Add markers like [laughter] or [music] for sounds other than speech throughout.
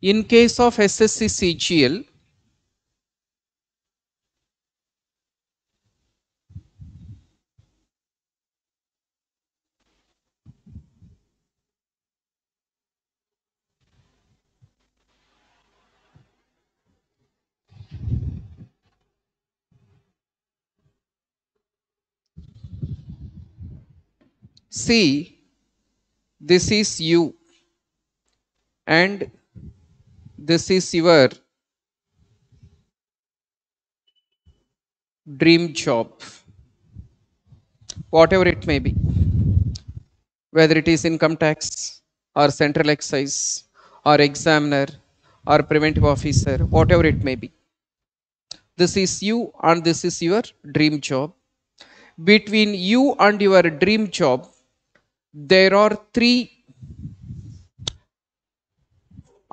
In case of SSC CGL, see this is u and this is your dream job whatever it may be whether it is income tax or central excise or examiner or preventive officer whatever it may be this is you and this is your dream job between you and your dream job there are three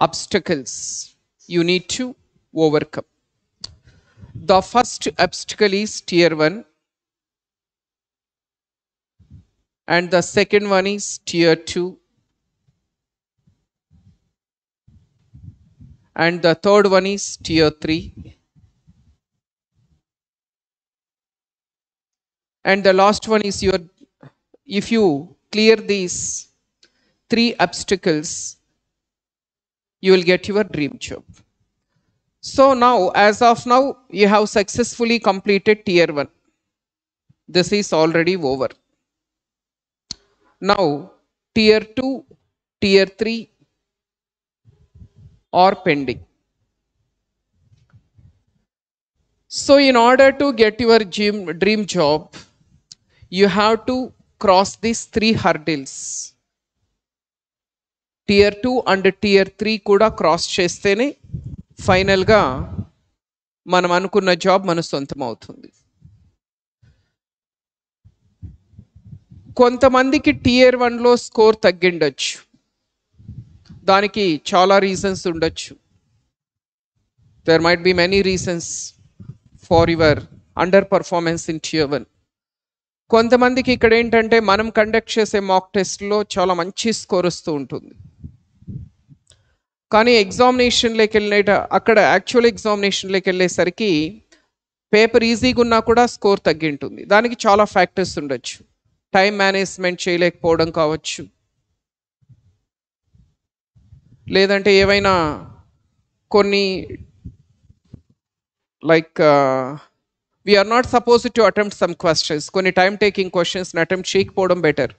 obstacles you need to overcome. The first obstacle is tier 1 and the second one is tier 2 and the third one is tier 3 and the last one is your if you clear these three obstacles you will get your dream job. So now, as of now, you have successfully completed tier 1. This is already over. Now, tier 2, tier 3 are pending. So in order to get your dream job, you have to cross these three hurdles. Tier two and tier three కూడా cross చేస్తేనే ఫైనల్గా మనం అనుకున్న job మన సొంతం అవుతుంది కొంతమందికి tear వన్లో స్కోర్ తగ్గిండొచ్చు దానికి చాలా రీజన్స్ ఉండొచ్చు there might be many reasons for your underperformance in tier one కొంతమందికి ఇక్కడ ఏంటంటే మనం కండక్ట్ చేసే మాక్ టెస్ట్లో చాలా మంచి స్కోర్ వస్తూ ఉంటుంది కానీ ఎగ్జామినేషన్లోకి వెళ్ళే అక్కడ యాక్చువల్ ఎగ్జామినేషన్లోకి వెళ్ళేసరికి పేపర్ ఈజీగా ఉన్నా కూడా స్కోర్ తగ్గింటుంది దానికి చాలా ఫ్యాక్టర్స్ ఉండొచ్చు టైం మేనేజ్మెంట్ చేయలేకపోవడం కావచ్చు లేదంటే ఏవైనా కొన్ని like we're not supposed to attempt some questions కొన్ని టైం టేకింగ్ క్వశ్చన్స్ని అటెంప్ట్ చేయకపోవడం బెటర్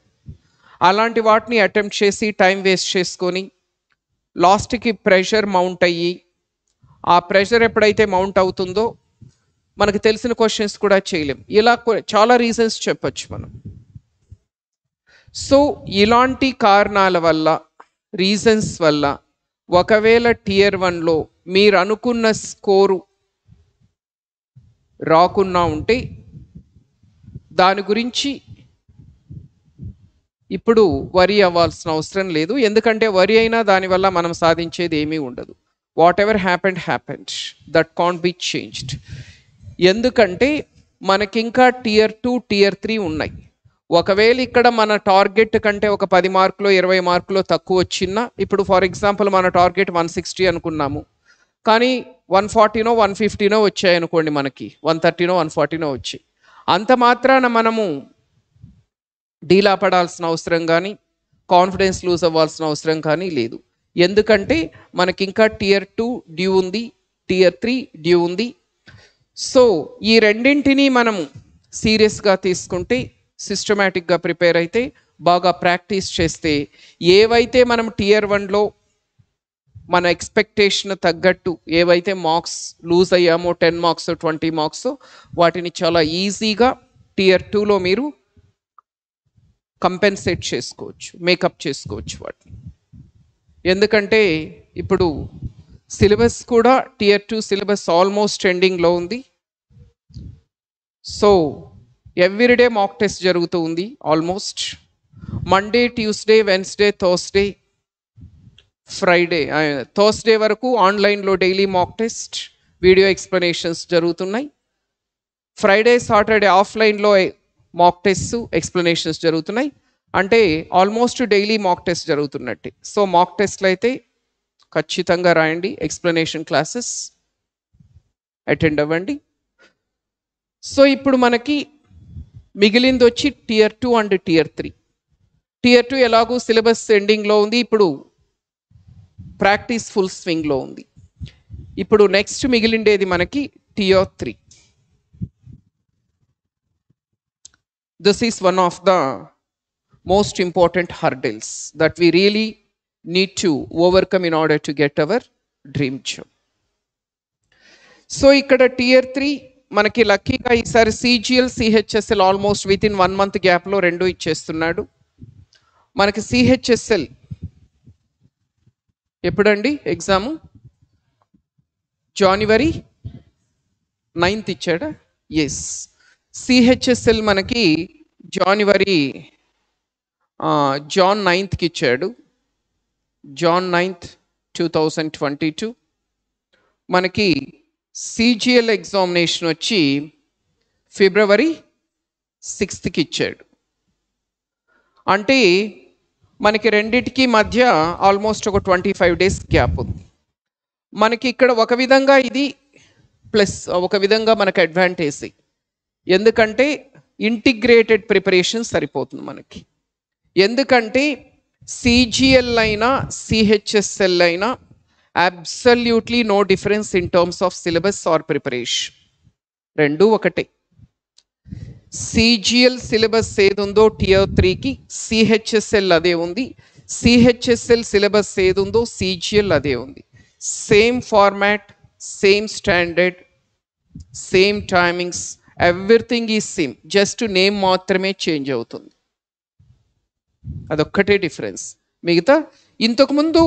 అలాంటి వాటిని అటెంప్ట్ చేసి టైం వేస్ట్ చేసుకొని లాస్ట్కి ప్రెషర్ మౌంట్ అయ్యి ఆ ప్రెషర్ ఎప్పుడైతే మౌంట్ అవుతుందో మనకు తెలిసిన క్వశ్చన్స్ కూడా చేయలేం ఇలా చాలా రీజన్స్ చెప్పచ్చు మనం సో ఇలాంటి కారణాల వల్ల రీజన్స్ వల్ల ఒకవేళ టియర్ వన్లో మీరు అనుకున్న స్కోరు రాకున్నా ఉంటే దాని గురించి ఇప్పుడు వరి అవ్వాల్సిన అవసరం లేదు ఎందుకంటే వరి అయినా దానివల్ల మనం సాధించేది ఏమీ ఉండదు whatever happened happened that can't be changed ఎందుకంటే మనకింకా టియర్ టూ టియర్ త్రీ ఉన్నాయి ఒకవేళ ఇక్కడ మన టార్గెట్ కంటే ఒక పది మార్కులో ఇరవై మార్కులో తక్కువ వచ్చినా ఇప్పుడు ఫర్ ఎగ్జాంపుల్ మన టార్గెట్ వన్ సిక్స్టీ అనుకున్నాము కానీ వన్ ఫార్టీనో వన్ ఫిఫ్టీనో వచ్చాయనుకోండి మనకి వన్ థర్టీనో వన్ ఫార్టీనో వచ్చాయి అంత మాత్రాన మనము డీలా పడాల్సిన అవసరం కానీ కాన్ఫిడెన్స్ లూజ్ అవ్వాల్సిన అవసరం కానీ లేదు ఎందుకంటే మనకి ఇంకా టియర్ టూ డ్యూ ఉంది టియర్ త్రీ డ్యూ ఉంది సో ఈ రెండింటినీ మనము సీరియస్గా తీసుకుంటే సిస్టమేటిక్గా ప్రిపేర్ అయితే బాగా ప్రాక్టీస్ చేస్తే ఏవైతే మనం టియర్ వన్లో మన ఎక్స్పెక్టేషన్ తగ్గట్టు ఏవైతే మార్క్స్ లూజ్ అయ్యామో టెన్ మార్క్స్ ట్వంటీ మార్క్స్ వాటిని చాలా ఈజీగా టియర్ టూలో మీరు కంపెన్సేట్ చేసుకోవచ్చు మేకప్ చేసుకోవచ్చు వాటిని ఎందుకంటే ఇప్పుడు సిలబస్ కూడా టియర్ టూ సిలబస్ ఆల్మోస్ట్ ఎండింగ్లో ఉంది సో ఎవ్రీడే మాక్ టెస్ట్ జరుగుతూ ఉంది almost Monday Tuesday Wednesday Thursday Friday Thursday వరకు ఆన్లైన్లో daily mock test video explanations జరుగుతున్నాయి ఫ్రైడే సాటర్డే ఆఫ్లైన్లో మాక్ టెస్ట్స్ ఎక్స్ప్లెనేషన్స్ జరుగుతున్నాయి అంటే ఆల్మోస్ట్ డైలీ మాక్ టెస్ట్ జరుగుతున్నట్టే సో మాక్ టెస్ట్లు అయితే ఖచ్చితంగా రాయండి ఎక్స్ప్లెనేషన్ క్లాసెస్ అటెండ్ అవ్వండి సో ఇప్పుడు మనకి మిగిలింది వచ్చి tier two and tier three tier two ఎలాగూ సిలబస్ ఎండింగ్లో ఉంది ఇప్పుడు ప్రాక్టీస్ ఫుల్ స్వింగ్లో ఉంది ఇప్పుడు నెక్స్ట్ మిగిలిండేది మనకి tier three This is one of the most important hurdles that we really need to overcome in order to get our dream job so ఇక్కడ tier three మనకి లక్కీగా ఈసారి CGL CHSL almost within one month గ్యాప్లో రెండు ఇచ్చేస్తున్నాడు మనకి CHSL ఎప్పుడండి exam జనవరి నైన్త్ ఇచ్చాడా ఎస్ సిహెచ్ఎస్ఎల్ మనకి జనవరి జాన్ నైన్త్కి ఇచ్చాడు Jan ninth two thousand twenty two మనకి సిజిఎల్ ఎగ్జామినేషన్ వచ్చి ఫిబ్రవరి సిక్స్త్కి ఇచ్చాడు అంటే మనకి రెండిటికి మధ్య ఆల్మోస్ట్ ఒక ట్వంటీ ఫైవ్ డేస్ గ్యాప్ ఉంది మనకి ఇక్కడ ఒక విధంగా ఇది ప్లస్ ఒక విధంగా మనకు అడ్వాంటేజ్ ఎందుకంటే ఇంటిగ్రేటెడ్ ప్రిపరేషన్ సరిపోతుంది మనకి ఎందుకంటే సిజిఎల్ అయినా సిహెచ్ఎస్ఎల్ అయినా absolutely no difference in terms of syllabus or preparation రెండు ఒకటే సిజిఎల్ సిలబస్ ఏదుందో టిఆర్ త్రీకి సిహెచ్ఎస్ఎల్ అదే ఉంది సిహెచ్ఎస్ఎల్ సిలబస్ ఏదుందో సిజిఎల్ అదే ఉంది same format same standard same timings everything is same just name మాత్రమే చేంజ్ అవుతుంది అదొక్కటే డిఫరెన్స్ మిగతా ఇంతకుముందు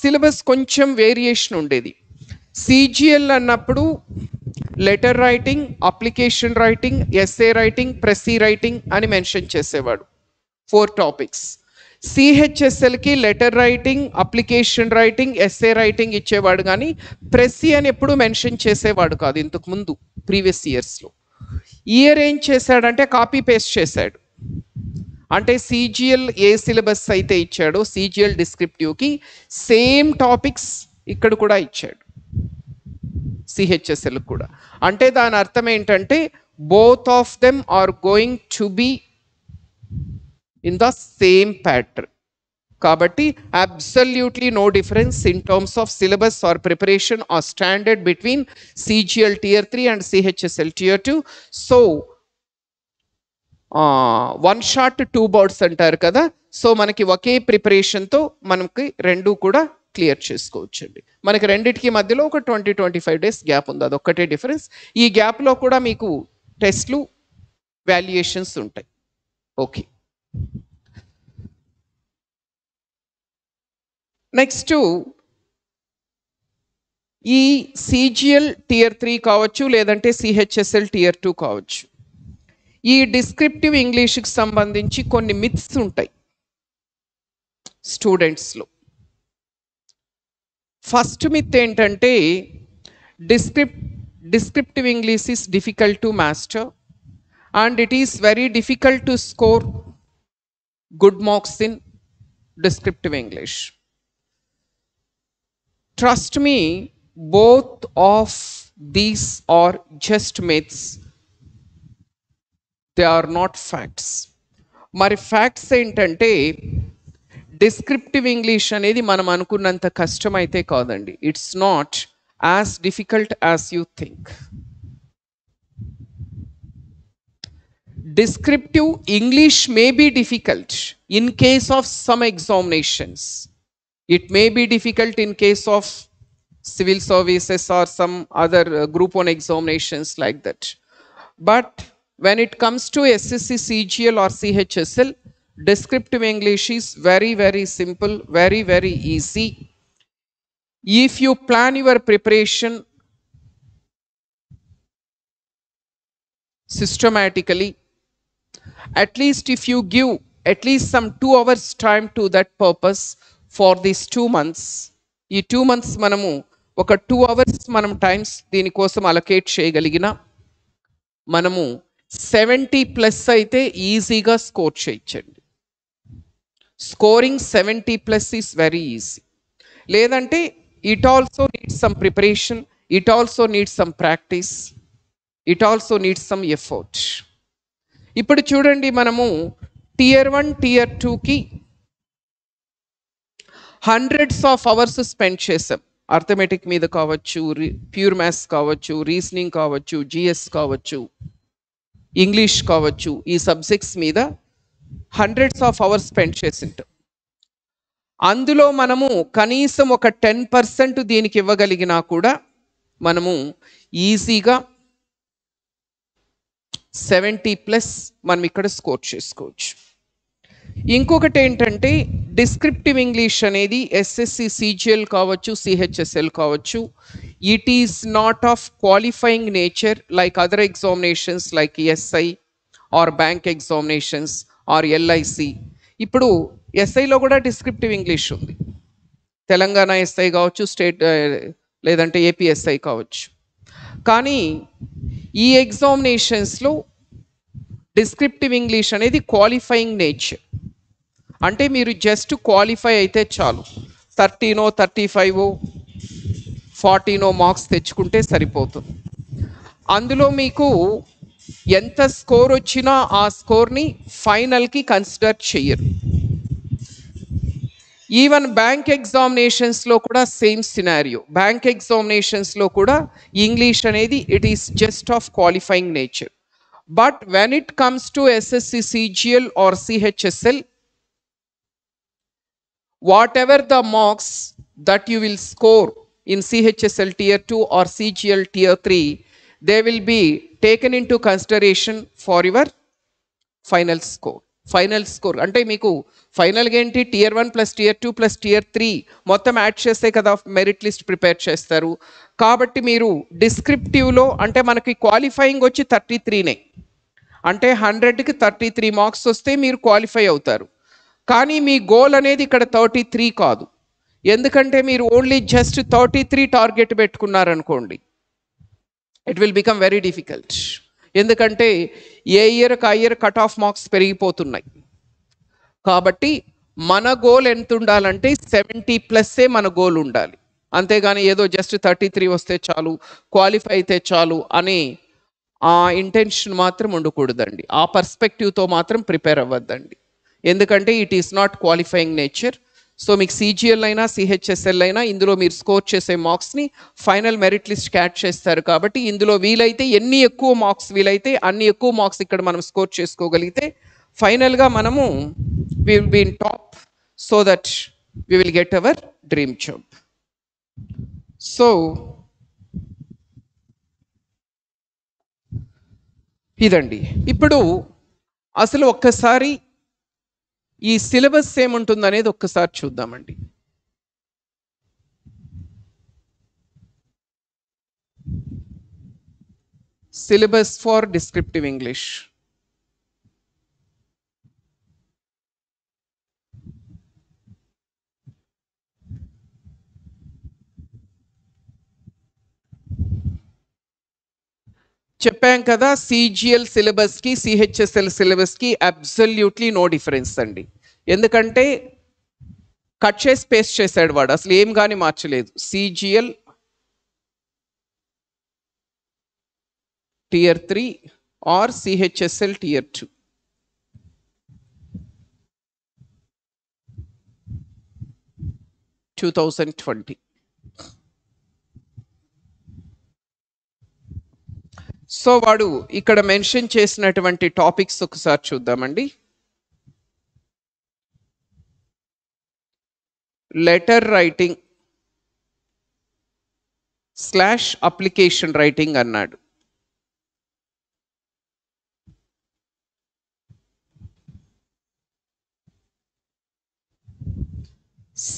సిలబస్ కొంచెం వేరియేషన్ ఉండేది సిజిఎల్ అన్నప్పుడు letter writing application writing essay writing precis writing అని మెన్షన్ చేసేవాడు ఫోర్ టాపిక్స్ సిహెచ్ఎస్ఎల్కి letter writing application writing essay writing ఇచ్చేవాడు కానీ ప్రెస్సి అని ఎప్పుడు మెన్షన్ చేసేవాడు కాదు ఇంతకు ముందు ప్రీవియస్ ఇయర్స్లో ఇయర్ ఏం చేశాడంటే కాపీ పేస్ట్ చేశాడు అంటే సిజిఎల్ ఏ సిలబస్ అయితే ఇచ్చాడో సిజిఎల్ డిస్క్రిప్టివ్కి సేమ్ టాపిక్స్ ఇక్కడ కూడా ఇచ్చాడు సిహెచ్ఎస్ఎల్ కూడా అంటే దాని అర్థం ఏంటంటే both of them are going to be in the same pattern కాబట్టి absolutely no difference in terms of syllabus or preparation or standard between CGL tier three and CHSL tier two so one shot two birds అంటారు కదా so మనకి ఒకే ప్రిపరేషన్తో మనకి రెండు కూడా clear చేసుకోవచ్చండి మనకి రెండింటికి మధ్యలో ఒక twenty twenty five days gap ఉంది అది ఒక్కటే డిఫరెన్స్ ఈ గ్యాప్లో కూడా మీకు టెస్ట్లు వాల్యుయేషన్స్ ఉంటాయి ఓకే నెక్స్ట్ ఈ సిజిఎల్ టియర్ త్రీ కావచ్చు లేదంటే సిహెచ్ఎస్ఎల్ టియర్ టూ కావచ్చు ఈ డిస్క్రిప్టివ్ ఇంగ్లీష్కి సంబంధించి కొన్ని మిత్స్ ఉంటాయి స్టూడెంట్స్లో ఫస్ట్ మిత్ ఏంటంటే descriptive descriptive English is difficult to master and it is very difficult to score good marks in descriptive English Trust me, both of these are just myths, they are not facts. My facts ఏంటంటే descriptive English అనేది మనం అనుకున్నంత కష్టం అయితే కాదండి it's not descriptive English may be difficult in case of some examinations. It may be difficult in case of civil services or some other uh, group one examinations like that. But when it comes to SSC, CGL or CHSL, descriptive English is very, very simple, very, very easy. If you plan your preparation systematically, at least if you give at least some two hours time to that purpose, for these two months ఈ two months మనము ఒక two hours మనం times దీనికోసం allocate చేయగలిగిన మనము seventy plus అయితే ఈజీగా score చేయించండి scoring seventy plus is very easy లేదంటే it also needs some preparation it also needs some practice it also needs some effort ఇప్పుడు చూడండి మనము టియర్ వన్ టియర్ టూకి హండ్రెడ్స్ ఆఫ్ అవర్స్ స్పెండ్ చేసాం arithmetic మీద కావచ్చు ప్యూర్ మ్యాథ్స్ కావచ్చు reasoning కావచ్చు జిఎస్ కావచ్చు ఇంగ్లీష్ కావచ్చు ఈ సబ్జెక్ట్స్ మీద హండ్రెడ్స్ ఆఫ్ అవర్స్ స్పెండ్ చేసింటాం అందులో మనము కనీసం ఒక టెన్ పర్సెంట్ దీనికి ఇవ్వగలిగినా కూడా మనము ఈజీగా సెవెంటీ ప్లస్ మనం ఇక్కడ స్కోర్ చేసుకోవచ్చు ఇంకొకటి ఏంటంటే డిస్క్రిప్టివ్ ఇంగ్లీష్ అనేది ఎస్ఎస్సి సిజిఎల్ కావచ్చు సిహెచ్ఎస్ఎల్ కావచ్చు it is not of qualifying nature like other examinations like SI or bank examinations or LIC ఇప్పుడు ఎస్ఐలో కూడా డిస్క్రిప్టివ్ ఇంగ్లీష్ ఉంది తెలంగాణ ఎస్ఐ కావచ్చు స్టేట్ uh, లేదంటే ఏపీఎస్ఐ కావచ్చు కానీ ఈ ఎగ్జామినేషన్స్లో డిస్క్రిప్టివ్ ఇంగ్లీష్ అనేది క్వాలిఫైయింగ్ నేచర్ అంటే మీరు జస్ట్ క్వాలిఫై అయితే చాలు థర్టీనో థర్టీ ఫైవ్ ఫార్టీనో మార్క్స్ తెచ్చుకుంటే సరిపోతుంది అందులో మీకు ఎంత స్కోర్ వచ్చినా ఆ స్కోర్ని ఫైనల్కి కన్సిడర్ చెయ్యరు ఈవెన్ బ్యాంక్ ఎగ్జామినేషన్స్లో కూడా సేమ్ సినారియో బ్యాంక్ ఎగ్జామినేషన్స్లో కూడా ఇంగ్లీష్ అనేది it is just of qualifying nature but when it comes to SSC CGL or CHSL whatever the marks that you will score in CHSL tier two or CGL tier three they will be taken into consideration for your final score final score అంటే మీకు ఫైనల్గా ఏంటి tier one plus tier two plus tier three మొత్తం add చేస్తే కదా merit list prepare చేస్తారు కాబట్టి మీరు డిస్క్రిప్టివ్లో అంటే మనకి క్వాలిఫైయింగ్ వచ్చి థర్టీ త్రీనే అంటే హండ్రెడ్కి థర్టీ త్రీ మార్క్స్ వస్తే మీరు క్వాలిఫై అవుతారు కానీ మీ గోల్ అనేది ఇక్కడ థర్టీ త్రీ కాదు ఎందుకంటే మీరు only just thirty three target పెట్టుకున్నారనుకోండి it will become very difficult ఎందుకంటే ఏ ఇయర్కి ఆ ఇయర్ కట్ ఆఫ్ మార్క్స్ పెరిగిపోతున్నాయి కాబట్టి మన గోల్ ఎంత ఉండాలంటే సెవెంటీ ప్లస్సే మన గోల్ ఉండాలి అంతేగాని ఏదో జస్ట్ థర్టీ త్రీ వస్తే చాలు క్వాలిఫై అయితే చాలు అని ఆ ఇంటెన్షన్ మాత్రం ఉండకూడదండి ఆ పర్స్పెక్టివ్తో మాత్రం ప్రిపేర్ అవ్వద్దండి ఎందుకంటే it is not qualifying nature so మీకు సీజీఎల్ అయినా సిహెచ్ఎస్ఎల్ అయినా ఇందులో మీరు స్కోర్ చేసే మార్క్స్ని ఫైనల్ మెరిట్ లిస్ట్ క్యాచ్ చేస్తారు కాబట్టి ఇందులో వీలైతే ఎన్ని ఎక్కువ మార్క్స్ వీలైతే అన్ని ఎక్కువ మార్క్స్ ఇక్కడ మనం స్కోర్ చేసుకోగలిగితే ఫైనల్గా మనము we will be in top so that we will get our dream job so ఇదండి ఇప్పుడు అసలు ఒక్కసారి ఈ సిలబస్ ఏముంటుంది అనేది ఒక్కసారి చూద్దామండి సిలబస్ ఫార్ డిస్క్రిప్టివ్ ఇంగ్లీష్ చెప్పాం కదా సిజిఎల్ సిలబస్కి సిహెచ్ఎస్ఎల్ సిలబస్కి అబ్సల్యూట్లీ నో డిఫరెన్స్ అండి ఎందుకంటే కట్ చేసి పేస్ట్ చేశాడు వాడు అసలు ఏం కానీ మార్చలేదు CGL tier three or CHSL tier two two thousand twenty so వాడు ఇక్కడ మెన్షన్ చేసినటువంటి టాపిక్స్ ఒకసారి చూద్దామండి letter writing slash application writing అన్నాడు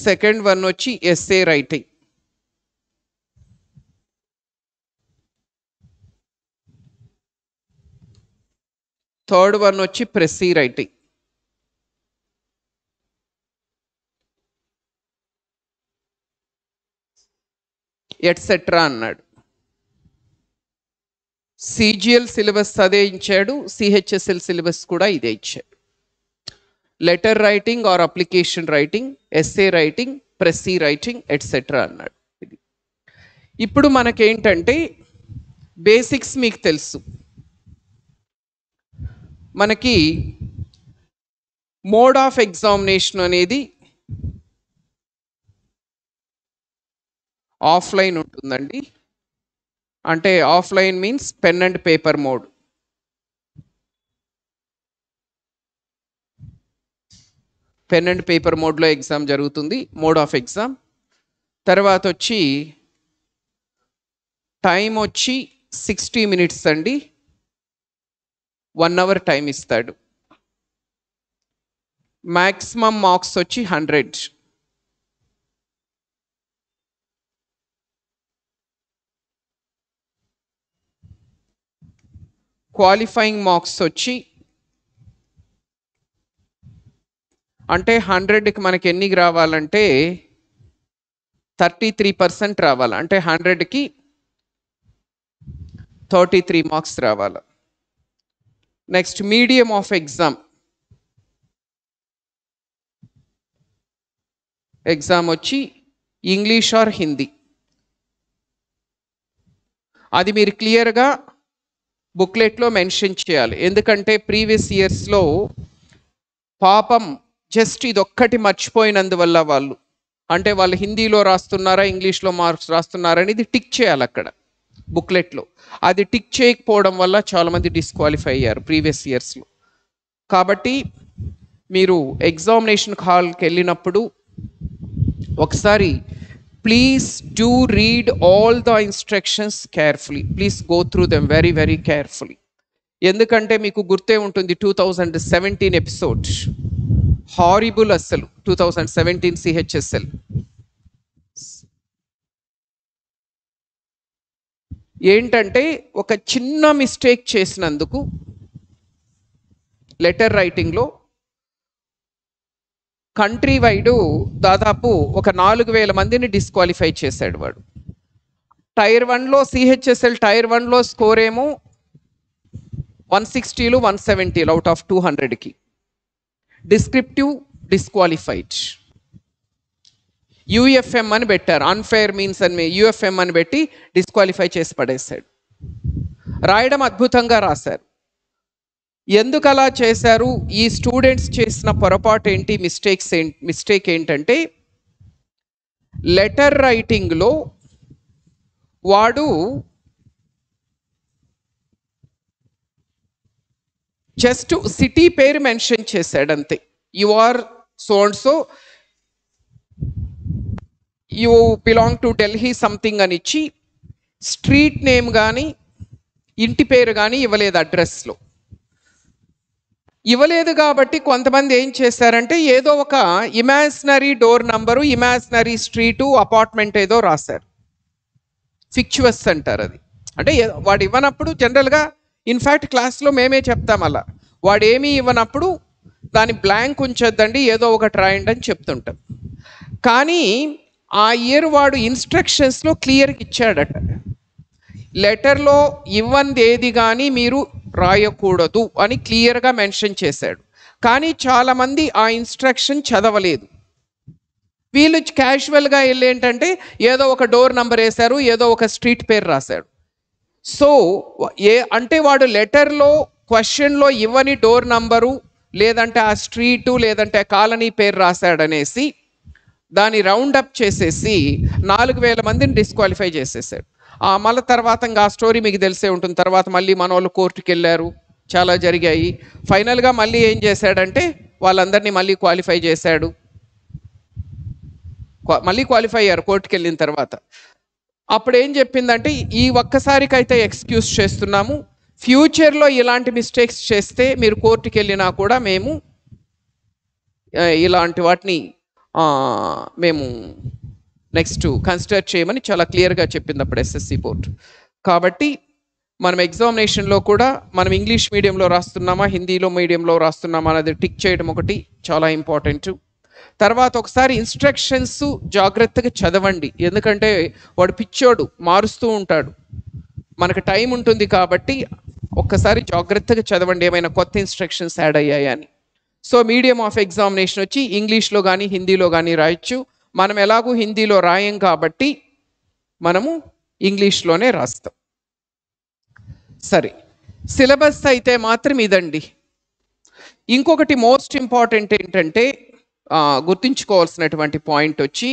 సెకండ్ వన్ వచ్చి ఎస్ఏ రైటింగ్ థర్డ్ వన్ వచ్చి ప్రెస్సీ రైటింగ్ ఎట్సెట్రా అన్నాడు సిజిఎల్ సిలబస్ అదే ఇచ్చాడు సిహెచ్ఎస్ఎల్ సిలబస్ కూడా ఇదే ఇచ్చాడు letter writing or application writing essay writing precis writing etcetera అన్నాడు ఇప్పుడు మనకేంటంటే బేసిక్స్ మీకు తెలుసు మనకి మోడ్ ఆఫ్ ఎగ్జామినేషన్ అనేది ఆఫ్లైన్ ఉంటుందండి అంటే offline means pen and paper mode pen and paper మోడ్లో ఎగ్జామ్ జరుగుతుంది మోడ్ ఆఫ్ ఎగ్జామ్ తర్వాత వచ్చి టైం వచ్చి సిక్స్టీ మినిట్స్ అండి వన్ అవర్ టైం ఇస్తాడు మ్యాక్సిమం మార్క్స్ వచ్చి హండ్రెడ్ క్వాలిఫైయింగ్ మార్క్స్ వచ్చి అంటే హండ్రెడ్కి మనకి ఎన్ని రావాలంటే థర్టీ త్రీ పర్సెంట్ రావాలి అంటే హండ్రెడ్కి థర్టీ త్రీ మార్క్స్ రావాలి next medium of exam exam వచ్చి ఇంగ్లీష్ ఆర్ హిందీ అది మీరు క్లియర్గా బుక్లెట్లో మెన్షన్ చేయాలి ఎందుకంటే ప్రీవియస్ ఇయర్స్లో పాపం జస్ట్ ఇదొక్కటి మర్చిపోయినందువల్ల వాళ్ళు అంటే వాళ్ళు హిందీలో రాస్తున్నారా ఇంగ్లీష్లో మార్క్స్ రాస్తున్నారా అనేది టిక్ చేయాలి అక్కడ బుక్లెట్లో అది టిక్ చేయకపోవడం వల్ల చాలామంది డిస్క్వాలిఫై అయ్యారు ప్రీవియస్ ఇయర్స్లో కాబట్టి మీరు ఎగ్జామినేషన్ హాల్కి వెళ్ళినప్పుడు ఒకసారి please do read all the instructions carefully please go through them very very carefully ఎందుకంటే మీకు గుర్తే ఉంటుంది two thousand seventeen episode horrible అస్సలు టూ థౌజండ్ సెవెంటీన్ సిహెచ్ఎస్ఎల్ ఏంటంటే ఒక చిన్న మిస్టేక్ చేసినందుకు లెటర్ రైటింగ్లో కంట్రీ వైడు దాదాపు ఒక నాలుగు వేల మందిని డిస్క్వాలిఫై చేశాడు వాడు టైర్ వన్లో సిహెచ్ఎస్ఎల్ టైర్ వన్లో స్కోర్ ఏమో వన్ సిక్స్టీలు వన్ సెవెంటీలు అవుట్ ఆఫ్ టూ హండ్రెడ్కి డిస్క్రిప్టివ్ డిస్క్వాలిఫైడ్ యూఎఫ్ఎం అని పెట్టారు అన్ఫేర్ మీన్స్ అని యూఎఫ్ఎం అని పెట్టి డిస్క్వాలిఫై చేసి పడేశాడు రాయడం అద్భుతంగా రాశారు ఎందుకు అలా చేశారు ఈ స్టూడెంట్స్ చేసిన పొరపాటు ఏంటి మిస్టేక్స్ ఏంటి మిస్టేక్ ఏంటంటే లెటర్ రైటింగ్లో వాడు జస్ట్ సిటీ పేరు మెన్షన్ చేశాడంతే you are so and so you belong to Delhi something అని ఇచ్చి స్ట్రీట్ నేమ్ కానీ ఇంటి పేరు కానీ ఇవ్వలేదు అడ్రస్లో ఇవ్వలేదు కాబట్టి కొంతమంది ఏం చేశారంటే ఏదో ఒక imaginary door number imaginary street apartment ఏదో రాశారు ఫిక్చువస్ అంటారు అది అంటే వాడు ఇవ్వనప్పుడు జనరల్గా ఇన్ఫ్యాక్ట్ క్లాస్లో మేమే చెప్తాం అలా వాడు ఏమీ ఇవ్వనప్పుడు దాని బ్లాంక్ ఉంచొద్దండి ఏదో ఒకటి రాయండి అని చెప్తుంటాం కానీ ఆ ఇయర్ వాడు ఇన్స్ట్రక్షన్స్లో క్లియర్గా ఇచ్చాడట లెటర్లో ఇవ్వంది ఏది కానీ మీరు రాయకూడదు అని క్లియర్గా మెన్షన్ చేశాడు కానీ చాలామంది ఆ ఇన్స్ట్రక్షన్ చదవలేదు వీళ్ళు క్యాజువల్గా వెళ్ళి ఏంటంటే ఏదో ఒక డోర్ నంబర్ వేశారు ఏదో ఒక స్ట్రీట్ పేరు రాశాడు సో ఏ అంటే వాడు లెటర్లో క్వశ్చన్లో ఇవ్వని డోర్ నంబరు లేదంటే ఆ స్ట్రీటు లేదంటే ఆ కాలనీ పేరు రాశాడనేసి దాన్ని రౌండప్ చేసేసి నాలుగు వేల మందిని డిస్క్వాలిఫై చేసేసాడు ఆ మళ్ళీ తర్వాత ఇంకా ఆ స్టోరీ మీకు తెలిసే ఉంటుంది తర్వాత మళ్ళీ మన వాళ్ళు కోర్టుకి వెళ్ళారు చాలా జరిగాయి ఫైనల్గా మళ్ళీ ఏం చేశాడంటే వాళ్ళందరినీ మళ్ళీ క్వాలిఫై చేశాడు మళ్ళీ క్వాలిఫై అయ్యారు కోర్టుకి వెళ్ళిన తర్వాత అప్పుడు ఏం చెప్పిందంటే ఈ ఒక్కసారికైతే ఎక్స్క్యూజ్ చేస్తున్నాము ఫ్యూచర్లో ఇలాంటి మిస్టేక్స్ చేస్తే మీరు కోర్టుకి వెళ్ళినా కూడా మేము ఇలాంటి వాటిని మేము నెక్స్ట్ కన్సిడర్ చేయమని చాలా క్లియర్గా చెప్పింది అప్పుడు ఎస్ఎస్సి బోర్డు కాబట్టి మనం ఎగ్జామినేషన్లో కూడా మనం ఇంగ్లీష్ మీడియంలో రాస్తున్నామా హిందీలో మీడియంలో రాస్తున్నామా అనేది టిక్ చేయడం ఒకటి చాలా ఇంపార్టెంట్ తర్వాత ఒకసారి ఇన్స్ట్రక్షన్స్ జాగ్రత్తగా చదవండి ఎందుకంటే వాడు పిచ్చోడు మారుస్తూ ఉంటాడు మనకు టైం ఉంటుంది కాబట్టి ఒక్కసారి జాగ్రత్తగా చదవండి ఏమైనా కొత్త ఇన్స్ట్రక్షన్స్ యాడ్ అయ్యాయని సో మీడియం ఆఫ్ ఎగ్జామినేషన్ వచ్చి ఇంగ్లీష్లో కానీ హిందీలో కానీ రాయొచ్చు మనం ఎలాగూ హిందీలో రాయం కాబట్టి మనము ఇంగ్లీష్లోనే రాస్తాం సరే సిలబస్ అయితే మాత్రం ఇదండి ఇంకొకటి మోస్ట్ ఇంపార్టెంట్ ఏంటంటే గుర్తుంచుకోవాల్సినటువంటి పాయింట్ వచ్చి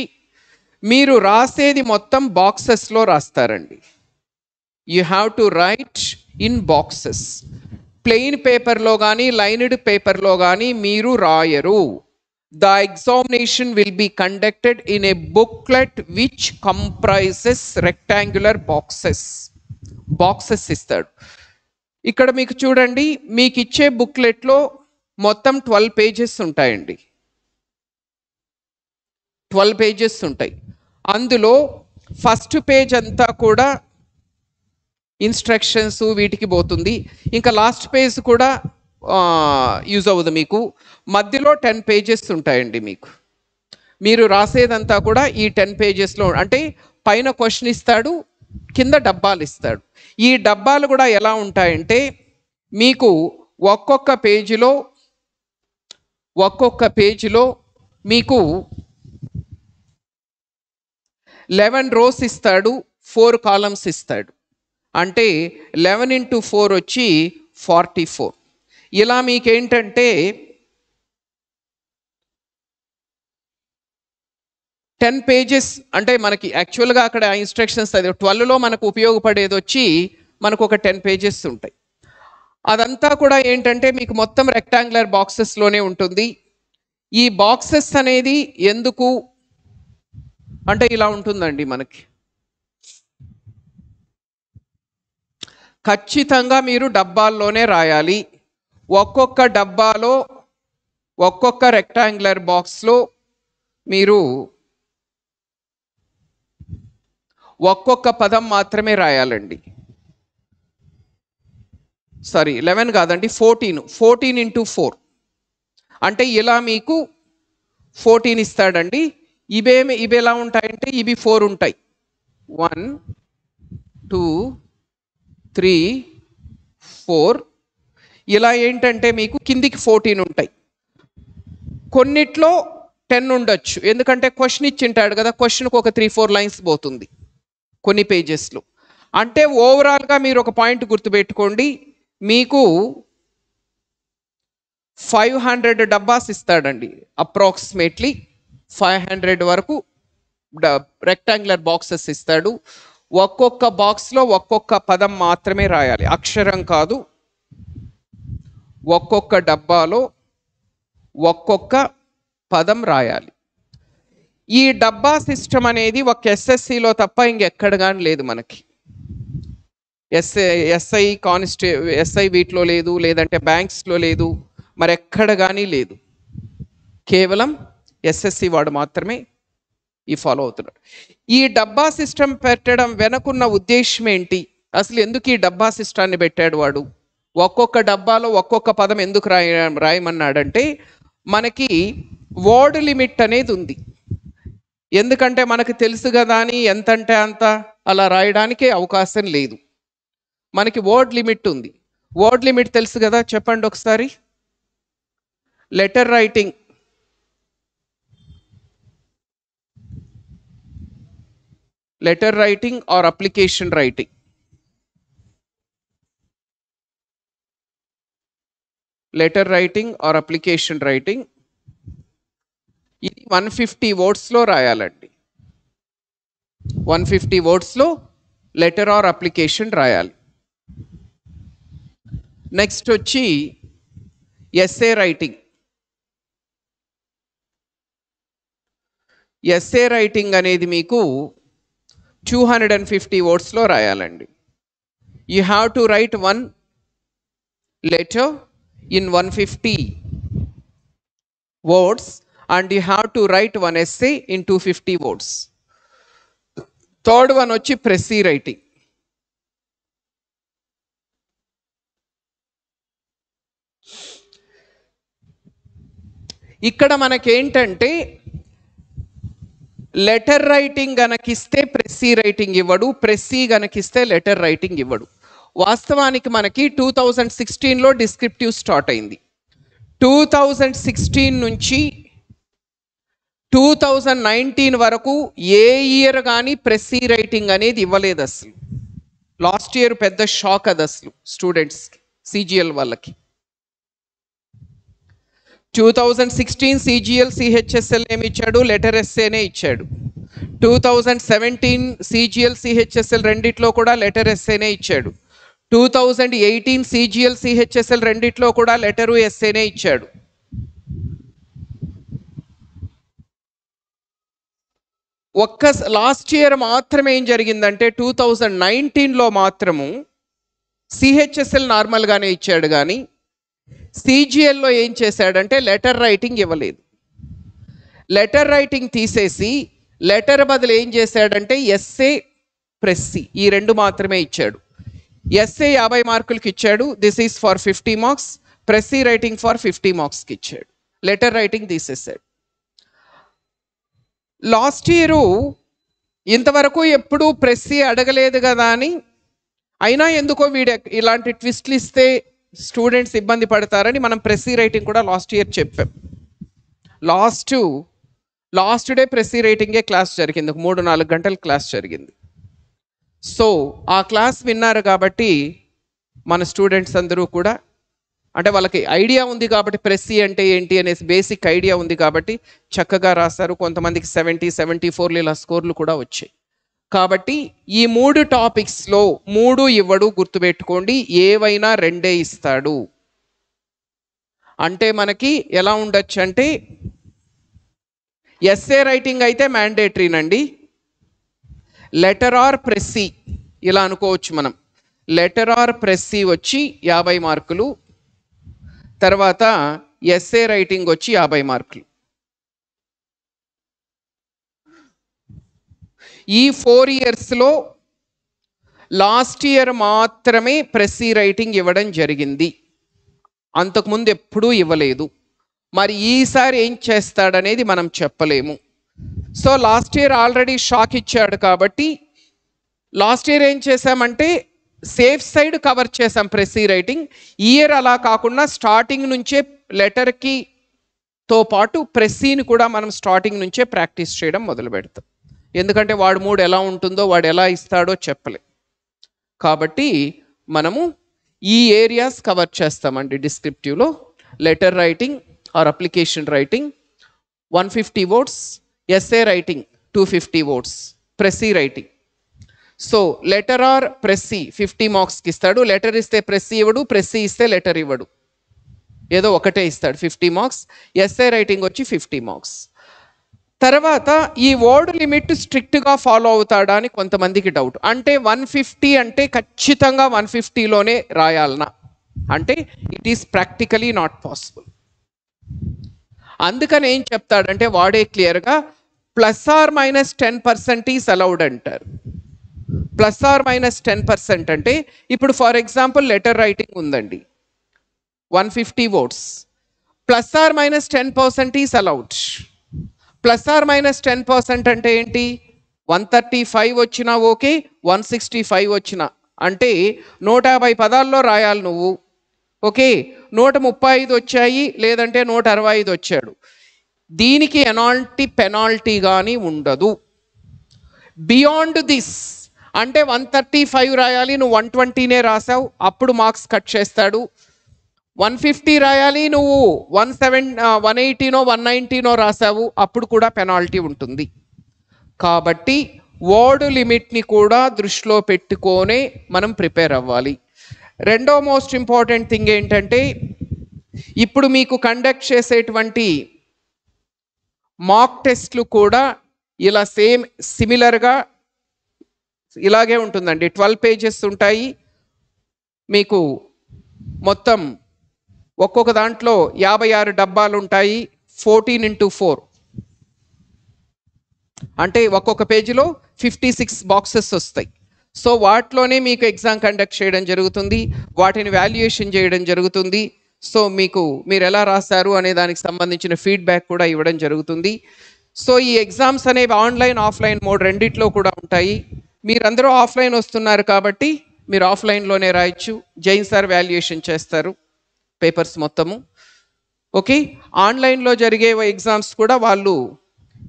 మీరు రాసేది మొత్తం బాక్సెస్లో రాస్తారండి you have to write in boxes plain పేపర్లో కానీ లైన్డ్ పేపర్లో కానీ మీరు రాయరు the examination will be conducted in a booklet which comprises rectangular boxes boxes ఇస్తాడు ఇక్కడ మీకు చూడండి మీకు ఇచ్చే బుక్లెట్లో మొత్తం ట్వెల్వ్ పేజెస్ ఉంటాయండి ట్వెల్వ్ పేజెస్ ఉంటాయి అందులో ఫస్ట్ పేజ్ అంతా కూడా ఇన్స్ట్రక్షన్స్ వీటికి పోతుంది ఇంకా లాస్ట్ పేజ్ కూడా యూజ్ అవ్వదు మీకు మధ్యలో టెన్ పేజెస్ ఉంటాయండి మీకు మీరు రాసేదంతా కూడా ఈ టెన్ పేజెస్లో అంటే పైన క్వశ్చన్ ఇస్తాడు కింద డబ్బాలు ఇస్తాడు ఈ డబ్బాలు కూడా ఎలా ఉంటాయంటే మీకు ఒక్కొక్క పేజీలో ఒక్కొక్క పేజీలో మీకు లెవెన్ రోస్ ఇస్తాడు ఫోర్ కాలమ్స్ ఇస్తాడు అంటే లెవెన్ ఇంటూ ఫోర్ వచ్చి ఫార్టీ ఫోర్ ఇలా మీకేంటంటే టెన్ పేజెస్ అంటే మనకి యాక్చువల్గా అక్కడ ఇన్స్ట్రక్షన్స్ అది ట్వెల్వ్లో మనకు ఉపయోగపడేది వచ్చి మనకు ఒక టెన్ పేజెస్ ఉంటాయి అదంతా కూడా ఏంటంటే మీకు మొత్తం రెక్టాంగులర్ బాక్సెస్లోనే ఉంటుంది ఈ బాక్సెస్ అనేది ఎందుకు అంటే ఇలా ఉంటుందండి మనకి ఖచ్చితంగా మీరు డబ్బాల్లోనే రాయాలి ఒక్కొక్క డబ్బాలో ఒక్కొక్క రెక్టాంగులర్ బాక్స్లో మీరు ఒక్కొక్క పదం మాత్రమే రాయాలండి సారీ లెవెన్ కాదండి ఫోర్టీన్ ఫోర్టీన్ ఇంటూ ఫోర్ అంటే ఇలా మీకు ఫోర్టీన్ ఇస్తాడండి ఇవేమి ఇవి ఎలా ఉంటాయంటే ఇవి ఫోర్ ఉంటాయి వన్ టూ త్రీ ఫోర్ ఇలా ఏంటంటే మీకు కిందికి ఫోర్టీన్ ఉంటాయి కొన్నిట్లో టెన్ ఉండొచ్చు ఎందుకంటే క్వశ్చన్ ఇచ్చింటాడు కదా క్వశ్చన్కి ఒక త్రీ ఫోర్ లైన్స్ పోతుంది కొన్ని పేజెస్లో అంటే ఓవరాల్గా మీరు ఒక పాయింట్ గుర్తుపెట్టుకోండి మీకు ఫైవ్ హండ్రెడ్ డబ్బాస్ ఇస్తాడండి అప్రాక్సిమేట్లీ ఫైవ్ హండ్రెడ్ వరకు రెక్టాంగులర్ బాక్సెస్ ఇస్తాడు ఒక్కొక్క బాక్స్లో ఒక్కొక్క పదం మాత్రమే రాయాలి అక్షరం కాదు ఒక్కొక్క డబ్బాలో ఒక్కొక్క పదం రాయాలి ఈ డబ్బా సిస్టమ్ అనేది ఒక ఎస్ఎస్సిలో తప్ప ఇంకెక్కడ కానీ లేదు మనకి ఎస్ఐ ఎస్ఐ కానిస్టే ఎస్ఐ వీటిలో లేదు లేదంటే బ్యాంక్స్లో లేదు మరెక్కడ కానీ లేదు కేవలం ఎస్ఎస్సి వాడు మాత్రమే ఈ ఫాలో అవుతున్నాడు ఈ డబ్బా సిస్టమ్ పెట్టడం వెనకున్న ఉద్దేశం ఏంటి అసలు ఎందుకు ఈ డబ్బా సిస్టాన్ని పెట్టాడు వాడు ఒక్కొక్క డబ్బాలో ఒక్కొక్క పదం ఎందుకు రాయ రాయమన్నాడంటే మనకి వర్డ్ లిమిట్ అనేది ఉంది ఎందుకంటే మనకు తెలుసు కదా అని ఎంతంటే అంత అలా రాయడానికే అవకాశం లేదు మనకి వర్డ్ లిమిట్ ఉంది వర్డ్ లిమిట్ తెలుసు కదా చెప్పండి ఒకసారి లెటర్ రైటింగ్ लेटर राइटिंग और एप्लीकेशन राइटिंग लेटर राइटिंग और एप्लीकेशन राइटिंग ఇది 150 వర్డ్స్ లో రాయాలి అండి 150 వర్డ్స్ లో లెటర్ ఆర్ అప్లికేషన్ రాయాలి నెక్స్ట్ వచ్చి ఎస్సే రైటింగ్ ఎస్సే రైటింగ్ అనేది మీకు టూ హండ్రెడ్ అండ్ ఫిఫ్టీ వర్డ్స్లో రాయాలండి you have to write one letter in one fifty words and you have to write one essay in two fifty words third one వచ్చి precis writing ఇక్కడ మనకేంటంటే letter writing గనకిస్తే precis writing ఇవ్వడు precis గనకిస్తే letter writing ఇవ్వడు వాస్తవానికి మనకి two thousand సిక్స్టీన్లో డిస్క్రిప్టివ్ స్టార్ట్ అయింది టూ థౌజండ్ సిక్స్టీన్ నుంచి టూ థౌజండ్ నైన్టీన్ వరకు ఏ ఇయర్ కానీ ప్రెస్సీ రైటింగ్ అనేది ఇవ్వలేదు అసలు లాస్ట్ ఇయర్ పెద్ద షాక్ అది అసలు స్టూడెంట్స్కి సీజీఎల్ వాళ్ళకి two thousand sixteen CGL CHSL ఏమి ఇచ్చాడు లెటర్ ఎస్సేనే ఇచ్చాడు two thousand seventeen CGL CHSL రెండిట్లో కూడా లెటర్ ఎస్సేనే ఇచ్చాడు two thousand eighteen CGL CHSL రెండిట్లో కూడా లెటరు ఎస్సేనే ఇచ్చాడు ఒక్క లాస్ట్ ఇయర్ మాత్రమే ఏం జరిగిందంటే టూ థౌజండ్ నైన్టీన్లో మాత్రము సిహెచ్ఎస్ఎల్ నార్మల్గానే ఇచ్చాడు కానీ సీజీఎల్లో ఏం చేశాడంటే లెటర్ రైటింగ్ ఇవ్వలేదు లెటర్ రైటింగ్ తీసేసి లెటర్ బదులు ఏం చేశాడంటే ఎస్ఏ ప్రెస్సి ఈ రెండు మాత్రమే ఇచ్చాడు ఎస్ఏ యాభై మార్కులకి ఇచ్చాడు this is for fifty marks precis writing for fifty మార్క్స్కి ఇచ్చాడు లెటర్ రైటింగ్ తీసేసాడు లాస్ట్ ఇయరు ఇంతవరకు ఎప్పుడూ ప్రెస్సీ అడగలేదు కదా అని అయినా ఎందుకో వీడు ఇలాంటి ట్విస్ట్లు ఇస్తే స్టూడెంట్స్ ఇబ్బంది పడతారని మనం ప్రెస్సీ రైటింగ్ కూడా లాస్ట్ ఇయర్ చెప్పాం లాస్ట్ లాస్ట్ డే ప్రెస్సీ రైటింగే క్లాస్ జరిగింది ఒక మూడు నాలుగు గంటల క్లాస్ జరిగింది సో ఆ క్లాస్ విన్నారు కాబట్టి మన స్టూడెంట్స్ అందరూ కూడా అంటే వాళ్ళకి ఐడియా ఉంది కాబట్టి ప్రెస్సీ అంటే ఏంటి అనేసి బేసిక్ ఐడియా ఉంది కాబట్టి చక్కగా రాస్తారు కొంతమందికి సెవెంటీ సెవెంటీ ఫోర్లు ఇలా స్కోర్లు కూడా వచ్చాయి కాబట్టి ఈ మూడు టాపిక్స్లో మూడు ఇవ్వడు గుర్తుపెట్టుకోండి ఏవైనా రెండే ఇస్తాడు అంటే మనకి ఎలా ఉండొచ్చు అంటే ఎస్ఏ రైటింగ్ అయితే మ్యాండేటరీనండి లెటర్ ఆర్ ప్రెస్సీ ఇలా అనుకోవచ్చు మనం లెటర్ ఆర్ ప్రెస్సీ వచ్చి యాభై మార్కులు తర్వాత ఎస్ఏ రైటింగ్ వచ్చి యాభై మార్కులు ఈ ఫోర్ ఇయర్స్లో లాస్ట్ ఇయర్ మాత్రమే ప్రెస్సీ రైటింగ్ ఇవ్వడం జరిగింది అంతకుముందు ఎప్పుడూ ఇవ్వలేదు మరి ఈసారి ఏం చేస్తాడనేది మనం చెప్పలేము so last year already shock ఇచ్చాడు కాబట్టి లాస్ట్ ఇయర్ ఏం చేశామంటే సేఫ్ సైడ్ కవర్ చేసాం ప్రెస్సీ రైటింగ్ ఇయర్ అలా కాకుండా స్టార్టింగ్ నుంచే లెటర్కి తో పాటు ప్రెస్సీని కూడా మనం స్టార్టింగ్ నుంచే ప్రాక్టీస్ చేయడం మొదలు పెడతాం ఎందుకంటే వాడు మూడు ఎలా ఉంటుందో వాడు ఎలా ఇస్తాడో చెప్పలే కాబట్టి మనము ఈ ఏరియాస్ కవర్ చేస్తామండి డిస్క్రిప్టివ్లో letter writing or application writing one fifty words essay writing two fifty words precis writing so letter or precis fifty మార్క్స్కి ఇస్తాడు లెటర్ ఇస్తే ప్రెస్సీ ఇవ్వడు ప్రెస్సీ ఇస్తే లెటర్ ఇవ్వడు ఏదో ఒకటే ఇస్తాడు ఫిఫ్టీ మార్క్స్ ఎస్ఏ రైటింగ్ వచ్చి ఫిఫ్టీ మార్క్స్ తర్వాత ఈ వర్డ్ లిమిట్ స్ట్రిక్ట్గా ఫాలో అవుతాడా అని కొంతమందికి డౌట్ అంటే వన్ ఫిఫ్టీ అంటే ఖచ్చితంగా వన్ ఫిఫ్టీలోనే రాయాలనా అంటే it is practically not possible అందుకని ఏం చెప్తాడంటే వాడే క్లియర్గా plus or minus ten percent is allowed అంటారు plus or minus ten percent అంటే ఇప్పుడు ఫర్ ఎగ్జాంపుల్ లెటర్ రైటింగ్ ఉందండి one fifty words plus or minus ten percent is allowed plus or minus ten percent అంటే ఏంటి one thirty five వచ్చినా okay one sixty five వచ్చినా అంటే నూట యాభై పదాల్లో రాయాలి నువ్వు ఓకే నూట ముప్పై ఐదు వచ్చాయి లేదంటే నూట అరవై ఐదు వచ్చాడు దీనికి ఎనాల్టీ పెనాల్టీ కానీ ఉండదు బియాండ్ దిస్ అంటే వన్ థర్టీ ఫైవ్ రాయాలి నువ్వు వన్ ట్వంటీనే రాసావు అప్పుడు మార్క్స్ కట్ చేస్తాడు వన్ ఫిఫ్టీ రాయాలి నువ్వు వన్ సెవెన్ వన్ ఎయిటీనో వన్ నైంటీనో రాసావు అప్పుడు కూడా పెనాల్టీ ఉంటుంది కాబట్టి వార్డు లిమిట్ని కూడా దృష్టిలో పెట్టుకొనే మనం ప్రిపేర్ అవ్వాలి రెండో మోస్ట్ ఇంపార్టెంట్ థింగ్ ఏంటంటే ఇప్పుడు మీకు కండక్ట్ చేసేటువంటి మాక్ టెస్ట్లు కూడా ఇలా సేమ్ సిమిలర్గా ఇలాగే ఉంటుందండి ట్వెల్వ్ పేజెస్ ఉంటాయి మీకు మొత్తం ఒక్కొక్క దాంట్లో యాభై ఆరు డబ్బాలు ఉంటాయి ఫోర్టీన్ ఇంటూ ఫోర్ అంటే ఒక్కొక్క పేజీలో ఫిఫ్టీ సిక్స్ బాక్సెస్ వస్తాయి సో వాటిలోనే మీకు ఎగ్జామ్ కండక్ట్ చేయడం జరుగుతుంది వాటిని వాల్యుయేషన్ చేయడం జరుగుతుంది సో మీకు మీరు ఎలా రాశారు అనే దానికి సంబంధించిన ఫీడ్బ్యాక్ కూడా ఇవ్వడం జరుగుతుంది సో ఈ ఎగ్జామ్స్ అనేవి ఆన్లైన్ ఆఫ్లైన్ మోడ్ రెండిట్లో కూడా ఉంటాయి మీరందరూ ఆఫ్లైన్ వస్తున్నారు కాబట్టి మీరు ఆఫ్లైన్లోనే రాయొచ్చు జైన్ సార్ వాల్యుయేషన్ చేస్తారు పేపర్స్ మొత్తము ఓకే ఆన్లైన్లో జరిగే ఎగ్జామ్స్ కూడా వాళ్ళు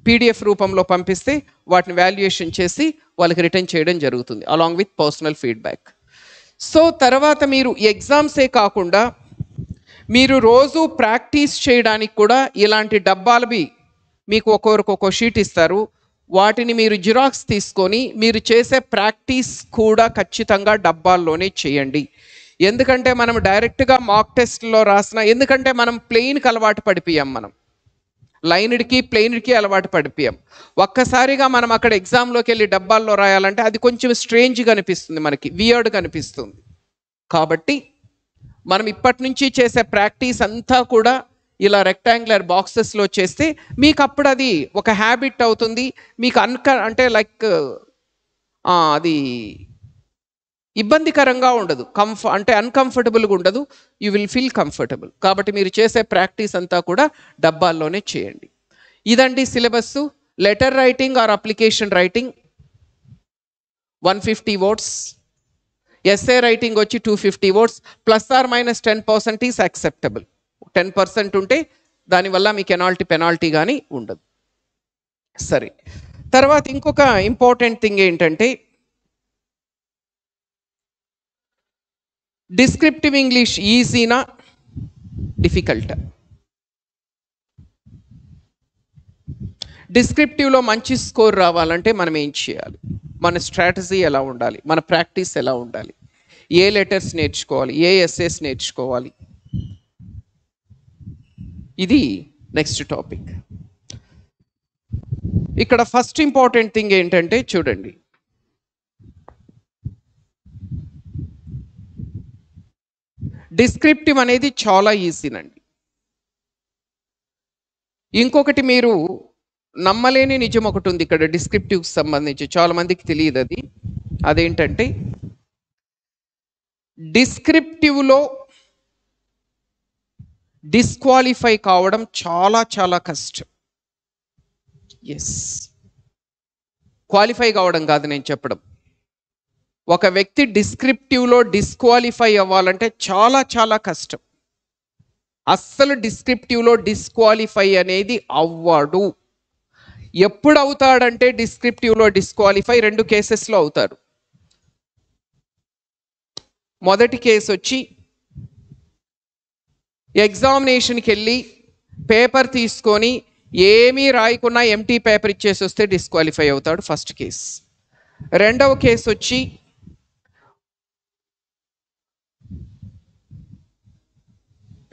పీడిఎఫ్ రూపంలో పంపిస్తే వాటిని వాల్యుయేషన్ చేసి వాళ్ళకి రిటర్న్ చేయడం జరుగుతుంది along with personal feedback so తర్వాత మీరు ఎగ్జామ్సే కాకుండా మీరు రోజు ప్రాక్టీస్ చేయడానికి కూడా ఇలాంటి డబ్బాలవి మీకు ఒక్కొరికి ఒక్కో షీట్ ఇస్తారు వాటిని మీరు జిరాక్స్ తీసుకొని మీరు చేసే ప్రాక్టీస్ కూడా ఖచ్చితంగా డబ్బాల్లోనే చేయండి ఎందుకంటే మనం డైరెక్ట్గా మాక్ టెస్ట్లో రాసిన ఎందుకంటే మనం ప్లెయిన్కి అలవాటు పడిపోయాం మనం లైన్డ్కి ప్లెయిన్కి అలవాటు పడిపోయాం ఒక్కసారిగా మనం అక్కడ ఎగ్జామ్లోకి వెళ్ళి డబ్బాల్లో రాయాలంటే అది కొంచెం స్ట్రేంజ్ కనిపిస్తుంది మనకి వియర్డ్ కనిపిస్తుంది కాబట్టి మనం ఇప్పటి నుంచి చేసే ప్రాక్టీస్ అంతా కూడా ఇలా రెక్టాంగులర్ బాక్సెస్లో చేస్తే మీకు అప్పుడు అది ఒక హ్యాబిట్ అవుతుంది మీకు అన్క అంటే లైక్ అది ఇబ్బందికరంగా ఉండదు కంఫ అంటే అన్కంఫర్టబుల్గా ఉండదు యూ విల్ ఫీల్ కంఫర్టబుల్ కాబట్టి మీరు చేసే ప్రాక్టీస్ అంతా కూడా డబ్బాల్లోనే చేయండి ఇదండి syllabus letter writing or application writing one fifty words essay writing వచ్చి two fifty words plus or minus ten percent is acceptable ten percent ఉంటే దానివల్ల మీకు ఎనాల్టీ పెనాల్టీ కానీ ఉండదు సరే తర్వాత ఇంకొక ఇంపార్టెంట్ థింగ్ ఏంటంటే డిస్క్రిప్టివ్ ఇంగ్లీష్ ఈజీనా డిఫికల్ట్ డిస్క్రిప్టివ్లో మంచి స్కోర్ రావాలంటే మనం ఏం చేయాలి మన స్ట్రాటజీ ఎలా ఉండాలి మన ప్రాక్టీస్ ఎలా ఉండాలి ఏ లెటర్స్ నేర్చుకోవాలి ఏ ఎస్ఎస్ నేర్చుకోవాలి ఇది నెక్స్ట్ టాపిక్ ఇక్కడ ఫస్ట్ ఇంపార్టెంట్ థింగ్ ఏంటంటే చూడండి డిస్క్రిప్టివ్ అనేది చాలా ఈజీనండి ఇంకొకటి మీరు నమ్మలేని నిజం ఒకటి ఉంది ఇక్కడ డిస్క్రిప్టివ్కి సంబంధించి చాలామందికి తెలియదు అది అదేంటంటే డిస్క్రిప్టివ్లో డిస్క్వాలిఫై కావడం చాలా చాలా కష్టం ఎస్ క్వాలిఫై కావడం కాదు నేను చెప్పడం ఒక వ్యక్తి డిస్క్రిప్టివ్లో డిస్క్వాలిఫై అవ్వాలంటే చాలా చాలా కష్టం అస్సలు డిస్క్రిప్టివ్లో డిస్క్వాలిఫై అనేది అవ్వడు ఎప్పుడు అవుతాడంటే డిస్క్రిప్టివ్లో డిస్క్వాలిఫై రెండు కేసెస్లో అవుతారు మొదటి కేసు వచ్చి ఎగ్జామినేషన్కి వెళ్ళి పేపర్ తీసుకొని ఏమీ రాయకున్నా ఎంటీ పేపర్ ఇచ్చేసి వస్తే డిస్క్వాలిఫై అవుతాడు ఫస్ట్ కేసు రెండవ కేసు వచ్చి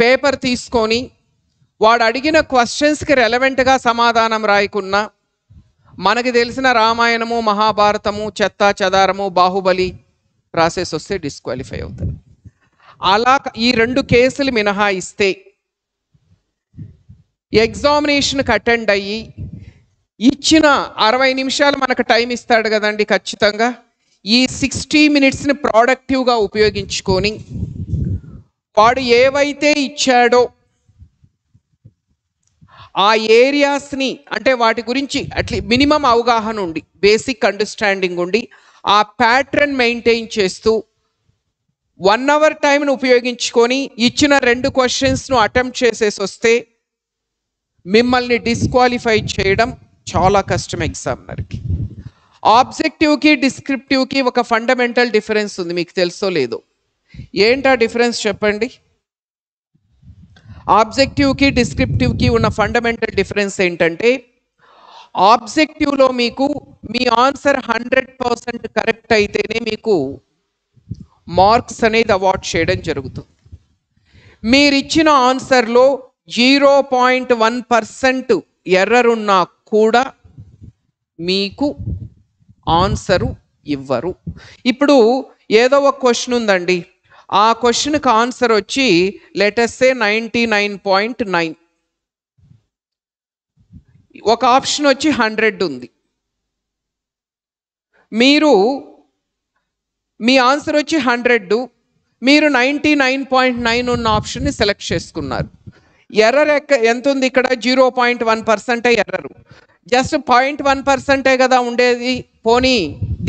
పేపర్ తీసుకొని వాడు అడిగిన క్వశ్చన్స్కి రెలవెంట్గా సమాధానం రాయకున్నా మనకి తెలిసిన రామాయణము మహాభారతము చెత్త చెదారము బాహుబలి రాసేసి వస్తే డిస్క్వాలిఫై అవుతుంది అలా ఈ రెండు కేసులు మినహాయిస్తే ఎగ్జామినేషన్కి అటెండ్ అయ్యి ఇచ్చిన అరవై నిమిషాలు మనకు టైం ఇస్తాడు కదండి ఖచ్చితంగా ఈ సిక్స్టీ మినిట్స్ని ప్రోడక్టివ్గా ఉపయోగించుకొని వాడు ఏవైతే ఇచ్చాడో ఆ ఏరియాస్ని అంటే వాటి గురించి అట్లీ మినిమం అవగాహన ఉండి బేసిక్ అండర్స్టాండింగ్ ఉండి ఆ ప్యాటర్న్ మెయింటైన్ చేస్తూ వన్ అవర్ టైంను ఉపయోగించుకొని ఇచ్చిన రెండు క్వశ్చన్స్ను అటెంప్ట్ చేసేసి వస్తే మిమ్మల్ని డిస్క్వాలిఫై చేయడం చాలా కష్టం ఎగ్జామినర్కి ఆబ్జెక్టివ్కి డిస్క్రిప్టివ్కి ఒక ఫండమెంటల్ డిఫరెన్స్ ఉంది మీకు తెలుసో లేదో ఏంటా డిఫరెన్స్ చెప్పండి ఆబ్జెక్టివ్కి డిస్క్రిప్టివ్కి ఉన్న ఫండమెంటల్ డిఫరెన్స్ ఏంటంటే ఆబ్జెక్టివ్లో మీకు మీ ఆన్సర్ హండ్రెడ్ పర్సెంట్ కరెక్ట్ అయితేనే మీకు మార్క్స్ అనేది అవార్డ్ చేయడం జరుగుతుంది మీరిచ్చిన ఆన్సర్లో zero point one percent error ఉన్నా కూడా మీకు ఆన్సరు ఇవ్వరు ఇప్పుడు ఏదో ఒక క్వశ్చన్ ఉందండి ఆ క్వశ్చన్కి ఆన్సర్ వచ్చి లెటెస్సే నైంటీ నైన్ పాయింట్ నైన్ ఒక ఆప్షన్ వచ్చి హండ్రెడ్ ఉంది మీరు మీ ఆన్సర్ వచ్చి హండ్రెడ్ మీరు నైంటీ నైన్ పాయింట్ నైన్ ఉన్న ఆప్షన్ని సెలెక్ట్ చేసుకున్నారు ఎర్రర్ ఎక్క ఎంత ఉంది ఇక్కడ జీరో పాయింట్ వన్ పర్సెంటే ఎర్రరు జస్ట్ పాయింట్ వన్ పర్సెంటే కదా ఉండేది పోనీ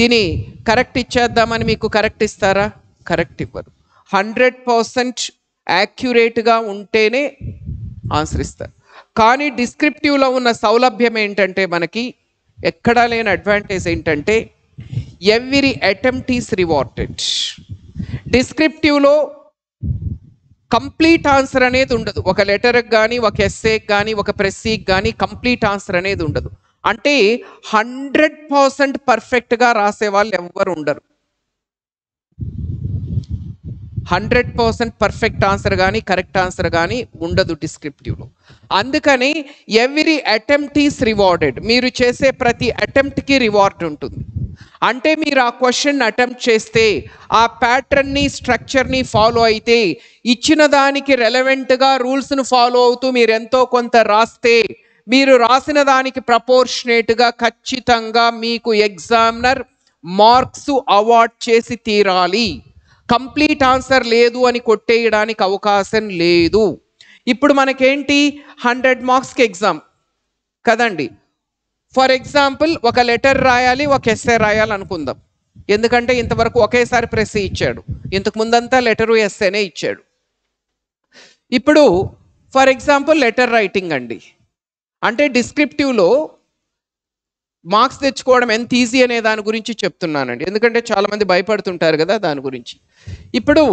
దీని కరెక్ట్ ఇచ్చేద్దామని మీకు కరెక్ట్ ఇస్తారా కరెక్ట్ ఇవ్వరు హండ్రెడ్ పర్సెంట్ యాక్యురేట్గా ఉంటేనే ఆన్సర్ ఇస్తారు కానీ డిస్క్రిప్టివ్లో ఉన్న సౌలభ్యం ఏంటంటే మనకి ఎక్కడా లేని అడ్వాంటేజ్ ఏంటంటే ఎవ్రీ అటెంప్ట్ ఈస్ రివార్డెడ్ డిస్క్రిప్టివ్లో కంప్లీట్ ఆన్సర్ అనేది ఉండదు ఒక లెటర్కి కానీ ఒక ఎస్ఏకి కానీ ఒక ప్రెస్సీకి కానీ కంప్లీట్ ఆన్సర్ అనేది ఉండదు అంటే హండ్రెడ్ పర్సెంట్ పర్ఫెక్ట్గా రాసేవాళ్ళు ఎవ్వరు ఉండరు హండ్రెడ్ పర్సెంట్ పర్ఫెక్ట్ ఆన్సర్ కానీ కరెక్ట్ ఆన్సర్ కానీ ఉండదు డిస్క్రిప్టివ్లో అందుకని ఎవ్రీ అటెంప్ట్ ఈస్ రివార్డెడ్ మీరు చేసే ప్రతి అటెంప్ట్కి రివార్డ్ ఉంటుంది అంటే మీరు ఆ క్వశ్చన్ అటెంప్ట్ చేస్తే ఆ ప్యాటర్న్ని స్ట్రక్చర్ని ఫాలో అయితే ఇచ్చిన దానికి రెలవెంట్గా రూల్స్ను ఫాలో అవుతూ మీరు ఎంతో కొంత రాస్తే మీరు రాసిన దానికి ప్రపోర్షనేట్గా ఖచ్చితంగా మీకు ఎగ్జామినర్ మార్క్స్ అవార్డ్ చేసి తీరాలి కంప్లీట్ ఆన్సర్ లేదు అని కొట్టేయడానికి అవకాశం లేదు ఇప్పుడు మనకేంటి హండ్రెడ్ మార్క్స్కి ఎగ్జామ్ కదండి ఫర్ ఎగ్జాంపుల్ ఒక లెటర్ రాయాలి ఒక ఎస్ఏ రాయాలి అనుకుందాం ఎందుకంటే ఇంతవరకు ఒకేసారి ప్రెస్ ఇచ్చాడు ఇంతకు ముందంతా లెటరు ఎస్ఏనే ఇచ్చాడు ఇప్పుడు ఫర్ ఎగ్జాంపుల్ లెటర్ రైటింగ్ అండి అంటే డిస్క్రిప్టివ్లో మార్క్స్ తెచ్చుకోవడం ఎంత ఈజీ అనే దాని గురించి చెప్తున్నానండి ఎందుకంటే చాలామంది భయపడుతుంటారు కదా దాని గురించి ఇప్పుడు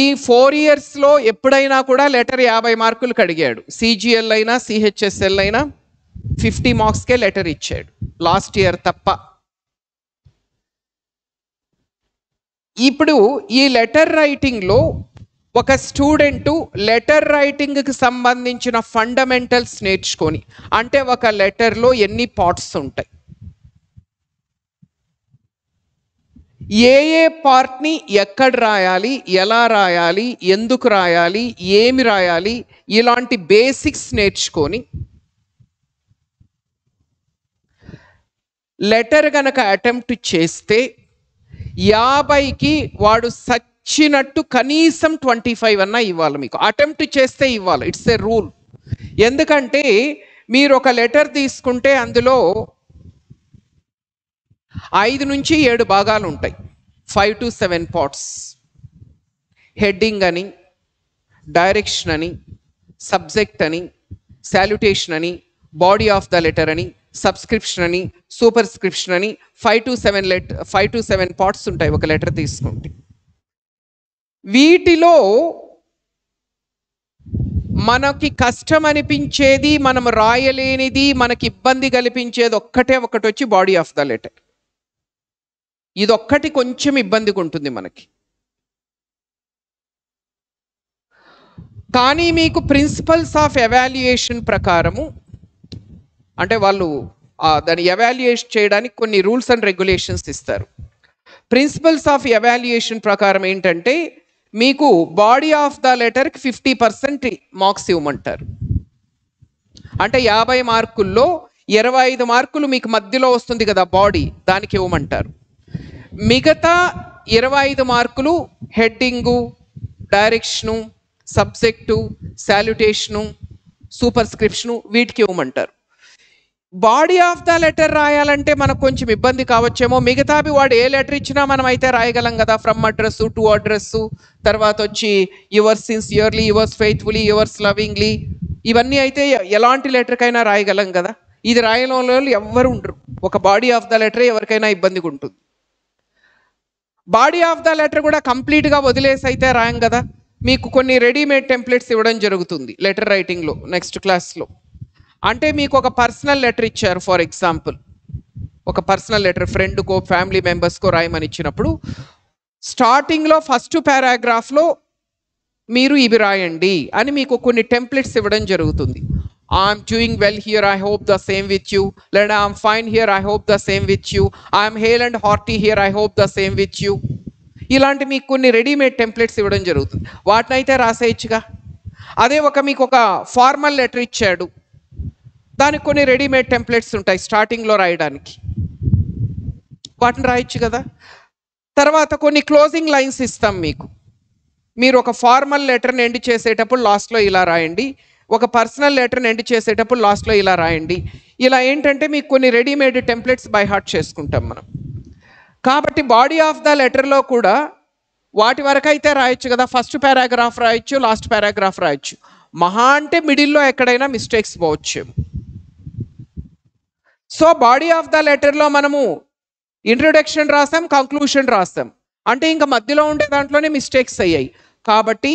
ఈ ఫోర్ ఇయర్స్లో ఎప్పుడైనా కూడా లెటర్ యాభై మార్కులు కడిగాడు సిజిఎల్ అయినా సిహెచ్ఎస్ఎల్ అయినా ఫిఫ్టీ మార్క్స్కే లెటర్ ఇచ్చాడు లాస్ట్ ఇయర్ తప్ప ఇప్పుడు ఈ లెటర్ రైటింగ్లో ఒక స్టూడెంటు లెటర్ రైటింగ్కి సంబంధించిన ఫండమెంటల్స్ నేర్చుకొని అంటే ఒక లెటర్లో ఎన్ని పార్ట్స్ ఉంటాయి ఏ ఏ పార్ట్ని ఎక్కడ రాయాలి ఎలా రాయాలి ఎందుకు రాయాలి ఏమి రాయాలి ఇలాంటి బేసిక్స్ నేర్చుకొని లెటర్ గనక అటెంప్ట్ చేస్తే యాభైకి వాడు సక్ ఇచ్చినట్టు కనీసం ట్వంటీ ఫైవ్ అన్నా ఇవ్వాలి మీకు అటెంప్ట్ చేస్తే ఇవ్వాలి ఇట్స్ ఎ రూల్ ఎందుకంటే మీరు ఒక లెటర్ తీసుకుంటే అందులో ఐదు నుంచి ఏడు భాగాలు ఉంటాయి five to seven parts heading అని డైరెక్షన్ అని సబ్జెక్ట్ అని శాల్యుటేషన్ అని బాడీ ఆఫ్ ద లెటర్ అని సబ్స్క్రిప్షన్ అని సూపర్స్క్రిప్షన్ అని five to seven let five to seven parts ఉంటాయి ఒక లెటర్ తీసుకుంటే వీటిలో మనకి కష్టం అనిపించేది మనం రాయలేనిది మనకి ఇబ్బంది కల్పించేది ఒక్కటే ఒకటి వచ్చి బాడీ ఆఫ్ ద లెటర్ ఇదొక్కటి కొంచెం ఇబ్బందిగా ఉంటుంది మనకి కానీ మీకు ప్రిన్సిపల్స్ ఆఫ్ ఎవాల్యుయేషన్ ప్రకారము అంటే వాళ్ళు దాన్ని ఎవాల్యుయేట్ చేయడానికి కొన్ని రూల్స్ అండ్ రెగ్యులేషన్స్ ఇస్తారు ప్రిన్సిపల్స్ ఆఫ్ ఎవాల్యుయేషన్ ప్రకారం ఏంటంటే మీకు బాడీ ఆఫ్ ద లెటర్కి ఫిఫ్టీ పర్సెంట్ మార్క్స్ ఇవ్వమంటారు అంటే యాభై మార్కుల్లో ఇరవై ఐదు మార్కులు మీకు మధ్యలో వస్తుంది కదా బాడీ దానికి ఇవ్వమంటారు మిగతా ఇరవై ఐదు మార్కులు heading direction subject salutation superscription వీటికి ఇవ్వమంటారు బాడీ ఆఫ్ ద లెటర్ రాయాలంటే మనకు కొంచెం ఇబ్బంది కావచ్చేమో మిగతావి వాడు ఏ లెటర్ ఇచ్చినా మనం అయితే రాయగలం కదా ఫ్రమ్ అడ్రస్ టు అడ్రస్ తర్వాత వచ్చి yours sincerely yours faithfully yours lovingly ఇవన్నీ అయితే ఎలాంటి లెటర్కైనా రాయగలం కదా ఇది రాయలంలో ఎవ్వరు ఉండరు ఒక బాడీ ఆఫ్ ద లెటర్ ఎవరికైనా ఇబ్బందిగా ఉంటుంది బాడీ ఆఫ్ ద లెటర్ కూడా కంప్లీట్గా వదిలేసి అయితే రాయం కదా మీకు కొన్ని రెడీమేడ్ టెంప్లెట్స్ ఇవ్వడం జరుగుతుంది లెటర్ రైటింగ్లో నెక్స్ట్ క్లాస్లో అంటే మీకు ఒక పర్సనల్ లెటర్ ఇచ్చారు ఫర్ ఎగ్జాంపుల్ ఒక పర్సనల్ లెటర్ ఫ్రెండ్కో ఫ్యామిలీ మెంబర్స్కో రాయమని ఇచ్చినప్పుడు స్టార్టింగ్లో ఫస్ట్ పారాగ్రాఫ్లో మీరు ఇవి రాయండి అని మీకు కొన్ని టెంప్లెట్స్ ఇవ్వడం జరుగుతుంది I'm doing well here I hope the same with you లేదా I'm fine here I hope the same with you I'm hale and hearty here I hope the same with you ఇలాంటి మీకు కొన్ని readymade templates ఇవ్వడం జరుగుతుంది వాటినైతే రాసేయచ్చుగా అదే ఒక మీకు ఒక ఫార్మల్ లెటర్ ఇచ్చాడు దానికి కొన్ని రెడీమేడ్ టెంప్లెట్స్ ఉంటాయి స్టార్టింగ్లో రాయడానికి వాటిని రాయొచ్చు కదా తర్వాత కొన్ని క్లోజింగ్ లైన్స్ ఇస్తాం మీకు మీరు ఒక ఫార్మల్ లెటర్ని ఎండ్ చేసేటప్పుడు లాస్ట్లో ఇలా రాయండి ఒక పర్సనల్ లెటర్ని ఎండ్ చేసేటప్పుడు లాస్ట్లో ఇలా రాయండి ఇలా ఏంటంటే మీకు కొన్ని రెడీమేడ్ టెంప్లెట్స్ బై హార్ట్ చేసుకుంటాం మనం కాబట్టి బాడీ ఆఫ్ ద లెటర్లో కూడా వాటి వరకు అయితే రాయొచ్చు కదా ఫస్ట్ పారాగ్రాఫ్ రాయొచ్చు లాస్ట్ పారాగ్రాఫ్ రాయొచ్చు మహా అంటే మిడిల్లో ఎక్కడైనా మిస్టేక్స్ పోవచ్చు సో బాడీ ఆఫ్ ద లెటర్లో మనము ఇంట్రొడక్షన్ రాస్తాం కంక్లూషన్ రాస్తాం అంటే ఇంకా మధ్యలో ఉండే దాంట్లోనే మిస్టేక్స్ అయ్యాయి కాబట్టి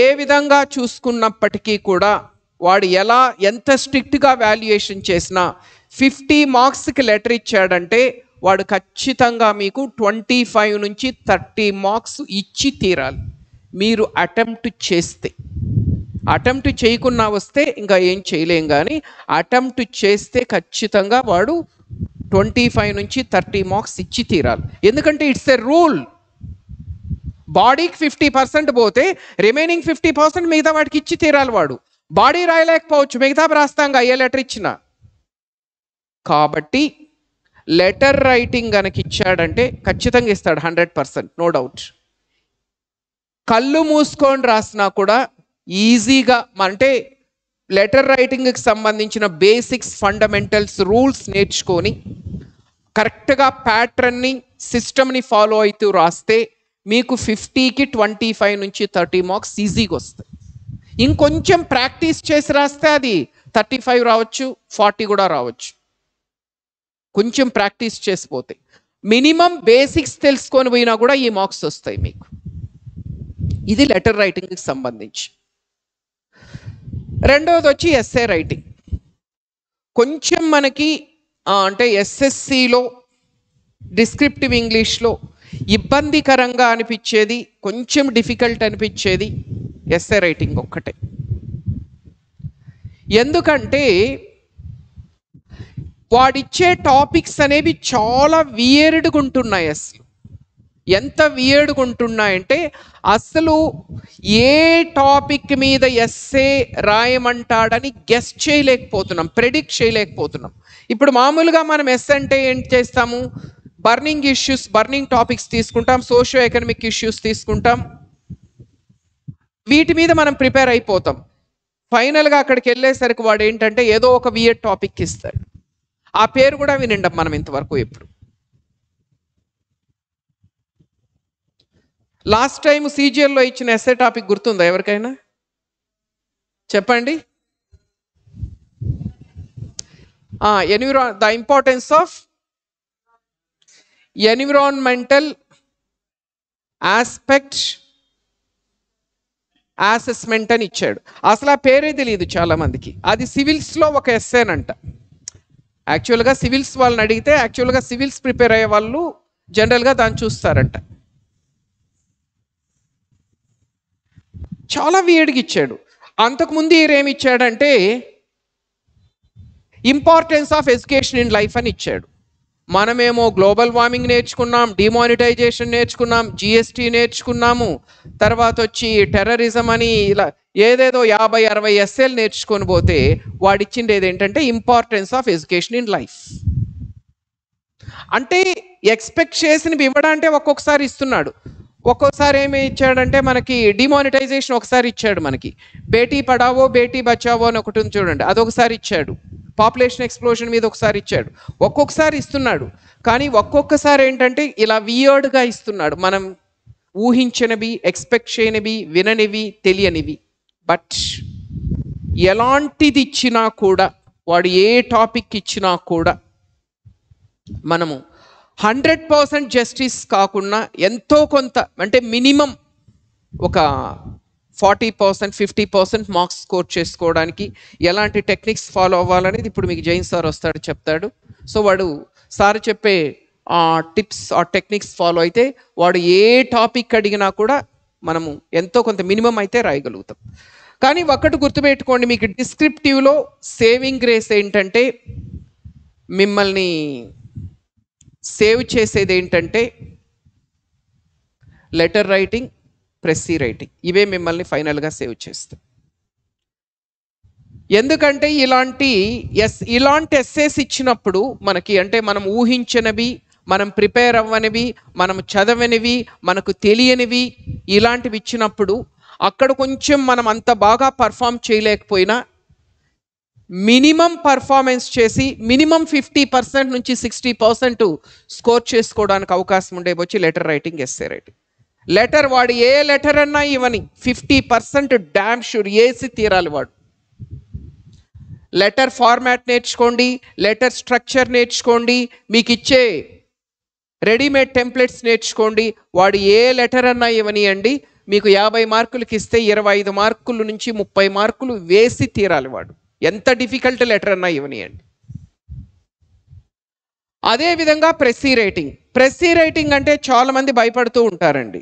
ఏ విధంగా చూసుకున్నప్పటికీ కూడా వాడు ఎలా ఎంత స్ట్రిక్ట్గా వాల్యుయేషన్ చేసినా ఫిఫ్టీ మార్క్స్కి లెటర్ ఇచ్చాడంటే వాడు ఖచ్చితంగా మీకు ట్వంటీ ఫైవ్ నుంచి థర్టీ మార్క్స్ ఇచ్చి తీరాలి మీరు అటెంప్ట్ చేస్తే అటెంప్ట్ చేయకుండా వస్తే ఇంకా ఏం చేయలేం కానీ అటెంప్ట్ చేస్తే ఖచ్చితంగా వాడు ట్వంటీ ఫైవ్ నుంచి థర్టీ మార్క్స్ ఇచ్చి తీరాలి ఎందుకంటే ఇట్స్ ఎ రూల్ బాడీకి ఫిఫ్టీ పర్సెంట్ పోతే రిమైనింగ్ ఫిఫ్టీ పర్సెంట్ మిగతా వాడికి ఇచ్చి తీరాలి వాడు బాడీ రాయలేకపోవచ్చు మిగతా రాస్తాం అయ్యే లెటర్ ఇచ్చిన కాబట్టి లెటర్ రైటింగ్ కనుక ఇచ్చాడంటే ఖచ్చితంగా ఇస్తాడు హండ్రెడ్ పర్సెంట్ నో డౌట్ కళ్ళు మూసుకొని రాసినా కూడా ఈజీగా అంటే లెటర్ రైటింగ్కి సంబంధించిన బేసిక్స్ ఫండమెంటల్స్ రూల్స్ నేర్చుకొని కరెక్ట్గా ప్యాటర్న్ని సిస్టమ్ని ఫాలో అవుతూ రాస్తే మీకు ఫిఫ్టీకి ట్వంటీ ఫైవ్ నుంచి థర్టీ మార్క్స్ ఈజీగా వస్తాయి ఇంకొంచెం ప్రాక్టీస్ చేసి రాస్తే అది థర్టీ ఫైవ్ రావచ్చు ఫార్టీ కూడా రావచ్చు కొంచెం ప్రాక్టీస్ చేసిపోతే మినిమం బేసిక్స్ తెలుసుకొని పోయినా కూడా ఈ మార్క్స్ వస్తాయి మీకు ఇది లెటర్ రైటింగ్కి సంబంధించి రెండవది వచ్చి ఎస్ఏ రైటింగ్ కొంచెం మనకి అంటే ఎస్ఎస్సిలో డిస్క్రిప్టివ్ ఇంగ్లీష్లో ఇబ్బందికరంగా అనిపించేది కొంచెం డిఫికల్ట్ అనిపించేది ఎస్ఏ రైటింగ్ ఒక్కటే ఎందుకంటే వాడిచ్చే టాపిక్స్ అనేవి చాలా వియర్డ్గా ఉంటున్నాయి అసలు ఎంత వియేడుకుంటున్నాయంటే ఉంటున్నాయంటే అసలు ఏ టాపిక్ మీద ఎస్సే రాయమంటాడని గెస్ట్ చేయలేకపోతున్నాం ప్రెడిక్ట్ చేయలేకపోతున్నాం ఇప్పుడు మామూలుగా మనం ఎస్ అంటే ఏం చేస్తాము బర్నింగ్ ఇష్యూస్ బర్నింగ్ టాపిక్స్ తీసుకుంటాం సోషియో ఎకనమిక్ ఇష్యూస్ తీసుకుంటాం వీటి మీద మనం ప్రిపేర్ అయిపోతాం ఫైనల్గా అక్కడికి వెళ్ళేసరికి వాడు ఏంటంటే ఏదో ఒక వియర్ టాపిక్ ఇస్తాడు ఆ పేరు కూడా వినిండం మనం ఇంతవరకు ఎప్పుడు లాస్ట్ టైం సీజియల్లో ఇచ్చిన ఎస్ఏ టాపిక్ గుర్తుందా ఎవరికైనా చెప్పండి ఎన్విరా the importance of environmental aspect assessment అని ఇచ్చాడు అసలు ఆ పేరే తెలియదు చాలామందికి అది సివిల్స్లో ఒక ఎస్సేనంట యాక్చువల్గా సివిల్స్ వాళ్ళని అడిగితే యాక్చువల్గా సివిల్స్ ప్రిపేర్ అయ్యే వాళ్ళు జనరల్గా దాన్ని చూస్తారంట చాలా వేడిగా ఇచ్చాడు అంతకుముందు ఈరేమి ఇచ్చాడంటే importance of education in life అని ఇచ్చాడు మనమేమో గ్లోబల్ వార్మింగ్ నేర్చుకున్నాం డిమానిటైజేషన్ నేర్చుకున్నాం జిఎస్టీ నేర్చుకున్నాము తర్వాత వచ్చి టెర్రరిజం అని ఇలా ఏదేదో యాభై అరవై ఎస్ఎల్ నేర్చుకొని పోతే వాడిచ్చింది ఏంటంటే importance of education in life అంటే ఎక్స్పెక్ట్ చేసినవి అంటే ఒక్కొక్కసారి ఇస్తున్నాడు ఒక్కోసారి ఏమి ఇచ్చాడంటే మనకి డిమానిటైజేషన్ ఒకసారి ఇచ్చాడు మనకి బేటీ పడావో బేటీ బచావో అని ఒకటి ఉంది చూడండి అదొకసారి ఇచ్చాడు పాపులేషన్ ఎక్స్ప్లోషన్ మీద ఒకసారి ఇచ్చాడు ఒక్కొక్కసారి ఇస్తున్నాడు కానీ ఒక్కొక్కసారి ఏంటంటే ఇలా వియర్డ్గా ఇస్తున్నాడు మనం ఊహించనివి ఎక్స్పెక్ట్ చేయనివి విననివి తెలియనివి బట్ ఎలాంటిది ఇచ్చినా కూడా వాడు ఏ టాపిక్ ఇచ్చినా కూడా మనము హండ్రెడ్ పర్సెంట్ జస్టిస్ కాకుండా ఎంతో కొంత అంటే మినిమం ఒక forty percent fifty percent marks score చేసుకోవడానికి ఎలాంటి టెక్నిక్స్ ఫాలో అవ్వాలనేది ఇప్పుడు మీకు జైన్ సార్ వస్తాడు చెప్తాడు సో వాడు సార్ చెప్పే టిప్స్ ఆ టెక్నిక్స్ ఫాలో అయితే వాడు ఏ టాపిక్ అడిగినా కూడా మనము ఎంతో కొంత మినిమం అయితే రాయగలుగుతాం కానీ ఒక్కటి గుర్తుపెట్టుకోండి మీకు డిస్క్రిప్టివ్లో సేవింగ్ గ్రేస్ ఏంటంటే మిమ్మల్ని సేవ్ చేసేది ఏంటంటే లెటర్ రైటింగ్ ప్రెస్సీ రైటింగ్ ఇవే మిమ్మల్ని ఫైనల్గా సేవ్ చేస్తాయి ఎందుకంటే ఇలాంటి ఎస్ ఇలాంటి ఎస్సేస్ ఇచ్చినప్పుడు మనకి అంటే మనం ఊహించినవి మనం ప్రిపేర్ అవ్వనివి మనం చదవనివి మనకు తెలియనివి ఇలాంటివి ఇచ్చినప్పుడు అక్కడ కొంచెం మనం అంత బాగా పర్ఫామ్ చేయలేకపోయినా మినిమం పర్ఫార్మెన్స్ చేసి మినిమం ఫిఫ్టీ పర్సెంట్ నుంచి సిక్స్టీ పర్సెంట్ స్కోర్ చేసుకోవడానికి అవకాశం వచ్చి letter writing essay writing letter వాడు ఏ లెటర్ అన్నా ఇవని ఫిఫ్టీ పర్సెంట్ డ్యామ్ షూర్ ఏసి తీరాలి వాడు లెటర్ ఫార్మాట్ నేర్చుకోండి లెటర్ స్ట్రక్చర్ నేర్చుకోండి మీకు ఇచ్చే రెడీమేడ్ టెంప్లెట్స్ నేర్చుకోండి వాడు ఏ లెటర్ అన్నా అండి మీకు యాభై మార్కులకి ఇస్తే ఇరవై ఐదు మార్కుల నుంచి ముప్పై మార్కులు వేసి తీరాలి వాడు ఎంత డిఫికల్ట్ లెటర్ అన్నా అదే అదేవిధంగా ప్రెస్సీ రైటింగ్ ప్రెస్సీ రైటింగ్ అంటే చాలామంది భయపడుతూ ఉంటారండి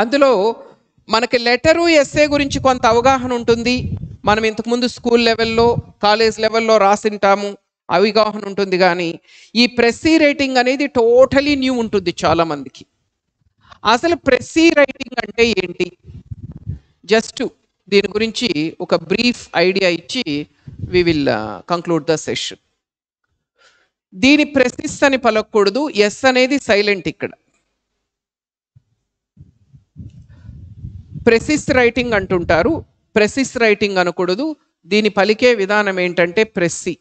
అందులో మనకి లెటరు ఎస్ఏ గురించి కొంత అవగాహన ఉంటుంది మనం ఇంతకుముందు స్కూల్ లెవెల్లో కాలేజ్ లెవెల్లో రాసింటాము అవగాహన ఉంటుంది కానీ ఈ ప్రెస్సీ రైటింగ్ అనేది టోటలీ న్యూ ఉంటుంది చాలామందికి అసలు ప్రెస్సీ రైటింగ్ అంటే ఏంటి జస్ట్ దీని గురించి ఒక బ్రీఫ్ ఐడియా ఇచ్చి we will conclude the session దీని ప్రెసిస్ అని పలకూడదు ఎస్ అనేది సైలెంట్ ఇక్కడ ప్రెసిస్ రైటింగ్ అంటుంటారు ప్రెసిస్ రైటింగ్ అనకూడదు దీని పలికే విధానం ఏంటంటే ప్రెస్సి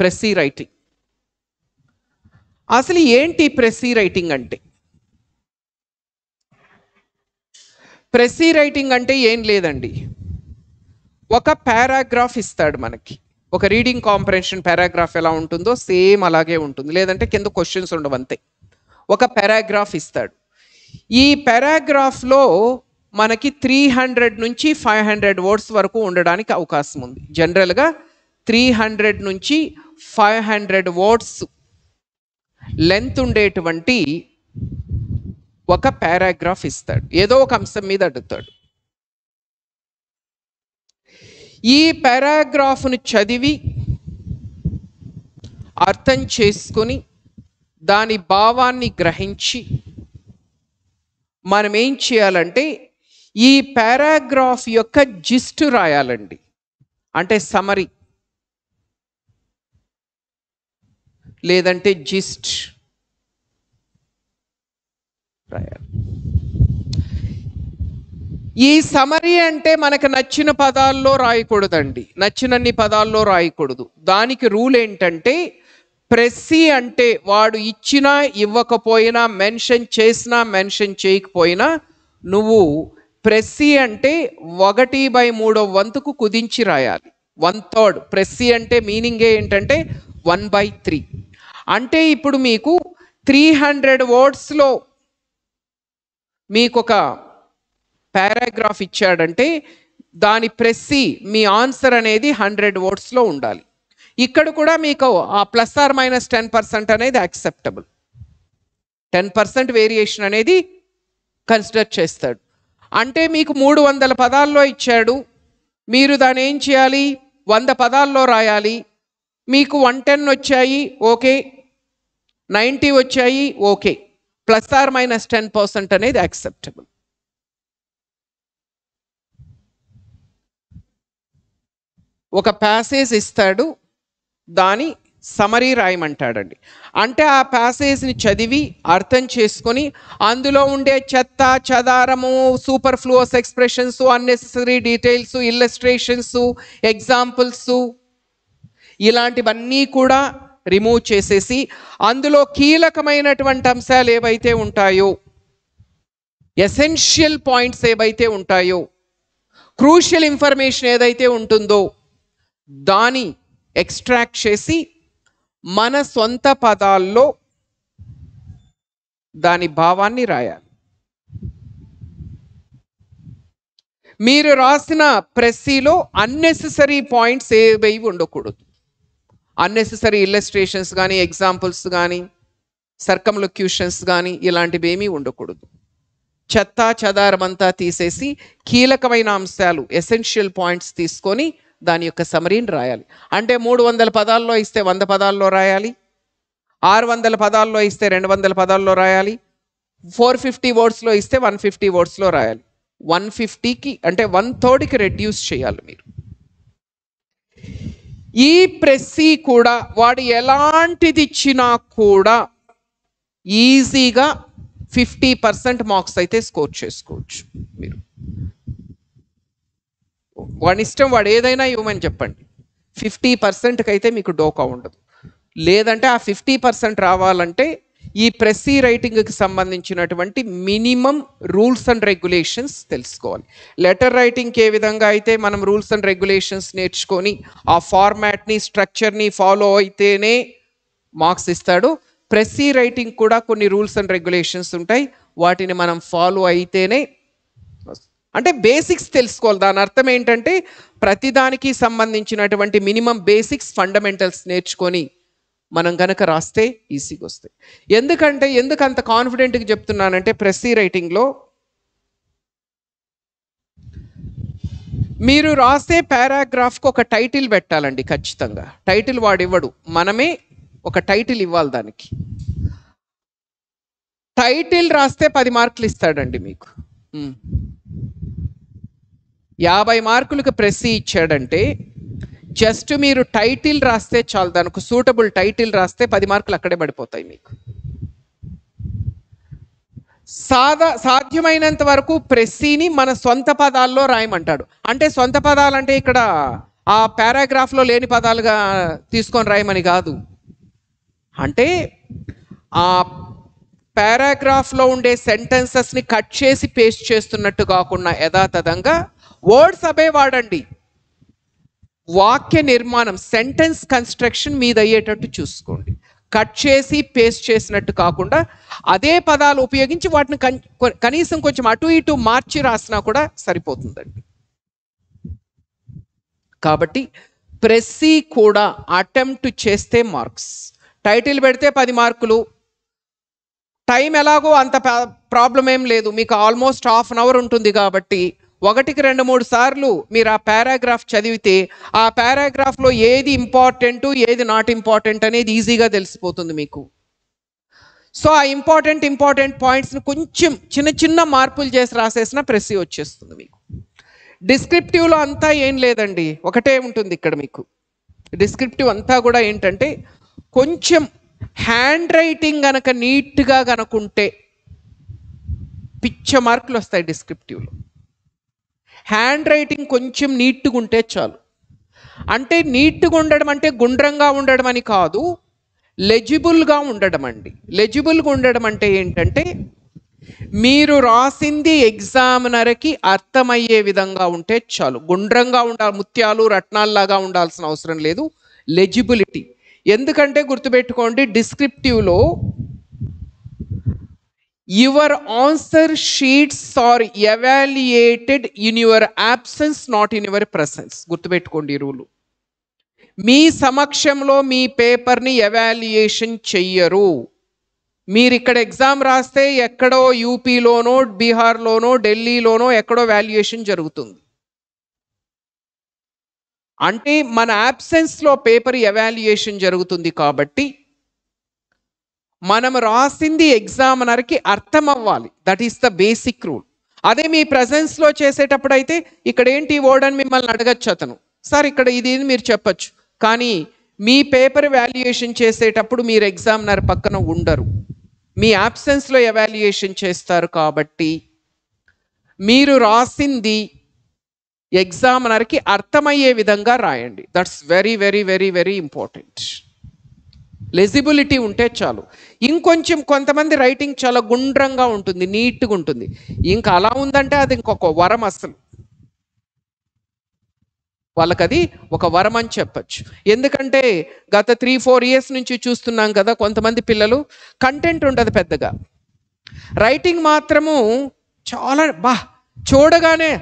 ప్రెస్సీ రైటింగ్ అసలు ఏంటి ప్రెస్సీ రైటింగ్ అంటే ప్రెసీ రైటింగ్ అంటే ఏం లేదండి ఒక పారాగ్రాఫ్ ఇస్తాడు మనకి ఒక రీడింగ్ కాంప్రెన్షన్ పారాగ్రాఫ్ ఎలా ఉంటుందో సేమ్ అలాగే ఉంటుంది లేదంటే కింద క్వశ్చన్స్ ఉండవు అంతే ఒక పారాగ్రాఫ్ ఇస్తాడు ఈ పారాగ్రాఫ్లో మనకి త్రీ హండ్రెడ్ నుంచి ఫైవ్ హండ్రెడ్ వర్డ్స్ వరకు ఉండడానికి అవకాశం ఉంది జనరల్గా త్రీ హండ్రెడ్ నుంచి ఫైవ్ హండ్రెడ్ వర్డ్స్ లెంత్ ఉండేటువంటి ఒక పారాగ్రాఫ్ ఇస్తాడు ఏదో ఒక అంశం మీద అడుగుతాడు ఈ పారాగ్రాఫ్ను చదివి అర్థం చేసుకొని దాని భావాన్ని గ్రహించి మనం ఏం చేయాలంటే ఈ పారాగ్రాఫ్ యొక్క జిస్టు రాయాలండి అంటే సమరీ లేదంటే జిస్ట్ అభిప్రాయాలు ఈ సమరి అంటే మనకు నచ్చిన పదాల్లో రాయకూడదండి నచ్చినన్ని పదాల్లో రాయకూడదు దానికి రూల్ ఏంటంటే ప్రెస్సి అంటే వాడు ఇచ్చినా ఇవ్వకపోయినా మెన్షన్ చేసినా మెన్షన్ చేయకపోయినా నువ్వు ప్రెస్సి అంటే ఒకటి బై మూడో వంతుకు కుదించి రాయాలి వన్ థర్డ్ ప్రెస్సి అంటే మీనింగ్ ఏంటంటే వన్ బై త్రీ అంటే ఇప్పుడు మీకు త్రీ హండ్రెడ్ వర్డ్స్లో మీకు ఒక పారాగ్రాఫ్ ఇచ్చాడంటే దాని ప్రెస్సి మీ ఆన్సర్ అనేది హండ్రెడ్ వర్డ్స్లో ఉండాలి ఇక్కడ కూడా మీకు ఆ plus or minus ten percent అనేది యాక్సెప్టబుల్ టెన్ పర్సెంట్ వేరియేషన్ అనేది కన్సిడర్ చేస్తాడు అంటే మీకు మూడు వందల పదాల్లో ఇచ్చాడు మీరు దాన్ని ఏం చేయాలి వంద పదాల్లో రాయాలి మీకు వన్ టెన్ వచ్చాయి ఓకే నైంటీ వచ్చాయి okay plus or minus ten percent అనేది యాక్సెప్టబుల్ ఒక ప్యాసేజ్ ఇస్తాడు దాని సమరీ రాయమంటాడండి అంటే ఆ ప్యాసేజ్ని చదివి అర్థం చేసుకొని అందులో ఉండే చెత్త చదారము superfluous expressions unnecessary details illustrations examples ఇలాంటివన్నీ కూడా రిమూవ్ చేసేసి అందులో కీలకమైనటువంటి అంశాలు ఏవైతే ఉంటాయో ఎసెన్షియల్ పాయింట్స్ ఏవైతే ఉంటాయో క్రూషియల్ ఇన్ఫర్మేషన్ ఏదైతే ఉంటుందో దాని ఎక్స్ట్రాక్ట్ చేసి మన సొంత పదాల్లో దాని భావాన్ని రాయాలి మీరు రాసిన ప్రెస్సీలో అన్నెసెసరీ పాయింట్స్ ఏవై ఉండకూడదు అన్నెసెసరీ ఇల్లస్ట్రేషన్స్ కానీ ఎగ్జాంపుల్స్ కానీ సర్కంలొక్యూషన్స్ కానీ ఇలాంటివి ఏమీ ఉండకూడదు చెత్త చెదారమంతా తీసేసి కీలకమైన అంశాలు ఎసెన్షియల్ పాయింట్స్ తీసుకొని దాని యొక్క సమరీని రాయాలి అంటే మూడు వందల పదాల్లో ఇస్తే వంద పదాల్లో రాయాలి ఆరు వందల పదాల్లో ఇస్తే రెండు వందల పదాల్లో రాయాలి ఫోర్ ఫిఫ్టీ వర్డ్స్లో ఇస్తే వన్ ఫిఫ్టీ వర్డ్స్లో రాయాలి వన్ ఫిఫ్టీకి అంటే వన్ థర్డ్కి రెడ్యూస్ చేయాలి మీరు ఈ ప్రెస్సీ కూడా వాడు ఎలాంటిది ఇచ్చినా కూడా ఈజీగా ఫిఫ్టీ పర్సెంట్ మార్క్స్ అయితే స్కోర్ చేసుకోవచ్చు మీరు వాడి ఇష్టం వాడు ఏదైనా ఇవ్వమని చెప్పండి ఫిఫ్టీ పర్సెంట్కి అయితే మీకు డోకా ఉండదు లేదంటే ఆ ఫిఫ్టీ పర్సెంట్ రావాలంటే ఈ ప్రెస్సీ రైటింగ్కి సంబంధించినటువంటి మినిమం రూల్స్ అండ్ రెగ్యులేషన్స్ తెలుసుకోవాలి లెటర్ రైటింగ్కి ఏ విధంగా అయితే మనం రూల్స్ అండ్ రెగ్యులేషన్స్ నేర్చుకొని ఆ ఫార్మాట్ని స్ట్రక్చర్ని ఫాలో అయితేనే మార్క్స్ ఇస్తాడు ప్రెస్సీ రైటింగ్ కూడా కొన్ని రూల్స్ అండ్ రెగ్యులేషన్స్ ఉంటాయి వాటిని మనం ఫాలో అయితేనే అంటే బేసిక్స్ తెలుసుకోవాలి దాని అర్థం ఏంటంటే ప్రతిదానికి సంబంధించినటువంటి మినిమం బేసిక్స్ ఫండమెంటల్స్ నేర్చుకొని మనం కనుక రాస్తే ఈజీగా వస్తాయి ఎందుకంటే ఎందుకు అంత కాన్ఫిడెంట్గా చెప్తున్నానంటే ప్రెస్సీ రైటింగ్లో మీరు రాసే పారాగ్రాఫ్కి ఒక టైటిల్ పెట్టాలండి ఖచ్చితంగా టైటిల్ వాడు ఇవ్వడు మనమే ఒక టైటిల్ ఇవ్వాలి దానికి టైటిల్ రాస్తే పది మార్కులు ఇస్తాడండి మీకు యాభై మార్కులకు ప్రెస్ ఇచ్చాడంటే జస్ట్ మీరు టైటిల్ రాస్తే చాలు దానికి సూటబుల్ టైటిల్ రాస్తే పది మార్కులు అక్కడే పడిపోతాయి మీకు సాధ సాధ్యమైనంత వరకు ప్రెస్సీని మన సొంత పదాల్లో రాయమంటాడు అంటే సొంత పదాలంటే ఇక్కడ ఆ పారాగ్రాఫ్లో లేని పదాలుగా తీసుకొని రాయమని కాదు అంటే ఆ పారాగ్రాఫ్లో ఉండే సెంటెన్సెస్ని కట్ చేసి పేస్ట్ చేస్తున్నట్టు కాకుండా యథాతథంగా వర్డ్స్ అబే వాడండి వాక్య నిర్మాణం సెంటెన్స్ కన్స్ట్రక్షన్ మీద అయ్యేటట్టు చూసుకోండి కట్ చేసి పేస్ట్ చేసినట్టు కాకుండా అదే పదాలు ఉపయోగించి వాటిని కనీసం కొంచెం అటు ఇటు మార్చి రాసినా కూడా సరిపోతుందండి కాబట్టి ప్రెస్సీ కూడా అటెంప్ట్ చేస్తే మార్క్స్ టైటిల్ పెడితే పది మార్కులు టైం ఎలాగో అంత ప్రాబ్లం ఏం లేదు మీకు ఆల్మోస్ట్ హాఫ్ అన్ అవర్ ఉంటుంది కాబట్టి ఒకటికి రెండు మూడు సార్లు మీరు ఆ పారాగ్రాఫ్ చదివితే ఆ పారాగ్రాఫ్లో ఏది ఇంపార్టెంట్ ఏది నాట్ ఇంపార్టెంట్ అనేది ఈజీగా తెలిసిపోతుంది మీకు సో ఆ ఇంపార్టెంట్ ఇంపార్టెంట్ పాయింట్స్ని కొంచెం చిన్న చిన్న మార్పులు చేసి రాసేసిన ప్రెసి వచ్చేస్తుంది మీకు డిస్క్రిప్టివ్లో అంతా ఏం లేదండి ఒకటే ఉంటుంది ఇక్కడ మీకు డిస్క్రిప్టివ్ అంతా కూడా ఏంటంటే కొంచెం హ్యాండ్ రైటింగ్ కనుక నీట్గా కనుకుంటే పిచ్చ మార్కులు వస్తాయి డిస్క్రిప్టివ్లో హ్యాండ్ రైటింగ్ కొంచెం నీట్గా ఉంటే చాలు అంటే నీట్గా ఉండడం అంటే గుండ్రంగా ఉండడం అని కాదు లెజిబుల్గా ఉండడం అండి లెజిబుల్గా ఉండడం అంటే ఏంటంటే మీరు రాసింది ఎగ్జామినర్కి అర్థమయ్యే విధంగా ఉంటే చాలు గుండ్రంగా ఉండాలి ముత్యాలు రత్నాల్లాగా ఉండాల్సిన అవసరం లేదు లెజిబిలిటీ ఎందుకంటే గుర్తుపెట్టుకోండి డిస్క్రిప్టివ్లో your answer sheets are evaluated in your absence not in your presence గుర్తుపెట్టుకోండి రూలు మీ సమక్షంలో మీ పేపర్ని ఎవాల్యుయేషన్ చెయ్యరు మీరు ఇక్కడ ఎగ్జామ్ రాస్తే ఎక్కడో యూపీలోనో బీహార్లోనో ఢిల్లీలోనో ఎక్కడో వాల్యుయేషన్ జరుగుతుంది అంటే మన యాబ్సెన్స్లో పేపర్ ఎవాల్యుయేషన్ జరుగుతుంది కాబట్టి మనం రాసింది ఎగ్జామినర్కి అర్థం అవ్వాలి that is the basic rule అదే మీ ప్రజెన్స్లో చేసేటప్పుడు అయితే ఇక్కడ ఏంటి వర్డ్ అని మిమ్మల్ని అడగచ్చు అతను సార్ ఇక్కడ ఇది మీరు చెప్పచ్చు కానీ మీ పేపర్ వాల్యుయేషన్ చేసేటప్పుడు మీరు ఎగ్జామినర్ పక్కన ఉండరు మీ యాబ్సెన్స్లో ఎవాల్యుయేషన్ చేస్తారు కాబట్టి మీరు రాసింది ఎగ్జామినర్కి అర్థమయ్యే విధంగా రాయండి that's very very very very important legibility ఉంటే చాలు ఇంకొంచెం కొంతమంది రైటింగ్ చాలా గుండ్రంగా ఉంటుంది నీట్గా ఉంటుంది ఇంకా అలా ఉందంటే అది ఇంకొక వరం అసలు వాళ్ళకి అది ఒక వరం అని చెప్పచ్చు ఎందుకంటే గత త్రీ ఫోర్ ఇయర్స్ నుంచి చూస్తున్నాం కదా కొంతమంది పిల్లలు కంటెంట్ ఉండదు పెద్దగా రైటింగ్ మాత్రము చాలా బా చూడగానే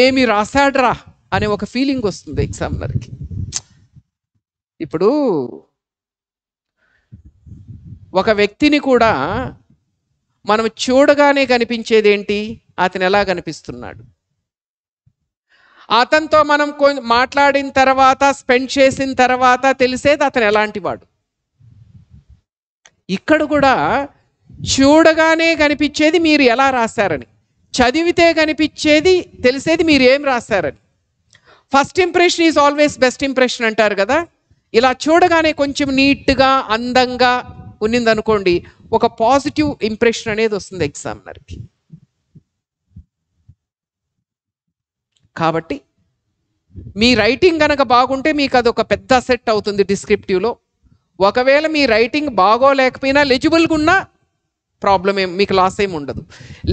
ఏమి రాశాడ్రా అనే ఒక ఫీలింగ్ వస్తుంది ఎగ్జామ్లర్కి ఇప్పుడు ఒక వ్యక్తిని కూడా మనం చూడగానే కనిపించేది ఏంటి అతను ఎలా కనిపిస్తున్నాడు అతనితో మనం కొ మాట్లాడిన తర్వాత స్పెండ్ చేసిన తర్వాత తెలిసేది అతను ఎలాంటివాడు ఇక్కడ కూడా చూడగానే కనిపించేది మీరు ఎలా రాశారని చదివితే కనిపించేది తెలిసేది మీరు ఏం రాశారని first impression is always best impression అంటారు కదా ఇలా చూడగానే కొంచెం నీట్గా అందంగా ఉన్నిందనుకోండి ఒక పాజిటివ్ ఇంప్రెషన్ అనేది వస్తుంది ఎగ్జామినర్కి కాబట్టి మీ రైటింగ్ కనుక బాగుంటే మీకు అది ఒక పెద్ద సెట్ అవుతుంది డిస్క్రిప్టివ్లో ఒకవేళ మీ రైటింగ్ బాగోలేకపోయినా లెజిబుల్గా ఉన్నా ప్రాబ్లం ఏం మీకు లాస్ ఏమి ఉండదు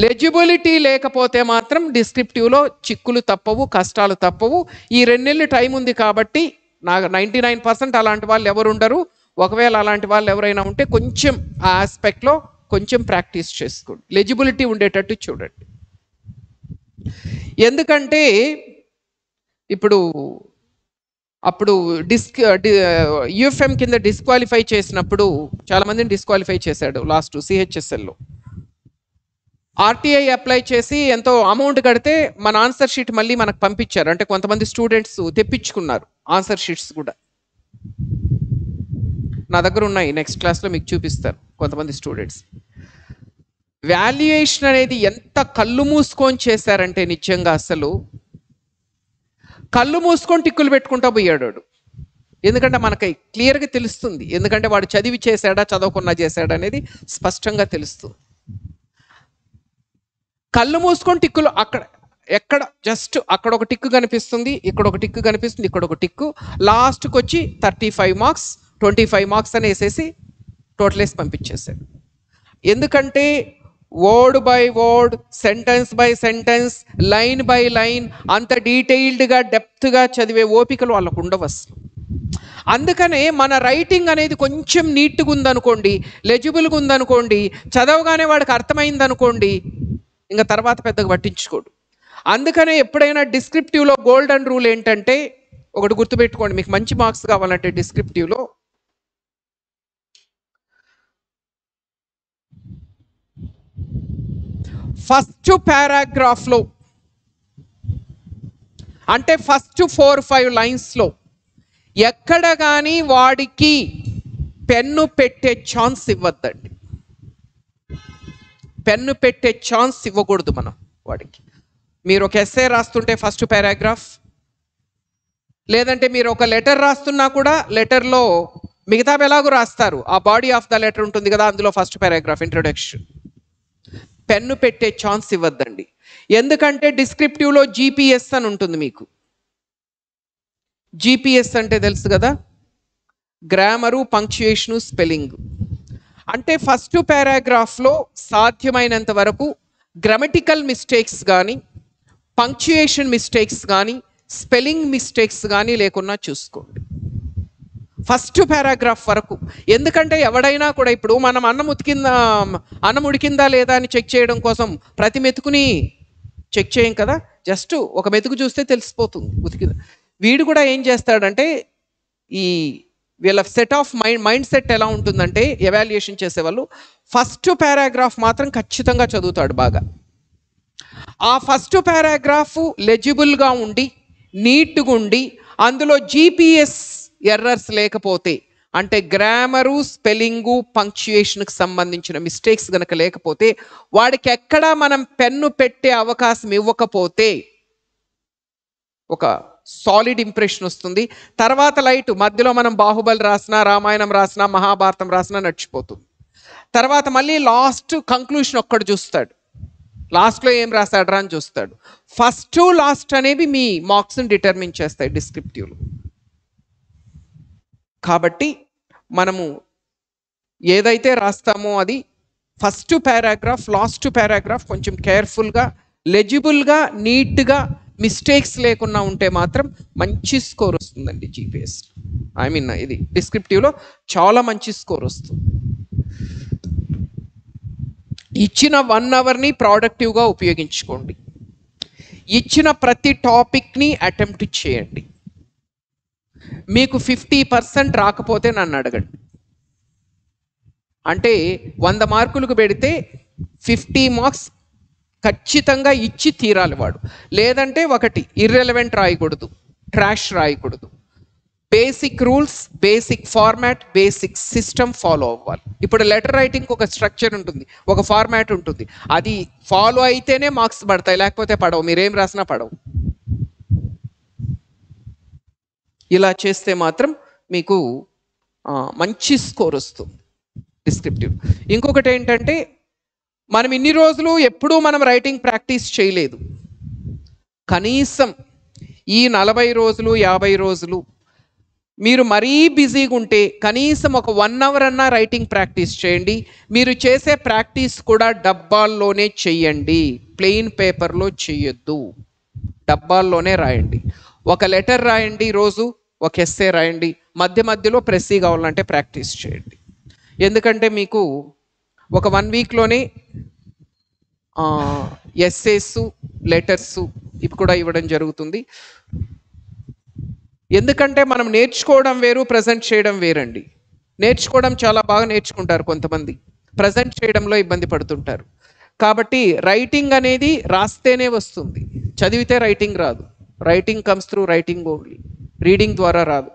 లెజిబిలిటీ లేకపోతే మాత్రం డిస్క్రిప్టివ్లో చిక్కులు తప్పవు కష్టాలు తప్పవు ఈ రెండేళ్ళు టైం ఉంది కాబట్టి నాకు నైంటీ నైన్ పర్సెంట్ అలాంటి వాళ్ళు ఎవరు ఉండరు ఒకవేళ అలాంటి వాళ్ళు ఎవరైనా ఉంటే కొంచెం ఆ ఆస్పెక్ట్లో కొంచెం ప్రాక్టీస్ చేసుకోండి లెజిబిలిటీ ఉండేటట్టు చూడండి ఎందుకంటే ఇప్పుడు అప్పుడు డిస్క్ యుఎఫ్ఎం కింద డిస్క్వాలిఫై చేసినప్పుడు చాలామందిని డిస్క్వాలిఫై చేశాడు లాస్ట్ సిహెచ్ఎస్ఎల్లో ఆర్టీఐ అప్లై చేసి ఎంతో అమౌంట్ కడితే మన ఆన్సర్ షీట్ మళ్ళీ మనకు పంపించారు అంటే కొంతమంది స్టూడెంట్స్ తెప్పించుకున్నారు ఆన్సర్ షీట్స్ కూడా నా దగ్గర ఉన్నాయి నెక్స్ట్ క్లాస్లో మీకు చూపిస్తారు కొంతమంది స్టూడెంట్స్ వాల్యుయేషన్ అనేది ఎంత కళ్ళు మూసుకొని చేశారంటే నిత్యంగా అసలు కళ్ళు మూసుకొని టిక్కులు పెట్టుకుంటా పోయాడు ఎందుకంటే మనకి క్లియర్గా తెలుస్తుంది ఎందుకంటే వాడు చదివి చేశాడా చదవకుండా చేశాడా అనేది స్పష్టంగా తెలుస్తుంది కళ్ళు మూసుకొని టిక్కులు అక్కడ ఎక్కడ జస్ట్ అక్కడ ఒక టిక్కు కనిపిస్తుంది ఇక్కడ ఒక టిక్కు కనిపిస్తుంది ఇక్కడ ఒక టిక్కు లాస్ట్కి వచ్చి thirty five marks twenty five marks అని వేసేసి టోటల్ వేసి పంపించేశాడు ఎందుకంటే word by word sentence by sentence line by line అంత డీటెయిల్డ్గా డెప్త్గా చదివే ఓపికలు వాళ్ళకు ఉండవు అసలు అందుకనే మన రైటింగ్ అనేది కొంచెం నీట్గా ఉందనుకోండి లెజిబుల్గా ఉందనుకోండి చదవగానే వాడికి అర్థమైందనుకోండి ఇంకా తర్వాత పెద్దగా పట్టించుకోడు అందుకనే ఎప్పుడైనా డిస్క్రిప్టివ్లో గోల్డెన్ రూల్ ఏంటంటే ఒకటి గుర్తుపెట్టుకోండి మీకు మంచి మార్క్స్ కావాలంటే డిస్క్రిప్టివ్లో ఫస్ట్ పారాగ్రాఫ్లో అంటే ఫస్ట్ ఫోర్ ఫైవ్ లైన్స్లో ఎక్కడ కానీ వాడికి పెన్ను పెట్టే ఛాన్స్ ఇవ్వద్దండి పెన్ను పెట్టే ఛాన్స్ ఇవ్వకూడదు మనం వాడికి మీరు ఒక ఎస్ఏ రాస్తుంటే ఫస్ట్ పారాగ్రాఫ్ లేదంటే మీరు ఒక లెటర్ రాస్తున్నా కూడా లెటర్లో మిగతా ఎలాగో రాస్తారు ఆ బాడీ ఆఫ్ ద లెటర్ ఉంటుంది కదా అందులో ఫస్ట్ పారాగ్రాఫ్ ఇంట్రొడక్షన్ పెన్ను పెట్టే ఛాన్స్ ఇవ్వద్దండి ఎందుకంటే డిస్క్రిప్టివ్లో జీపీఎస్ అని ఉంటుంది మీకు జీపీఎస్ అంటే తెలుసు కదా గ్రామరు పంక్చుయేషను స్పెల్లింగ్ అంటే ఫస్ట్ పారాగ్రాఫ్లో సాధ్యమైనంత వరకు గ్రామటికల్ మిస్టేక్స్ కానీ పంక్చుయేషన్ మిస్టేక్స్ కానీ స్పెల్లింగ్ మిస్టేక్స్ కానీ లేకుండా చూసుకోండి ఫస్ట్ పారాగ్రాఫ్ వరకు ఎందుకంటే ఎవడైనా కూడా ఇప్పుడు మనం అన్నం ఉతికిందా అన్నం ఉడికిందా లేదా అని చెక్ చేయడం కోసం ప్రతి మెతుకుని చెక్ చేయం కదా జస్ట్ ఒక మెతుకు చూస్తే తెలిసిపోతుంది ఉతికి వీడు కూడా ఏం చేస్తాడంటే ఈ వీళ్ళ set of mind mind set ఎలా ఉంటుందంటే ఎవాల్యుయేషన్ చేసేవాళ్ళు ఫస్ట్ పారాగ్రాఫ్ మాత్రం ఖచ్చితంగా చదువుతాడు బాగా ఆ ఫస్ట్ పారాగ్రాఫ్ లెజిబుల్గా ఉండి నీట్గా ఉండి అందులో జీపీఎస్ ఎర్రర్స్ లేకపోతే అంటే గ్రామరు స్పెల్లింగు పంక్చుయేషన్కి సంబంధించిన మిస్టేక్స్ కనుక లేకపోతే వాడికి ఎక్కడా మనం పెన్ను పెట్టే అవకాశం ఇవ్వకపోతే ఒక సాలిడ్ ఇంప్రెషన్ వస్తుంది తర్వాత లైట్ మధ్యలో మనం బాహుబలి రాసినా రామాయణం రాసినా మహాభారతం రాసినా నడిచిపోతుంది తర్వాత మళ్ళీ లాస్ట్ కంక్లూషన్ ఒక్కడు చూస్తాడు లాస్ట్లో ఏం రా అని చూస్తాడు ఫస్ట్ లాస్ట్ అనేవి మీ మార్క్స్ని డిటర్మిన్ చేస్తాయి డిస్క్రిప్టివ్లు కాబట్టి మనము ఏదైతే రాస్తామో అది ఫస్ట్ పారాగ్రాఫ్ లాస్ట్ పారాగ్రాఫ్ కొంచెం కేర్ఫుల్గా లెజిబుల్గా నీట్గా మిస్టేక్స్ లేకుండా ఉంటే మాత్రం మంచి స్కోర్ వస్తుందండి జీపీఎస్ ఐ మీన్ ఇది డిస్క్రిప్టివ్లో చాలా మంచి స్కోర్ వస్తుంది ఇచ్చిన వన్ అవర్ని ప్రోడక్టివ్గా ఉపయోగించుకోండి ఇచ్చిన ప్రతి టాపిక్ని అటెంప్ట్ చేయండి మీకు ఫిఫ్టీ పర్సెంట్ రాకపోతే నన్ను అడగండి అంటే వంద మార్కులకు పెడితే ఫిఫ్టీ మార్క్స్ ఖచ్చితంగా ఇచ్చి తీరాలి వాడు లేదంటే ఒకటి ఇర్రెలవెంట్ రాయకూడదు ట్రాష్ రాయకూడదు basic rules basic format basic system follow అవ్వాలి ఇప్పుడు లెటర్ రైటింగ్ ఒక స్ట్రక్చర్ ఉంటుంది ఒక ఫార్మాట్ ఉంటుంది అది ఫాలో అయితేనే మార్క్స్ పడతాయి లేకపోతే పడవు మీరేం రాసినా పడవు ఇలా చేస్తే మాత్రం మీకు మంచి స్కోర్ వస్తుంది డిస్క్రిప్టివ్ ఇంకొకటి ఏంటంటే మనం ఇన్ని రోజులు ఎప్పుడూ మనం రైటింగ్ ప్రాక్టీస్ చేయలేదు కనీసం ఈ నలభై రోజులు యాభై రోజులు మీరు మరీ బిజీగా ఉంటే కనీసం ఒక వన్ అవర్ అన్నా రైటింగ్ ప్రాక్టీస్ చేయండి మీరు చేసే ప్రాక్టీస్ కూడా డబ్బాల్లోనే చెయ్యండి ప్లెయిన్ పేపర్లో చెయ్యొద్దు డబ్బాల్లోనే రాయండి ఒక లెటర్ రాయండి రోజు ఒక ఎస్సే రాయండి మధ్య మధ్యలో ప్రెస్సీ కావాలంటే ప్రాక్టీస్ చేయండి ఎందుకంటే మీకు ఒక వన్ వీక్లోనే ఎస్సేస్ లెటర్స్ ఇవి కూడా ఇవ్వడం జరుగుతుంది ఎందుకంటే మనం నేర్చుకోవడం వేరు ప్రజెంట్ చేయడం వేరండి నేర్చుకోవడం చాలా బాగా నేర్చుకుంటారు కొంతమంది ప్రజెంట్ చేయడంలో ఇబ్బంది పడుతుంటారు కాబట్టి రైటింగ్ అనేది రాస్తేనే వస్తుంది చదివితే రైటింగ్ రాదు writing comes through writing only reading ద్వారా రాదు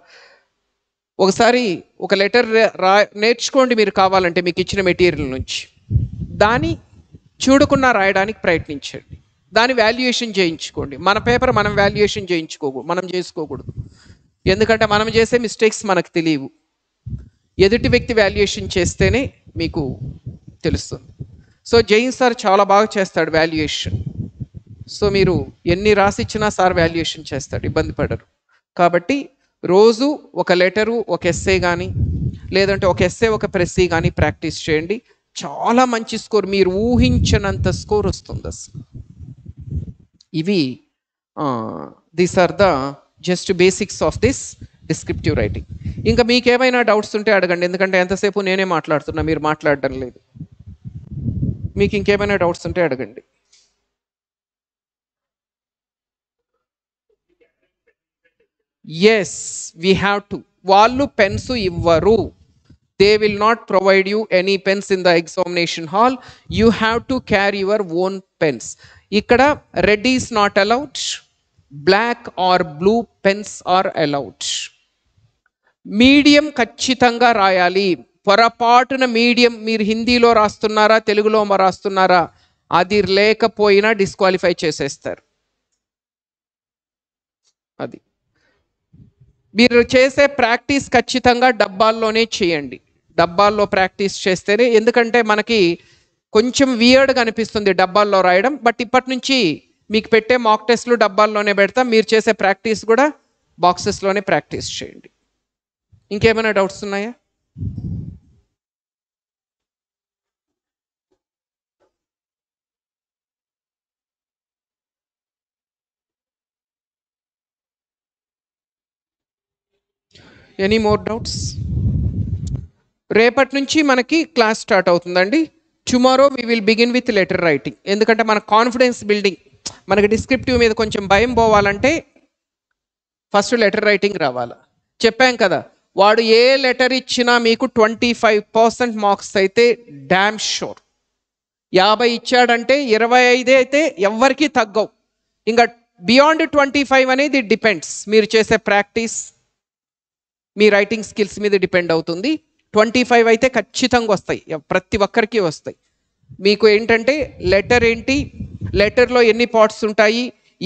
ఒకసారి ఒక లెటర్ రా నేర్చుకోండి మీరు కావాలంటే మీకు ఇచ్చిన మెటీరియల్ నుంచి దాని చూడకుండా రాయడానికి ప్రయత్నించండి దాని వాల్యుయేషన్ చేయించుకోండి మన పేపర్ మనం వాల్యుయేషన్ చేయించుకోకు మనం చేసుకోకూడదు ఎందుకంటే మనం చేసే మిస్టేక్స్ మనకు తెలియవు ఎదుటి వ్యక్తి వాల్యుయేషన్ చేస్తేనే మీకు తెలుస్తుంది సో జైన్ సార్ చాలా బాగా చేస్తాడు వాల్యుయేషన్ సో మీరు ఎన్ని రాసిచ్చినా సార్ వాల్యుయేషన్ చేస్తాడు ఇబ్బంది పడరు కాబట్టి రోజు ఒక లెటరు ఒక ఎస్సే కానీ లేదంటే ఒక ఎస్సే ఒక ప్రెస్సీ కానీ ప్రాక్టీస్ చేయండి చాలా మంచి స్కోర్ మీరు ఊహించనంత స్కోర్ వస్తుంది అసలు ఇవి these are the just basics of this descriptive writing ఇంకా మీకేమైనా డౌట్స్ ఉంటే అడగండి ఎందుకంటే ఎంతసేపు నేనే మాట్లాడుతున్నా మీరు మాట్లాడడం లేదు మీకు ఇంకేమైనా డౌట్స్ ఉంటే అడగండి ఎస్ వీ హ్యావ్ టు వాళ్ళు పెన్స్ ఇవ్వరు they will not provide you any pens in the examination hall you have to carry your own pens ఇక్కడ red is not allowed black or blue pens are allowed medium ఖచ్చితంగా రాయాలి పొరపాటున medium మీరు హిందీలో రాస్తున్నారా తెలుగులో రాస్తున్నారా అది లేకపోయినా డిస్క్వాలిఫై చేసేస్తారు అది మీరు చేసే ప్రాక్టీస్ ఖచ్చితంగా డబ్బాల్లోనే చేయండి డబ్బాల్లో ప్రాక్టీస్ చేస్తేనే ఎందుకంటే మనకి కొంచెం వియర్డ్గా అనిపిస్తుంది డబ్బాల్లో రాయడం బట్ ఇప్పటి నుంచి మీకు పెట్టే మాక్ టెస్ట్లు డబ్బాల్లోనే పెడతాం మీరు చేసే ప్రాక్టీస్ కూడా బాక్సెస్లోనే ప్రాక్టీస్ చేయండి ఇంకేమైనా డౌట్స్ ఉన్నాయా ఎనీ మోర్ డౌట్స్ రేపటి నుంచి మనకి క్లాస్ స్టార్ట్ అవుతుందండి tomorrow we will begin with letter writing ఎందుకంటే మన కాన్ఫిడెన్స్ బిల్డింగ్ మనకి డిస్క్రిప్టివ్ మీద కొంచెం భయం పోవాలంటే ఫస్ట్ లెటర్ రైటింగ్ రావాలి చెప్పాం కదా వాడు ఏ లెటర్ ఇచ్చినా మీకు ట్వంటీ ఫైవ్ పర్సెంట్ మార్క్స్ అయితే డ్యామ్ షోర్ యాభై ఇచ్చాడంటే ఇరవై ఐదే అయితే ఎవరికీ తగ్గవు ఇంకా బియాండ్ ట్వంటీ ఫైవ్ అనేది డిపెండ్స్ మీరు చేసే ప్రాక్టీస్ మీ రైటింగ్ స్కిల్స్ మీద డిపెండ్ అవుతుంది ట్వంటీ ఫైవ్ అయితే ఖచ్చితంగా వస్తాయి ప్రతి ఒక్కరికి వస్తాయి మీకు ఏంటంటే లెటర్ ఏంటి లెటర్లో ఎన్ని పార్ట్స్ ఉంటాయి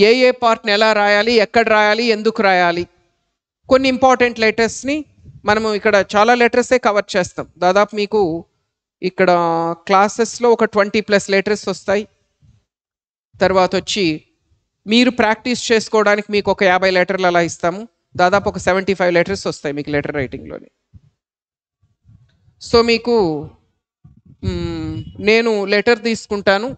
ఏ ఏ పార్ట్ని ఎలా రాయాలి ఎక్కడ రాయాలి ఎందుకు రాయాలి కొన్ని ఇంపార్టెంట్ లెటర్స్ని మనము ఇక్కడ చాలా లెటర్సే కవర్ చేస్తాం దాదాపు మీకు ఇక్కడ క్లాసెస్లో ఒక ట్వంటీ ప్లస్ లెటర్స్ వస్తాయి తర్వాత వచ్చి మీరు ప్రాక్టీస్ చేసుకోవడానికి మీకు ఒక యాభై లెటర్లు అలా ఇస్తాము దాదాపు ఒక సెవెంటీ ఫైవ్ లెటర్స్ వస్తాయి మీకు లెటర్ రైటింగ్లోని సో మీకు నేను లెటర్ తీసుకుంటాను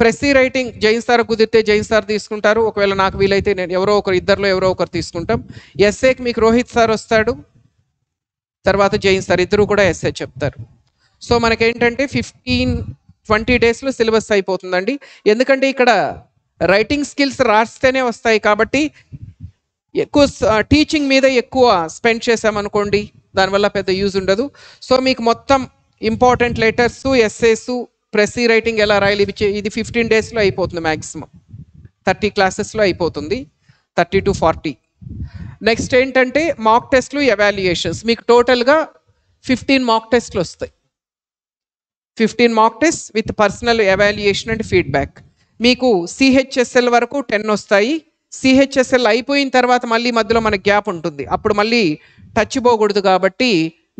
ప్రతి రైటింగ్ జైన్ సార్ కుదిరితే జైన్ సార్ తీసుకుంటారు ఒకవేళ నాకు వీలైతే నేను ఎవరో ఒకరు ఇద్దరులో ఎవరో ఒకరు తీసుకుంటాం ఎస్ఏకి మీకు రోహిత్ సార్ వస్తాడు తర్వాత జైన్ సార్ ఇద్దరు కూడా ఎస్ఏ చెప్తారు సో మనకేంటంటే ఫిఫ్టీన్ ట్వంటీ డేస్లో సిలబస్ అయిపోతుందండి ఎందుకంటే ఇక్కడ రైటింగ్ స్కిల్స్ రాస్తేనే వస్తాయి కాబట్టి ఎక్కువ టీచింగ్ మీద ఎక్కువ స్పెండ్ చేసామనుకోండి దానివల్ల పెద్ద యూజ్ ఉండదు సో మీకు మొత్తం important letters press precis writing ఎలా రాయాలి ఇవి ఇది ఫిఫ్టీన్ డేస్లో అయిపోతుంది మ్యాక్సిమం థర్టీ క్లాసెస్లో అయిపోతుంది థర్టీ టు ఫార్టీ నెక్స్ట్ ఏంటంటే మాక్ టెస్ట్లు ఎవాల్యుయేషన్స్ మీకు టోటల్గా ఫిఫ్టీన్ మాక్ టెస్ట్లు వస్తాయి fifteen mock test with personal evaluation and feedback మీకు సిహెచ్ఎస్ఎల్ వరకు టెన్ వస్తాయి సిహెచ్ఎస్ఎల్ అయిపోయిన తర్వాత మళ్ళీ మధ్యలో మనకి గ్యాప్ ఉంటుంది అప్పుడు మళ్ళీ టచ్ పోకూడదు కాబట్టి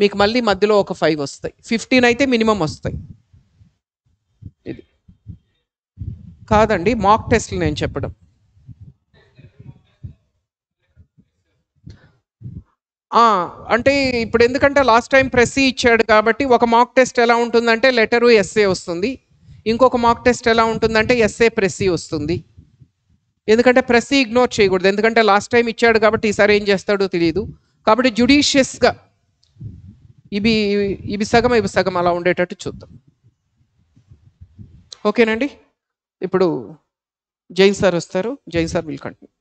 మీకు మళ్ళీ మధ్యలో ఒక ఫైవ్ వస్తాయి ఫిఫ్టీన్ అయితే మినిమం వస్తాయి ఇది కాదండి మాక్ టెస్ట్లు నేను చెప్పడం అంటే ఇప్పుడు ఎందుకంటే లాస్ట్ టైం ప్రెస్సీ ఇచ్చాడు కాబట్టి ఒక మాక్ టెస్ట్ ఎలా ఉంటుందంటే లెటరు ఎస్ఏ వస్తుంది ఇంకొక మాక్ టెస్ట్ ఎలా ఉంటుందంటే ఎస్ఏ ప్రెస్సీ వస్తుంది ఎందుకంటే ప్రెస్ ఇగ్నోర్ చేయకూడదు ఎందుకంటే లాస్ట్ టైం ఇచ్చాడు కాబట్టి ఈసారి ఏం చేస్తాడో తెలియదు కాబట్టి జుడీషియస్గా ఇవి ఇవి సగం ఇవి సగం అలా ఉండేటట్టు చూద్దాం ఓకేనండి ఇప్పుడు జైన్ సార్ వస్తారు Jain sir will continue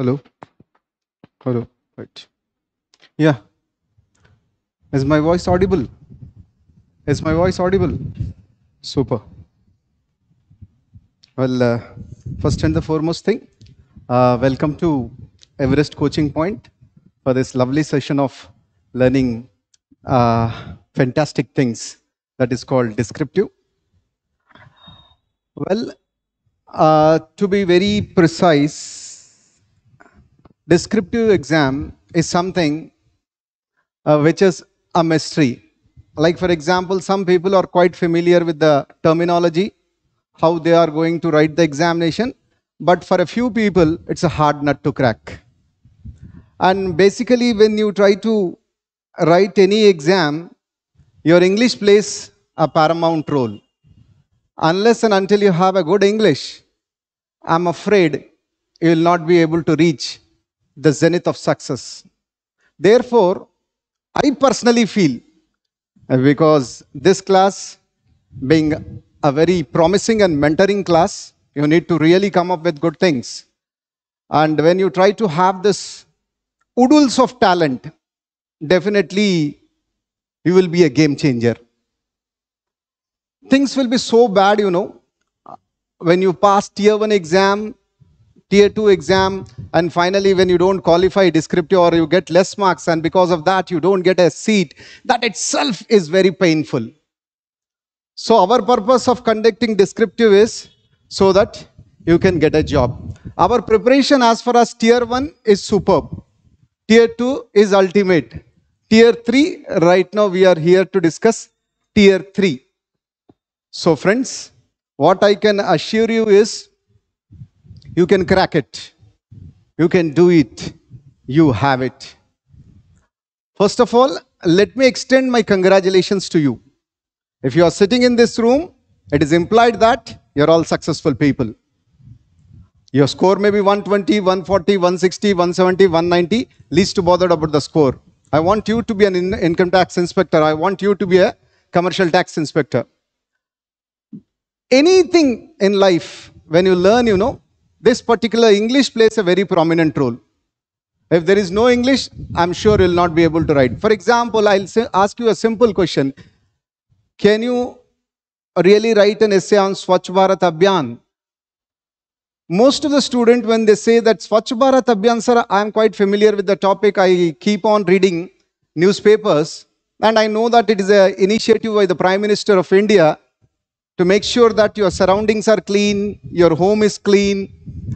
Hello. Hello. Right. Yeah. Is my voice audible? Is my voice audible? Super. Well, uh, first and the foremost thing, uh, welcome to Everest Coaching Point for this lovely session of learning uh, fantastic things that is called descriptive. Well, uh, to be very precise, descriptive exam is something uh, which is a mystery. Like, for example, some people are quite familiar with the terminology, how they are going to write the examination, but for a few people, it's a hard nut to crack. And basically, when you try to write any exam, your English plays a paramount role. Unless and until you have a good English, I'm afraid you will not be able to reach the zenith of success. Therefore, I personally feel uh, because this class being a very promising and mentoring class, you need to really come up with good things. And when you try to have this oodles of talent, definitely you will be a game changer. Things will be so bad, you know. When you pass tier 1 exam, tier 2 exam and finally when you don't qualify descriptive or you get less marks and because of that you don't get a seat that itself is very painful so our purpose of conducting descriptive is so that you can get a job our preparation as far as tier 1 is superb tier 2 is ultimate tier 3 right now we are here to discuss tier 3 so friends what i can assure you is you can crack it. You can do it. You have it. First of all, let me extend my congratulations to you. If you are sitting in this room, it is implied that you're all successful people. Your score may be 120, 140, 160, 170, 190. Least bothered about the score. I want you to be an in income tax inspector. I want you to be a commercial tax inspector. Anything in life, when you learn, you know, this particular English plays a very prominent role. If there is no English, I'm sure you'll not be able to write. For example, I'll ask you a simple question. Can you really write an essay on Swachh Bharat Abhiyan? Most of the students, when they say that Swachh Bharat Abhiyan, sir, I'm quite familiar with the topic. I keep on reading newspapers and I know that it is an initiative by the Prime Minister of India to make sure that your surroundings are clean, your home is clean,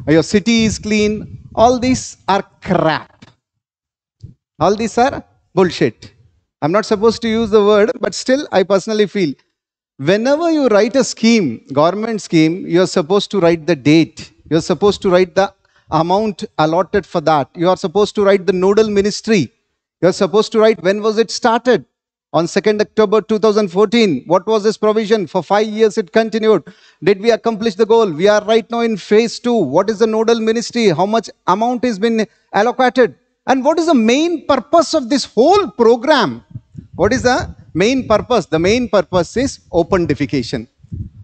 your city is clean. All these are crap. All these are bullshit. I'm not supposed to use the word, but still, I personally feel whenever you write a scheme, government scheme, you're supposed to write the date, you're supposed to write the amount allotted for that, you are supposed to write the nodal ministry, you're supposed to write when was it started, on 2nd October 2014. What was this provision? For five years it continued. Did we accomplish the goal? We are right now in phase two. What is the nodal ministry? How much amount has been allocated? And what is the main purpose of this whole program? What is the main purpose? The main purpose is open defecation.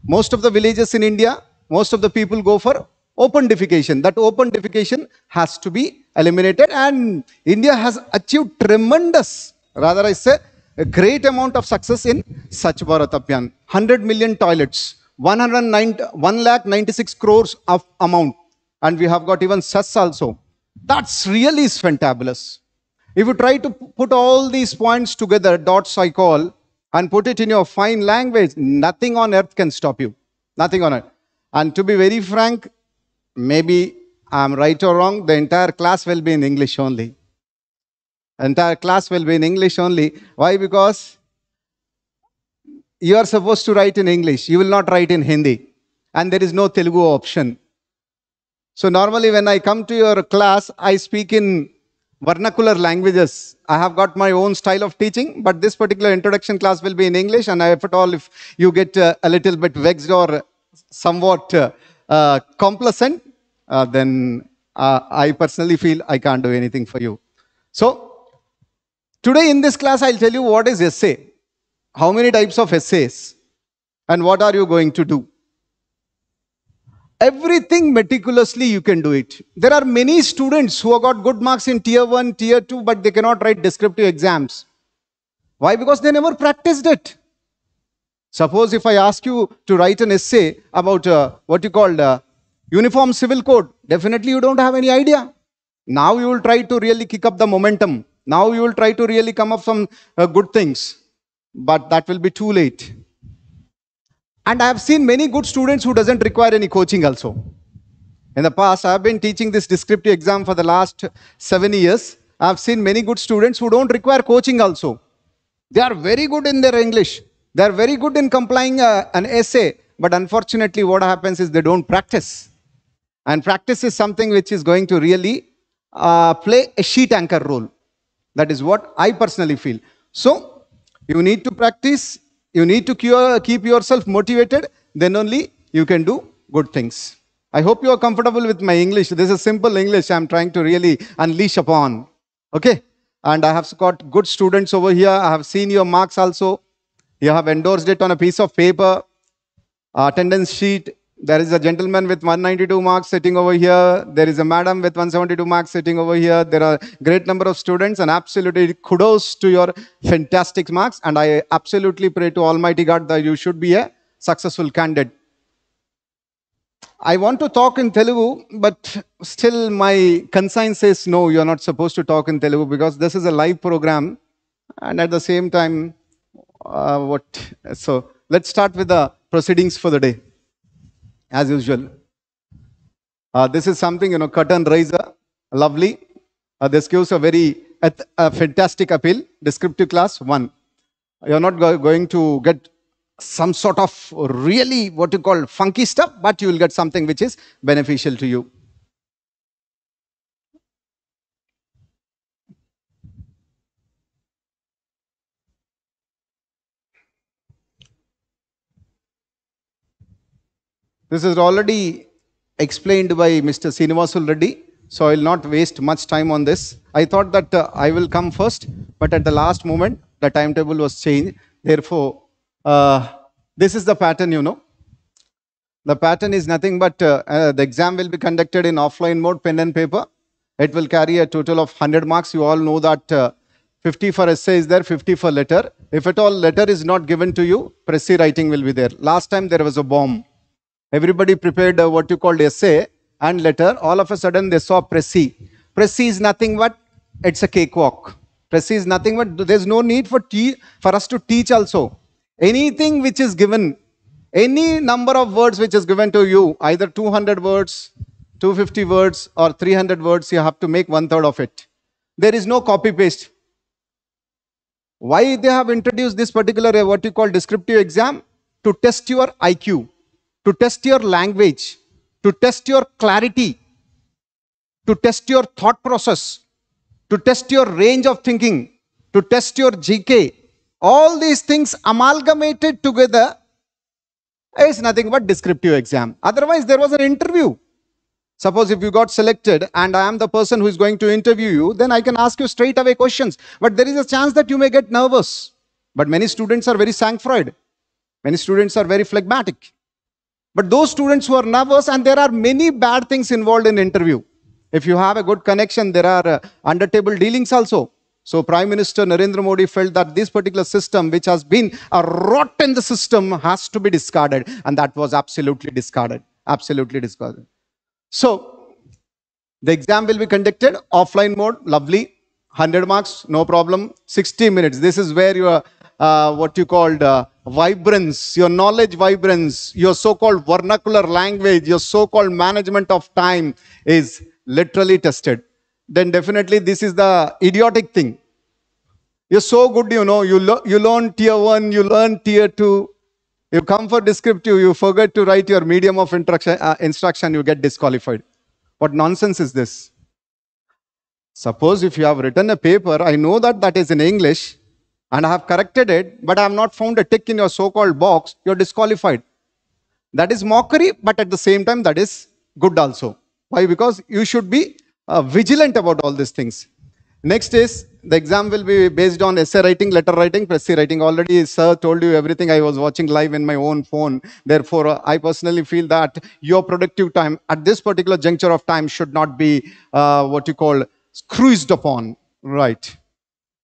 Most of the villages in India, most of the people go for open defecation. That open defecation has to be eliminated and India has achieved tremendous, rather I say a great amount of success in Sach Bharat Abhiyan. 100 million toilets, 196 crores of amount. And we have got even SUS also. That's really fantabulous. If you try to put all these points together, dots I call, and put it in your fine language, nothing on earth can stop you. Nothing on earth. And to be very frank, maybe I'm right or wrong, the entire class will be in English only. Entire class will be in English only. Why? Because you are supposed to write in English. You will not write in Hindi. And there is no Telugu option. So normally when I come to your class, I speak in vernacular languages. I have got my own style of teaching, but this particular introduction class will be in English. And if at all, if you get uh, a little bit vexed or somewhat uh, uh, complacent, uh, then uh, I personally feel I can't do anything for you. So Today in this class, I'll tell you what is essay, how many types of essays, and what are you going to do. Everything meticulously you can do it. There are many students who have got good marks in tier 1, tier 2, but they cannot write descriptive exams. Why? Because they never practiced it. Suppose if I ask you to write an essay about uh, what you called the uh, uniform civil code, definitely you don't have any idea. Now you will try to really kick up the momentum now you will try to really come up some uh, good things, but that will be too late. And I have seen many good students who doesn't require any coaching also. In the past, I have been teaching this descriptive exam for the last seven years. I have seen many good students who don't require coaching also. They are very good in their English. They are very good in complying uh, an essay. But unfortunately, what happens is they don't practice. And practice is something which is going to really uh, play a sheet anchor role. That is what I personally feel. So you need to practice, you need to cure, keep yourself motivated, then only you can do good things. I hope you are comfortable with my English. This is simple English I'm trying to really unleash upon. Okay? And I have got good students over here. I have seen your marks also. You have endorsed it on a piece of paper, uh, attendance sheet. There is a gentleman with 192 marks sitting over here. There is a madam with 172 marks sitting over here. There are great number of students and absolutely kudos to your fantastic marks. And I absolutely pray to Almighty God that you should be a successful candidate. I want to talk in Telugu, but still my conscience says no, you're not supposed to talk in Telugu because this is a live program. And at the same time, uh, what? So let's start with the proceedings for the day as usual. Uh, this is something, you know, curtain raiser, lovely. Uh, this gives a very a fantastic appeal. Descriptive class, one. You're not go going to get some sort of really what you call funky stuff, but you will get something which is beneficial to you. This is already explained by Mr. Srinivasul Reddy, so I will not waste much time on this. I thought that uh, I will come first, but at the last moment, the timetable was changed. Therefore, uh, this is the pattern, you know. The pattern is nothing but uh, uh the exam will be conducted in offline mode, pen and paper. It will carry a total of 100 marks. You all know that uh, 50 for essay is there, 50 for letter. If at all letter is not given to you, pressy writing will be there. Last time there was a bomb. Everybody prepared a, uh, what you called essay and letter. All of a sudden, they saw Pressy. Pressy is nothing but it's a cakewalk. Pressy is nothing but there's no need for tea, for us to teach also. Anything which is given, any number of words which is given to you, either 200 words, 250 words, or 300 words, you have to make one third of it. There is no copy paste. Why they have introduced this particular uh, what you call descriptive exam to test your IQ to test your language, to test your clarity, to test your thought process, to test your range of thinking, to test your GK. All these things amalgamated together is nothing but descriptive exam. Otherwise, there was an interview. Suppose if you got selected and I am the person who is going to interview you, then I can ask you straight away questions. But there is a chance that you may get nervous. But many students are very sang-froid. Many students are very phlegmatic. But those students who are nervous, and there are many bad things involved in interview. If you have a good connection, there are uh, under table dealings also. So Prime Minister Narendra Modi felt that this particular system, which has been a rot in the system, has to be discarded. And that was absolutely discarded. Absolutely discarded. So the exam will be conducted offline mode. Lovely. 100 marks, no problem. 60 minutes. This is where you are uh, what you called uh, vibrance, your knowledge vibrance, your so called vernacular language, your so called management of time is literally tested, then definitely this is the idiotic thing. You're so good, you know, you, you learn tier one, you learn tier two. You come for descriptive, you forget to write your medium of uh, instruction you get disqualified. What nonsense is this? Suppose if you have written a paper, I know that that is in English, and I have corrected it, but I have not found a tick in your so-called box, you're disqualified. That is mockery, but at the same time, that is good also. Why? Because you should be uh, vigilant about all these things. Next is, the exam will be based on essay writing, letter writing, press writing. Already, sir told you everything I was watching live in my own phone. Therefore, uh, I personally feel that your productive time at this particular juncture of time should not be uh, what you call squeezed upon. Right.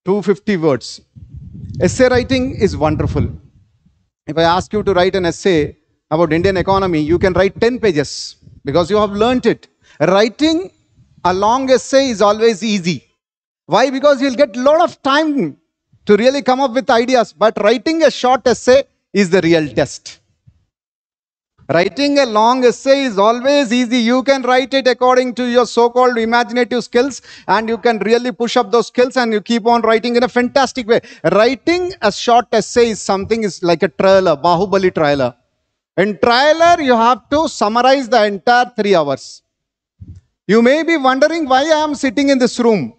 250 words. Essay writing is wonderful. If I ask you to write an essay about Indian economy, you can write 10 pages because you have learnt it. Writing a long essay is always easy. Why? Because you'll get a lot of time to really come up with ideas. But writing a short essay is the real test. Writing a long essay is always easy. You can write it according to your so-called imaginative skills and you can really push up those skills and you keep on writing in a fantastic way. Writing a short essay is something is like a trailer, Bahubali trailer. In trailer, you have to summarize the entire three hours. You may be wondering why I am sitting in this room.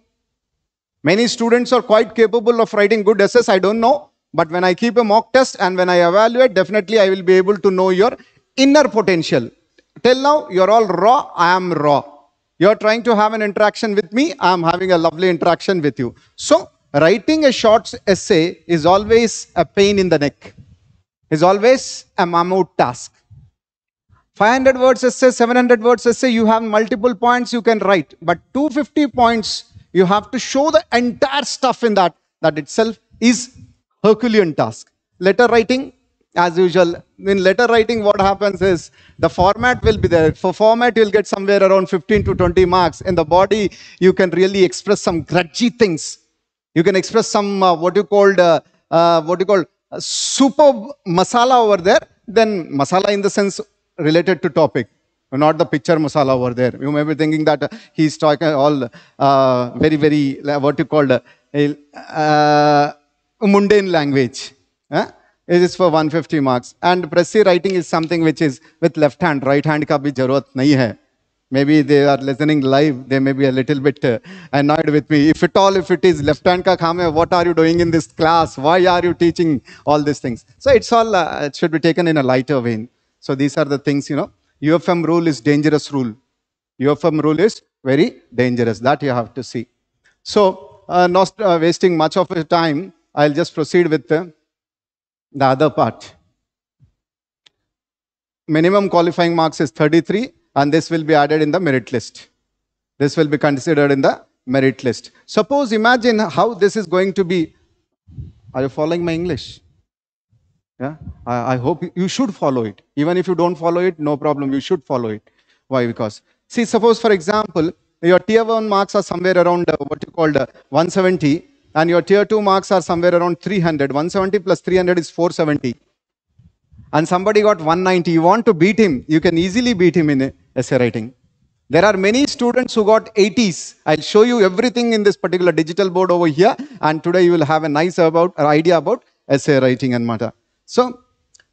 Many students are quite capable of writing good essays, I don't know. But when I keep a mock test and when I evaluate, definitely I will be able to know your inner potential. Till now, you're all raw, I am raw. You're trying to have an interaction with me, I'm having a lovely interaction with you. So, writing a short essay is always a pain in the neck, is always a mammoth task. 500 words essay, 700 words essay, you have multiple points you can write. But 250 points, you have to show the entire stuff in that. That itself is Herculean task. Letter writing, as usual. In letter writing, what happens is the format will be there. For format, you'll get somewhere around 15 to 20 marks. In the body, you can really express some grudgy things. You can express some uh, what you called uh, uh, what you call uh, super masala over there. Then masala in the sense related to topic, not the picture masala over there. You may be thinking that uh, he's talking all uh, very very what you called mundane language. Huh? it is for 150 marks. And Prasi writing is something which is with left hand, right hand ka bhi jarurat nahi hai. Maybe they are listening live, they may be a little bit uh, annoyed with me. If at all, if it is left hand ka khame, what are you doing in this class? Why are you teaching all these things? So it's all, uh, it should be taken in a lighter vein. So these are the things, you know. UFM rule is dangerous rule. UFM rule is very dangerous. That you have to see. So, uh, not uh, wasting much of your time, I'll just proceed with the uh, the other part. Minimum qualifying marks is 33 and this will be added in the merit list. This will be considered in the merit list. Suppose imagine how this is going to be. Are you following my English? Yeah, I, I hope you should follow it. Even if you don't follow it, no problem. You should follow it. Why? Because see, suppose for example, your tier one marks are somewhere around uh, what you call uh, 170 and your tier 2 marks are somewhere around 300 170 plus 300 is 470 and somebody got 190 you want to beat him you can easily beat him in essay writing there are many students who got 80s. I'll show you everything in this particular digital board over here. And today you will have a nice about, idea about essay writing and matter. So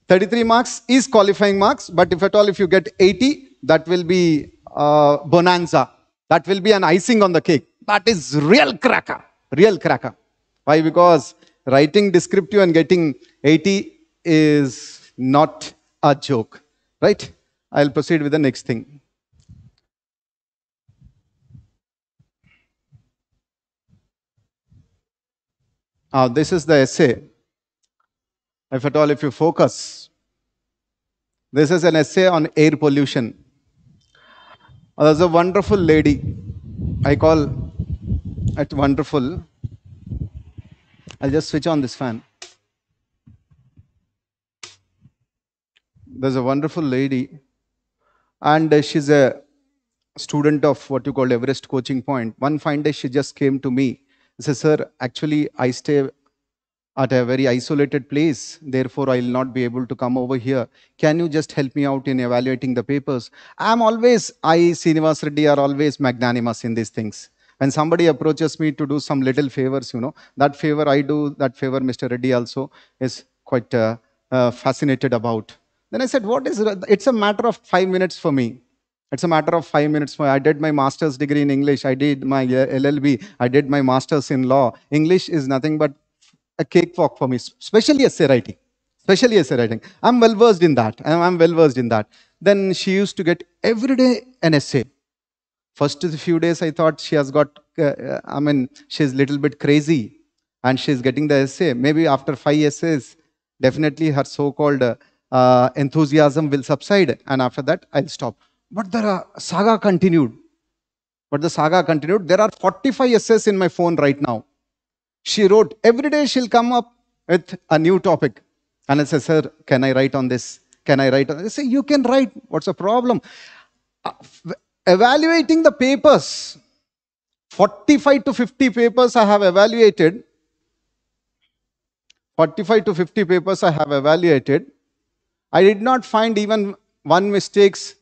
33 marks is qualifying marks. But if at all, if you get 80, that will be uh, bonanza. That will be an icing on the cake. That is real cracker. Real cracker. Why? Because writing descriptive and getting 80 is not a joke. Right? I'll proceed with the next thing. Uh, this is the essay. If at all, if you focus, this is an essay on air pollution. there's a wonderful lady I call it's wonderful. I'll just switch on this fan. There's a wonderful lady, and uh, she's a student of what you call Everest Coaching Point. One fine day, she just came to me. She says, Sir, actually, I stay at a very isolated place. Therefore, I will not be able to come over here. Can you just help me out in evaluating the papers? I'm always, I, Srinivas Reddy, are always magnanimous in these things when somebody approaches me to do some little favors, you know, that favor I do, that favor Mr. Reddy also is quite uh, uh, fascinated about. Then I said, what is it? It's a matter of five minutes for me. It's a matter of five minutes. I did my master's degree in English. I did my uh, LLB. I did my master's in law. English is nothing but a cakewalk for me, especially essay writing. Especially essay writing. I'm well versed in that. I'm well versed in that. Then she used to get every day an essay. First few days, I thought she has got, uh, uh I mean, she's a little bit crazy and she's getting the essay. Maybe after five essays, definitely her so-called uh, enthusiasm will subside and after that, I'll stop. But the uh, saga continued. But the saga continued. There are 45 essays in my phone right now. She wrote, every day she'll come up with a new topic. And I say, sir, can I write on this? Can I write on this? I say, you can write. What's the problem? Uh, evaluating the papers, 45 to 50 papers I have evaluated. 45 to 50 papers I have evaluated. I did not find even one mistakes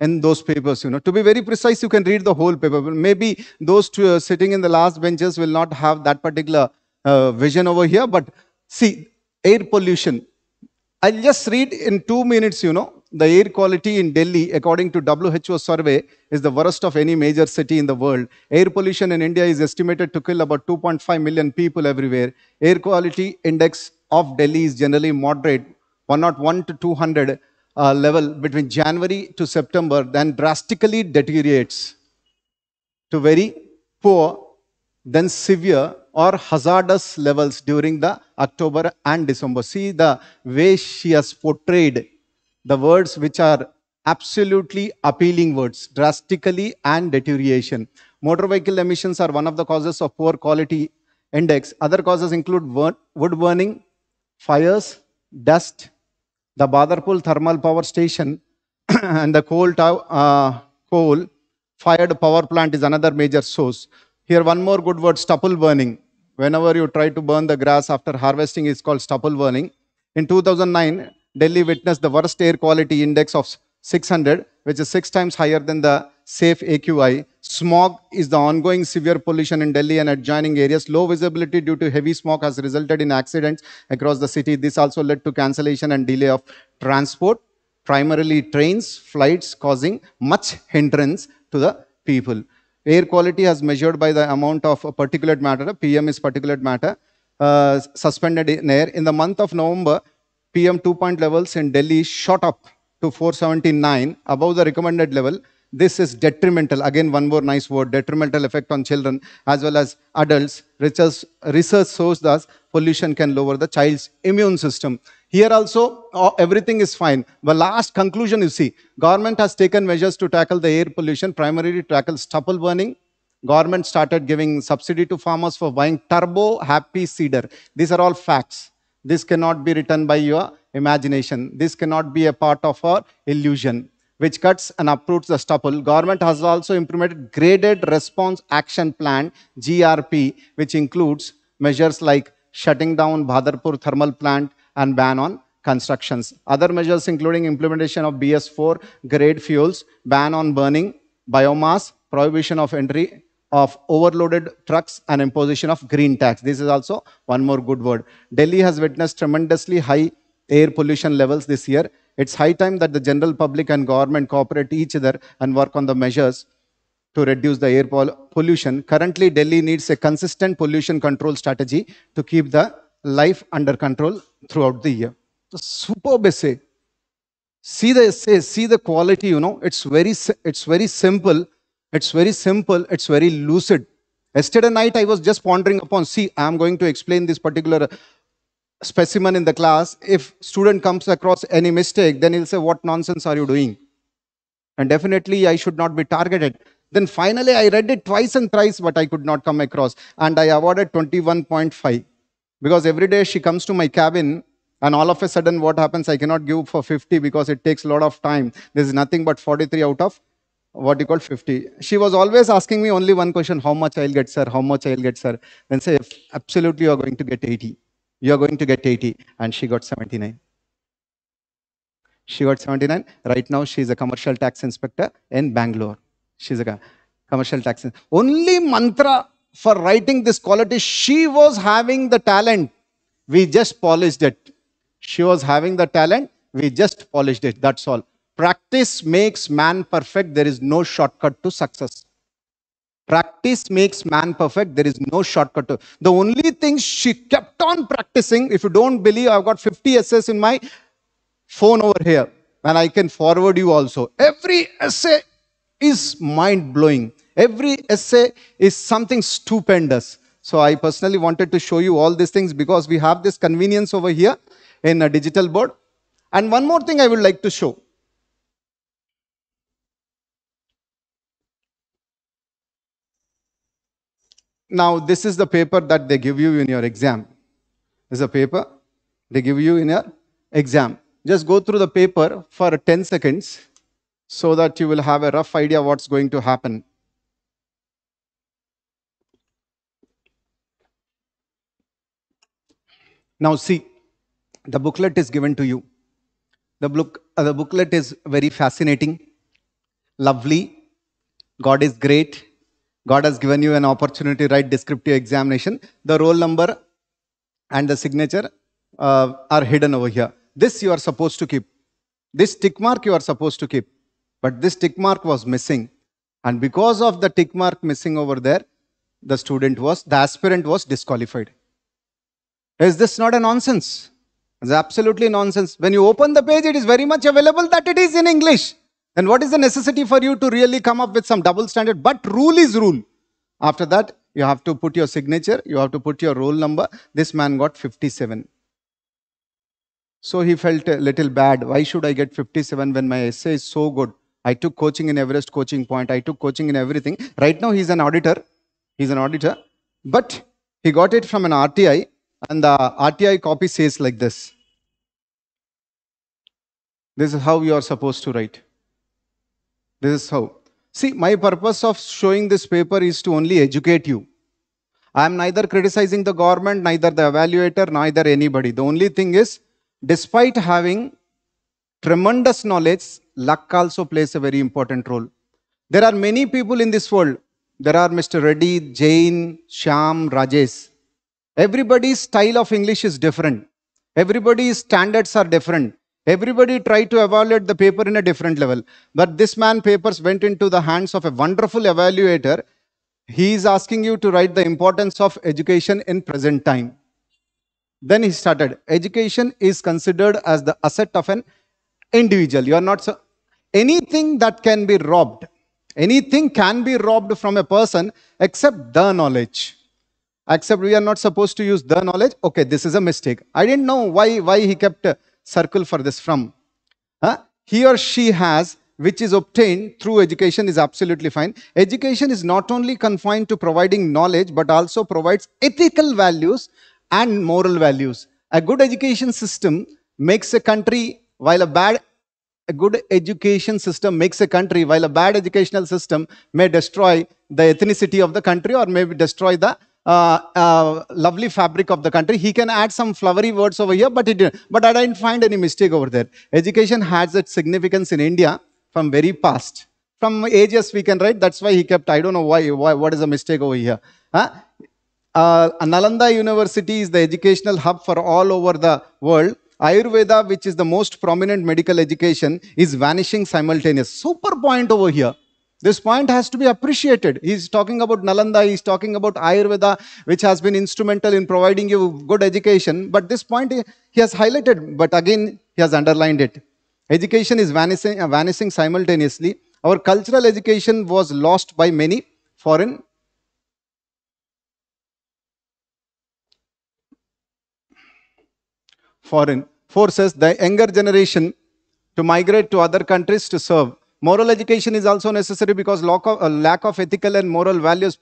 in those papers, you know. To be very precise, you can read the whole paper. Maybe those two, uh, sitting in the last benches will not have that particular uh, vision over here. But see, air pollution. I'll just read in two minutes, you know the air quality in Delhi, according to WHO survey, is the worst of any major city in the world. Air pollution in India is estimated to kill about 2.5 million people everywhere. Air quality index of Delhi is generally moderate, 101 to 200 uh, level between January to September, then drastically deteriorates to very poor, then severe or hazardous levels during the October and December. See the way she has portrayed the words which are absolutely appealing words, drastically and deterioration. Motor vehicle emissions are one of the causes of poor quality index. Other causes include wood burning, fires, dust, the Badarpur thermal power station, [clears throat] and the coal, uh, coal fired power plant is another major source. Here, one more good word, stubble burning. Whenever you try to burn the grass after harvesting, it's called stubble burning. In 2009, Delhi witnessed the worst air quality index of 600, which is six times higher than the safe AQI. Smog is the ongoing severe pollution in Delhi and adjoining areas. Low visibility due to heavy smog has resulted in accidents across the city. This also led to cancellation and delay of transport, primarily trains, flights, causing much hindrance to the people. Air quality has measured by the amount of particulate matter, PM is particulate matter, uh, suspended in air. In the month of November, PM 2.0 levels in Delhi shot up to 479 above the recommended level, this is detrimental. Again, one more nice word, detrimental effect on children as well as adults. Research, research shows that pollution can lower the child's immune system. Here also, oh, everything is fine. The last conclusion you see, government has taken measures to tackle the air pollution, primarily tackle stubble burning. Government started giving subsidy to farmers for buying turbo happy cedar. These are all facts. This cannot be written by your imagination. This cannot be a part of our illusion, which cuts and uproots the stubble. Government has also implemented Graded Response Action Plan, GRP, which includes measures like shutting down Bhadarpur thermal plant and ban on constructions. Other measures including implementation of BS4 grade fuels, ban on burning, biomass, prohibition of entry of overloaded trucks and imposition of green tax. This is also one more good word. Delhi has witnessed tremendously high air pollution levels this year. It's high time that the general public and government cooperate each other and work on the measures to reduce the air pollution. Currently, Delhi needs a consistent pollution control strategy to keep the life under control throughout the year. The superb essay. See the essay, see the quality, you know, it's very, it's very simple it's very simple, it's very lucid. Yesterday night, I was just pondering upon, see, I'm going to explain this particular uh, specimen in the class. If student comes across any mistake, then he'll say, what nonsense are you doing? And definitely, I should not be targeted. Then finally, I read it twice and thrice, but I could not come across. And I awarded 21.5. Because every day she comes to my cabin, and all of a sudden, what happens? I cannot give for 50 because it takes a lot of time. There's nothing but 43 out of what you call 50. She was always asking me only one question, how much I'll get, sir, how much I'll get, sir. Then say, absolutely, you're going to get 80. You're going to get 80. And she got 79. She got 79. Right now, she's a commercial tax inspector in Bangalore. She's a commercial tax. Only mantra for writing this quality, she was having the talent. We just polished it. She was having the talent. We just polished it. That's all. Practice makes man perfect. There is no shortcut to success. Practice makes man perfect. There is no shortcut to. The only thing she kept on practicing, if you don't believe, I've got 50 essays in my phone over here, and I can forward you also. Every essay is mind blowing. Every essay is something stupendous. So I personally wanted to show you all these things because we have this convenience over here in a digital board. And one more thing I would like to show. Now, this is the paper that they give you in your exam. This is a paper they give you in your exam. Just go through the paper for 10 seconds so that you will have a rough idea what's going to happen. Now see, the booklet is given to you. The, book, uh, the booklet is very fascinating, lovely, God is great, God has given you an opportunity to write descriptive examination. The roll number and the signature uh, are hidden over here. This you are supposed to keep. This tick mark you are supposed to keep. But this tick mark was missing. And because of the tick mark missing over there, the student was, the aspirant was disqualified. Is this not a nonsense? It's absolutely nonsense. When you open the page, it is very much available that it is in English. Then what is the necessity for you to really come up with some double standard? But rule is rule. After that, you have to put your signature, you have to put your roll number. This man got 57. So he felt a little bad. Why should I get 57 when my essay is so good? I took coaching in Everest Coaching Point. I took coaching in everything. Right now, he's an auditor. He's an auditor. But he got it from an RTI, and the RTI copy says like this. This is how you are supposed to write. This is how. See, my purpose of showing this paper is to only educate you. I am neither criticizing the government, neither the evaluator, neither anybody. The only thing is, despite having tremendous knowledge, luck also plays a very important role. There are many people in this world. There are Mr. Reddy, Jain, Sham, Rajesh. Everybody's style of English is different. Everybody's standards are different. Everybody tried to evaluate the paper in a different level. But this man papers went into the hands of a wonderful evaluator. He is asking you to write the importance of education in present time. Then he started. Education is considered as the asset of an individual. You are not so, anything that can be robbed. Anything can be robbed from a person except the knowledge except we are not supposed to use the knowledge okay this is a mistake i didn't know why why he kept circle for this from. Huh? He or she has which is obtained through education is absolutely fine. Education is not only confined to providing knowledge, but also provides ethical values and moral values. A good education system makes a country, while a bad, a good education system makes a country, while a bad educational system may destroy the ethnicity of the country or may destroy the uh, uh, lovely fabric of the country. He can add some flowery words over here, but, it, but I didn't find any mistake over there. Education has its significance in India from very past. From ages we can write, that's why he kept, I don't know why, why what is the mistake over here. Huh? Uh, Nalanda University is the educational hub for all over the world. Ayurveda, which is the most prominent medical education, is vanishing simultaneously. Super point over here. This point has to be appreciated. He's talking about Nalanda, he's talking about Ayurveda, which has been instrumental in providing you good education. But this point he has highlighted, but again, he has underlined it. Education is vanishing, uh, vanishing simultaneously. Our cultural education was lost by many foreign foreign forces the younger generation to migrate to other countries to serve Moral education is also necessary because lack of, uh, lack of ethical and moral values,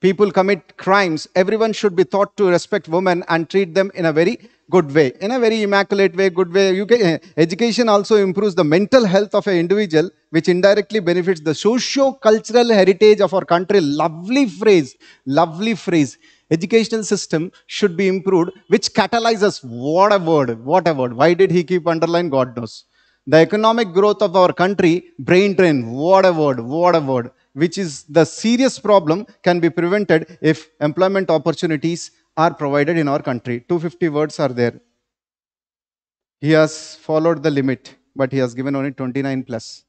people commit crimes. Everyone should be taught to respect women and treat them in a very good way, in a very immaculate way, good way. You can, uh, [laughs] education also improves the mental health of an individual, which indirectly benefits the socio-cultural heritage of our country. Lovely phrase, lovely phrase educational system should be improved, which catalyzes what a word, what a word. Why did he keep underline? God knows. The economic growth of our country, brain drain, what a word, what a word, which is the serious problem can be prevented if employment opportunities are provided in our country. 250 words are there. He has followed the limit, but he has given only 29 plus.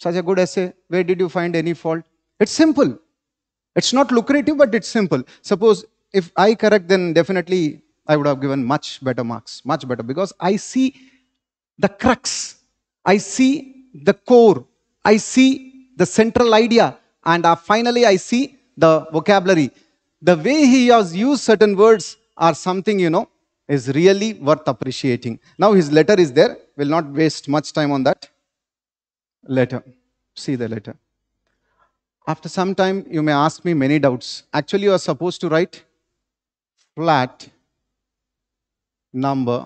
Such a good essay. Where did you find any fault? It's simple. It's not lucrative, but it's simple. Suppose if I correct, then definitely I would have given much better marks, much better, because I see the crux. I see the core. I see the central idea. And uh, finally, I see the vocabulary. The way he has used certain words are something, you know, is really worth appreciating. Now his letter is there. We'll not waste much time on that. Letter. See the letter. After some time, you may ask me many doubts. Actually, you are supposed to write flat number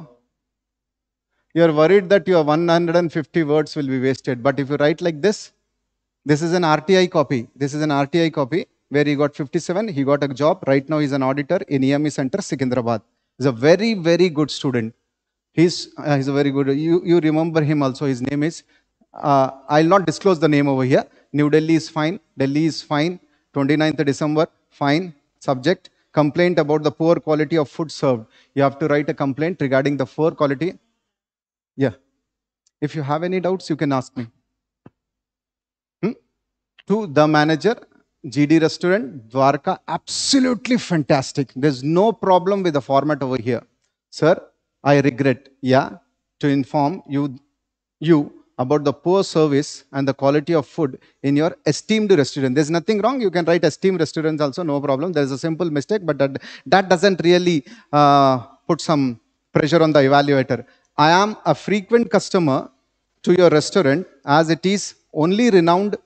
you are worried that your 150 words will be wasted. But if you write like this, this is an RTI copy. This is an RTI copy where he got 57. He got a job. Right now, he's an auditor in EME Center, Sikandrabad. He's a very, very good student. He's, uh, he's a very good, you, you remember him also. His name is, uh, I'll not disclose the name over here. New Delhi is fine. Delhi is fine. 29th December, fine. Subject, complaint about the poor quality of food served. You have to write a complaint regarding the poor quality yeah. If you have any doubts, you can ask me. Hmm? To the manager, GD restaurant, Dwarka, absolutely fantastic. There's no problem with the format over here. Sir, I regret, yeah, to inform you, you about the poor service and the quality of food in your esteemed restaurant. There's nothing wrong. You can write esteemed restaurants also, no problem. There's a simple mistake, but that, that doesn't really uh, put some pressure on the evaluator. I am a frequent customer to your restaurant as it is only renowned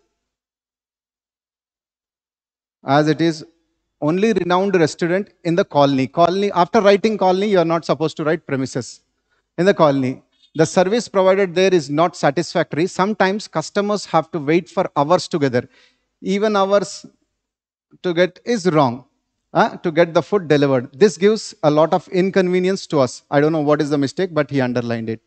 as it is only renowned restaurant in the colony. Colony, after writing colony, you are not supposed to write premises in the colony. The service provided there is not satisfactory. Sometimes customers have to wait for hours together. Even hours to get is wrong uh, to get the food delivered. This gives a lot of inconvenience to us. I don't know what is the mistake, but he underlined it.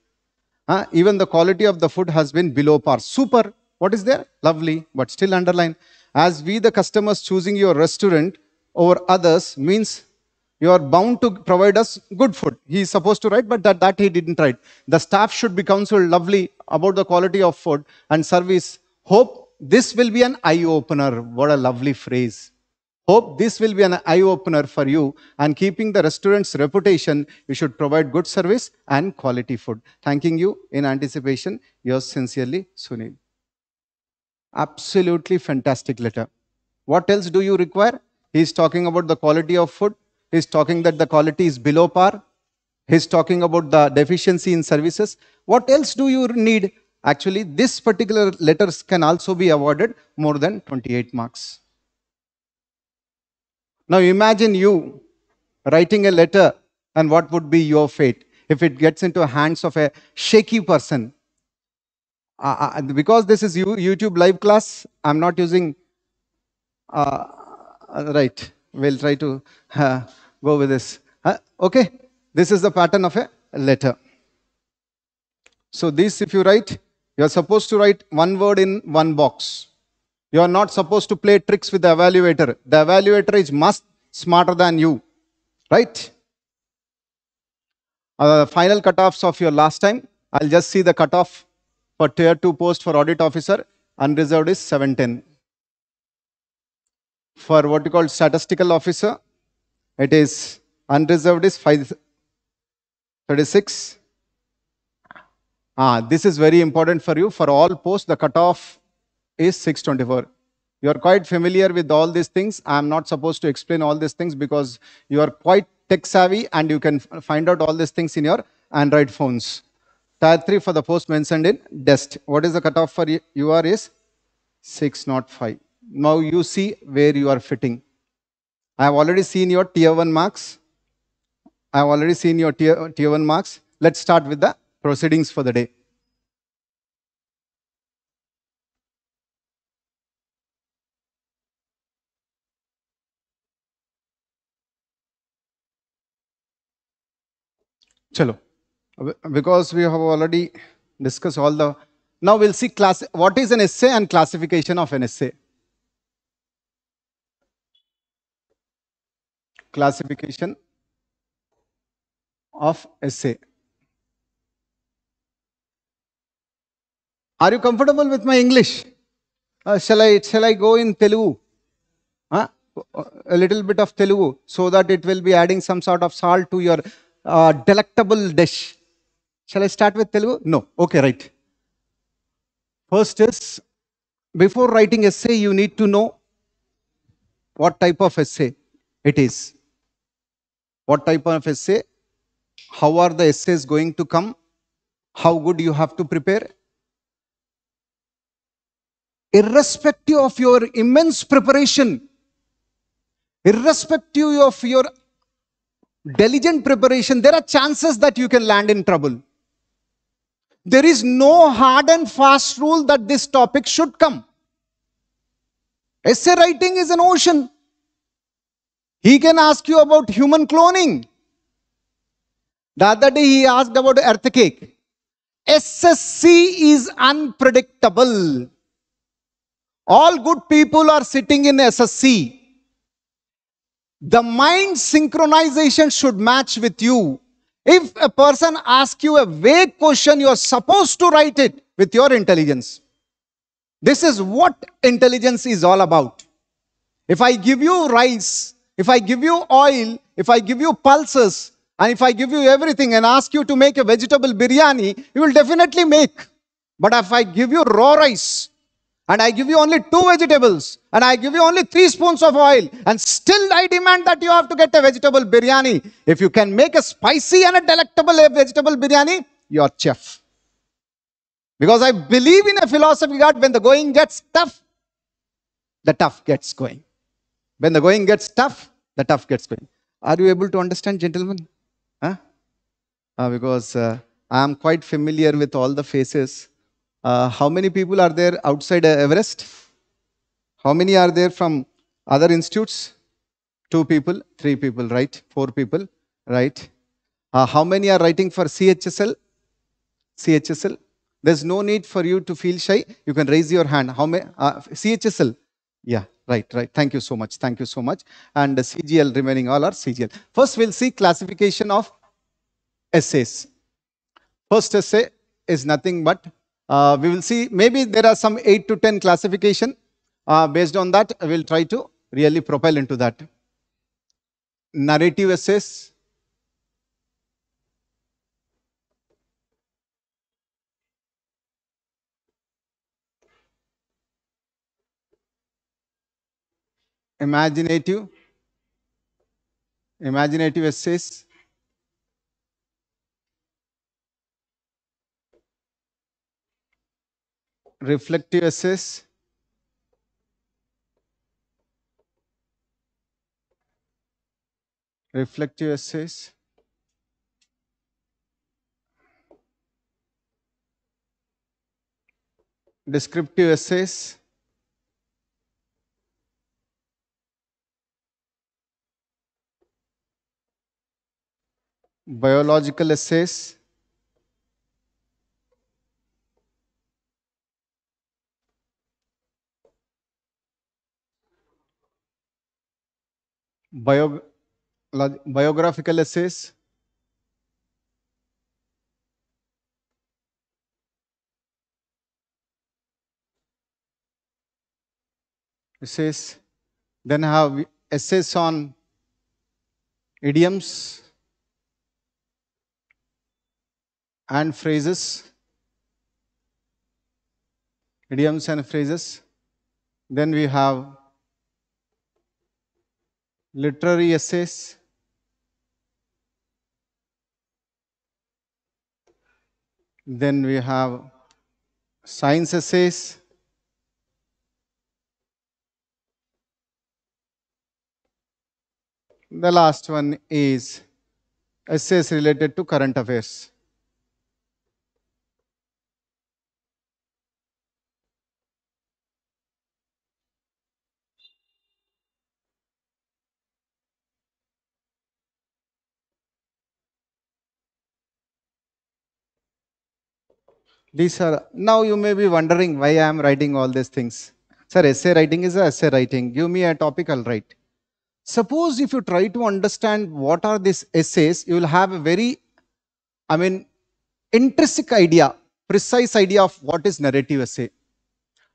Uh, even the quality of the food has been below par. Super. What is there? Lovely, but still underlined. As we, the customers, choosing your restaurant over others means you are bound to provide us good food. He is supposed to write, but that, that he didn't write. The staff should be counseled lovely about the quality of food and service. Hope this will be an eye opener. What a lovely phrase. Hope this will be an eye opener for you. And keeping the restaurant's reputation, you should provide good service and quality food. Thanking you in anticipation, yours sincerely, Sunil. Absolutely fantastic letter. What else do you require? He's talking about the quality of food. He's talking that the quality is below par. He's talking about the deficiency in services. What else do you need? Actually, this particular letters can also be awarded more than 28 marks. Now imagine you writing a letter and what would be your fate if it gets into hands of a shaky person. Uh, uh because this is YouTube live class, I'm not using. Uh, uh, right, we'll try to uh, go with this. Uh, okay, this is the pattern of a letter. So, this, if you write, you're supposed to write one word in one box. You are not supposed to play tricks with the evaluator. The evaluator is much smarter than you, right? Uh, final cutoffs of your last time. I'll just see the cutoff for tier 2 post for audit officer. Unreserved is 710. For what you call statistical officer, it is unreserved is 536. Ah, this is very important for you. For all posts, the cutoff is 624. You are quite familiar with all these things. I am not supposed to explain all these things because you are quite tech savvy and you can find out all these things in your Android phones. Tier 3 for the post mentioned in DEST. What is the cutoff for UR is 605. Now you see where you are fitting. I have already seen your tier 1 marks. I have already seen your tier, tier 1 marks. Let's start with the proceedings for the day. Chalo. Because we have already discussed all the... Now we'll see class. what is an essay and classification of an essay. Classification of essay. Are you comfortable with my English? Uh, shall I shall I go in Telugu? Huh? A little bit of Telugu so that it will be adding some sort of salt to your a uh, delectable dish. Shall I start with Telugu? No. Okay, right. First is, before writing essay, you need to know what type of essay it is. What type of essay? How are the essays going to come? How good you have to prepare? Irrespective of your immense preparation, irrespective of your diligent preparation, there are chances that you can land in trouble. There is no hard and fast rule that this topic should come. Essay writing is an ocean. He can ask you about human cloning. The other day he asked about earthquake. SSC is unpredictable. All good people are sitting in SSC. The mind synchronization should match with you. If a person asks you a vague question, you are supposed to write it with your intelligence. This is what intelligence is all about. If I give you rice, if I give you oil, if I give you pulses, and if I give you everything and ask you to make a vegetable biryani, you will definitely make. But if I give you raw rice, and I give you only two vegetables and I give you only three spoons of oil and still I demand that you have to get a vegetable biryani. If you can make a spicy and a delectable vegetable biryani, you are chef. Because I believe in a philosophy that when the going gets tough, the tough gets going. When the going gets tough, the tough gets going. Are you able to understand, gentlemen? Huh? Uh, because uh, I am quite familiar with all the faces uh, how many people are there outside uh, Everest? How many are there from other institutes? Two people, three people, right? Four people, right? Uh, how many are writing for CHSL? CHSL. There's no need for you to feel shy. You can raise your hand. How many? Uh, CHSL. Yeah, right, right. Thank you so much. Thank you so much. And the CGL remaining all are CGL. First, we'll see classification of essays. First essay is nothing but uh, we will see, maybe there are some 8 to 10 classification. Uh, based on that, we will try to really propel into that. Narrative essays. Imaginative. Imaginative essays. reflective essays, reflective SS descriptive essays, biological essays. bio, biographical essays, essays, then have essays on idioms and phrases, idioms and phrases. Then we have literary essays, then we have science essays, the last one is essays related to current affairs. These are, now you may be wondering why I am writing all these things. Sir, essay writing is essay writing. Give me a topic, I'll write. Suppose if you try to understand what are these essays, you will have a very, I mean, intrinsic idea, precise idea of what is narrative essay.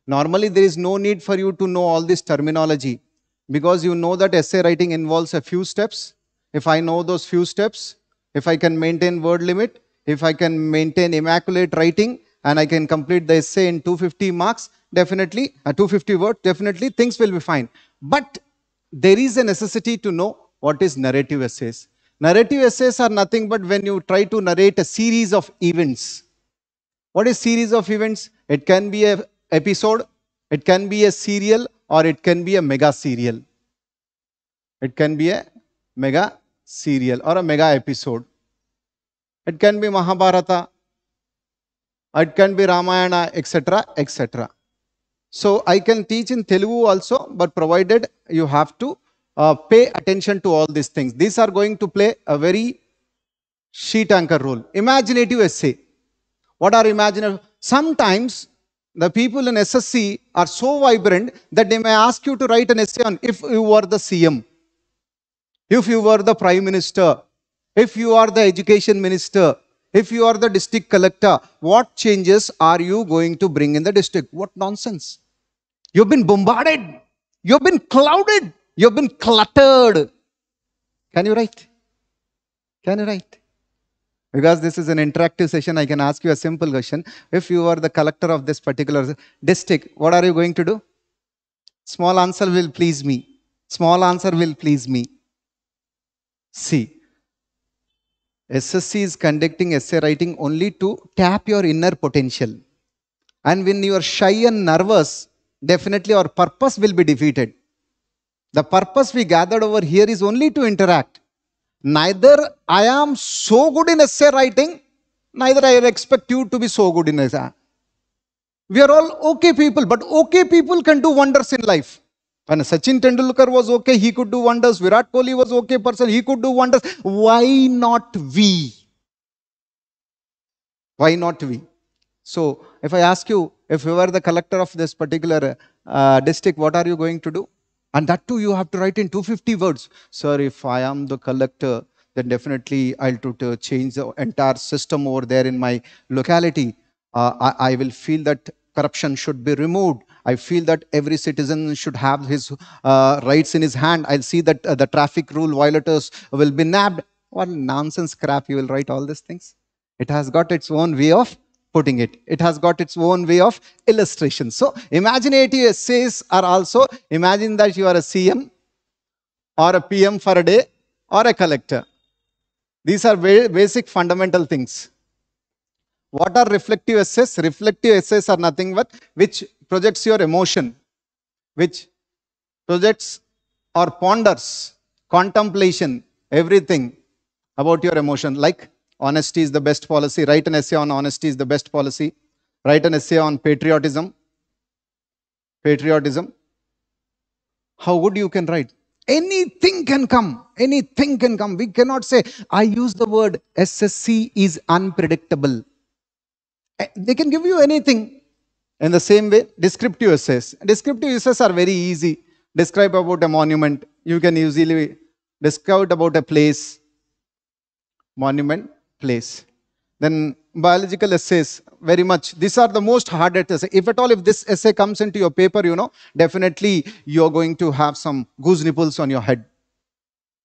Normally, there is no need for you to know all this terminology because you know that essay writing involves a few steps. If I know those few steps, if I can maintain word limit, if I can maintain immaculate writing, and I can complete the essay in 250 marks, definitely, uh, 250 words, definitely things will be fine. But there is a necessity to know what is narrative essays. Narrative essays are nothing but when you try to narrate a series of events. What is series of events? It can be a episode, it can be a serial, or it can be a mega serial. It can be a mega serial or a mega episode. It can be Mahabharata, it can be Ramayana, etc., etc. So I can teach in Telugu also, but provided you have to uh, pay attention to all these things. These are going to play a very sheet anchor role. Imaginative essay. What are imaginative? Sometimes the people in SSC are so vibrant that they may ask you to write an essay on if you were the CM, if you were the Prime Minister, if you are the Education Minister, if you are the district collector, what changes are you going to bring in the district? What nonsense. You've been bombarded. You've been clouded. You've been cluttered. Can you write? Can you write? Because this is an interactive session, I can ask you a simple question. If you are the collector of this particular district, what are you going to do? Small answer will please me. Small answer will please me. See, SSC is conducting essay writing only to tap your inner potential. And when you are shy and nervous, definitely our purpose will be defeated. The purpose we gathered over here is only to interact. Neither I am so good in essay writing, neither I expect you to be so good in essay. We are all okay people, but okay people can do wonders in life. When Sachin Tendulkar was okay, he could do wonders. Virat Kohli was okay person, he could do wonders. Why not we? Why not we? So, if I ask you, if you were the collector of this particular uh, district, what are you going to do? And that too, you have to write in 250 words. Sir, if I am the collector, then definitely I'll to, change the entire system over there in my locality. Uh, I, I will feel that corruption should be removed. I feel that every citizen should have his uh, rights in his hand. I'll see that uh, the traffic rule violators will be nabbed. What nonsense crap you will write all these things. It has got its own way of putting it. It has got its own way of illustration. So imaginative essays are also, imagine that you are a CM or a PM for a day or a collector. These are very basic fundamental things. What are reflective essays? Reflective essays are nothing but which projects your emotion, which projects or ponders, contemplation, everything about your emotion. Like honesty is the best policy, write an essay on honesty is the best policy, write an essay on patriotism, patriotism. How good you can write. Anything can come. Anything can come. We cannot say, I use the word SSC is unpredictable. Eh, they can give you anything. In the same way, descriptive essays. Descriptive essays are very easy. Describe about a monument. You can easily describe about a place. Monument, place. Then biological essays, very much. These are the most hardest essay. If at all, if this essay comes into your paper, you know, definitely you're going to have some goose nipples on your head.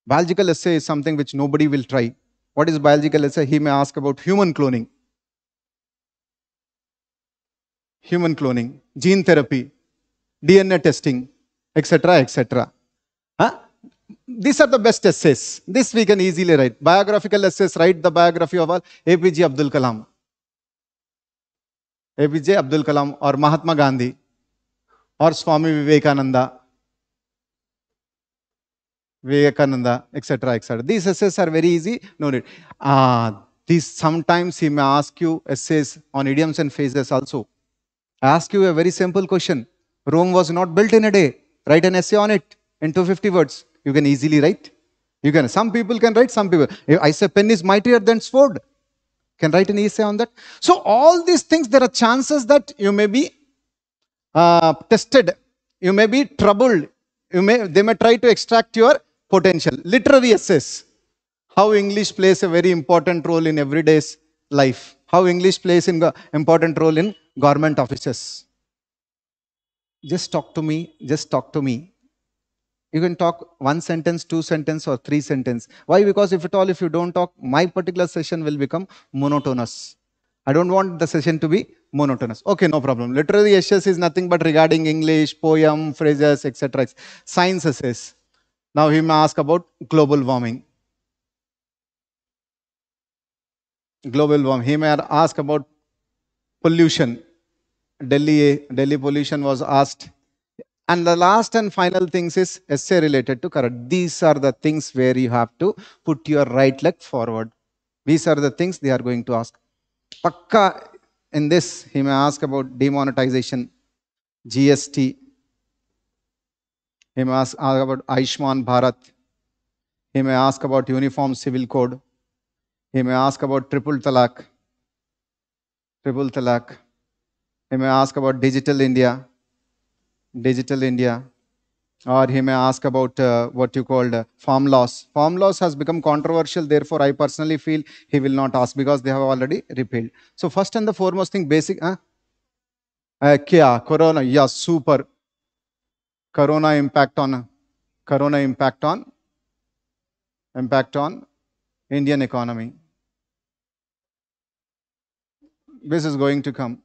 Biological essay is something which nobody will try. What is biological essay? He may ask about human cloning. human cloning, gene therapy, DNA testing, etc., etc. Huh? These are the best essays. This we can easily write. Biographical essays, write the biography of all APJ Abdul Kalam. APJ Abdul Kalam or Mahatma Gandhi or Swami Vivekananda. Vivekananda, etc., etc. These essays are very easy, no need. Ah, these sometimes he may ask you essays on idioms and phrases also. I ask you a very simple question. Rome was not built in a day. Write an essay on it in 250 words. You can easily write. You can. Some people can write, some people. I say pen is mightier than sword. Can write an essay on that. So all these things, there are chances that you may be uh, tested. You may be troubled. You may, they may try to extract your potential. Literary essays. How English plays a very important role in everyday's life how English plays an important role in government offices. Just talk to me, just talk to me. You can talk one sentence, two sentence or three sentence. Why? Because if at all, if you don't talk, my particular session will become monotonous. I don't want the session to be monotonous. Okay, no problem. Literary essays is nothing but regarding English, poem, phrases, etc. Science essays. Now he may ask about global warming. global warming. He may ask about pollution. Delhi, Delhi pollution was asked. And the last and final things is essay related to current. These are the things where you have to put your right leg forward. These are the things they are going to ask. Pakka in this, he may ask about demonetization, GST. He may ask about Aishman Bharat. He may ask about Uniform Civil Code. He may ask about triple talak. triple talak. He may ask about digital India, digital India. Or he may ask about uh, what you called uh, farm loss. Farm loss has become controversial, therefore, I personally feel he will not ask because they have already repealed. So, first and the foremost thing, basic. Huh? Uh, kya, corona, yeah, super. Corona impact on, corona impact on, impact on Indian economy this is going to come.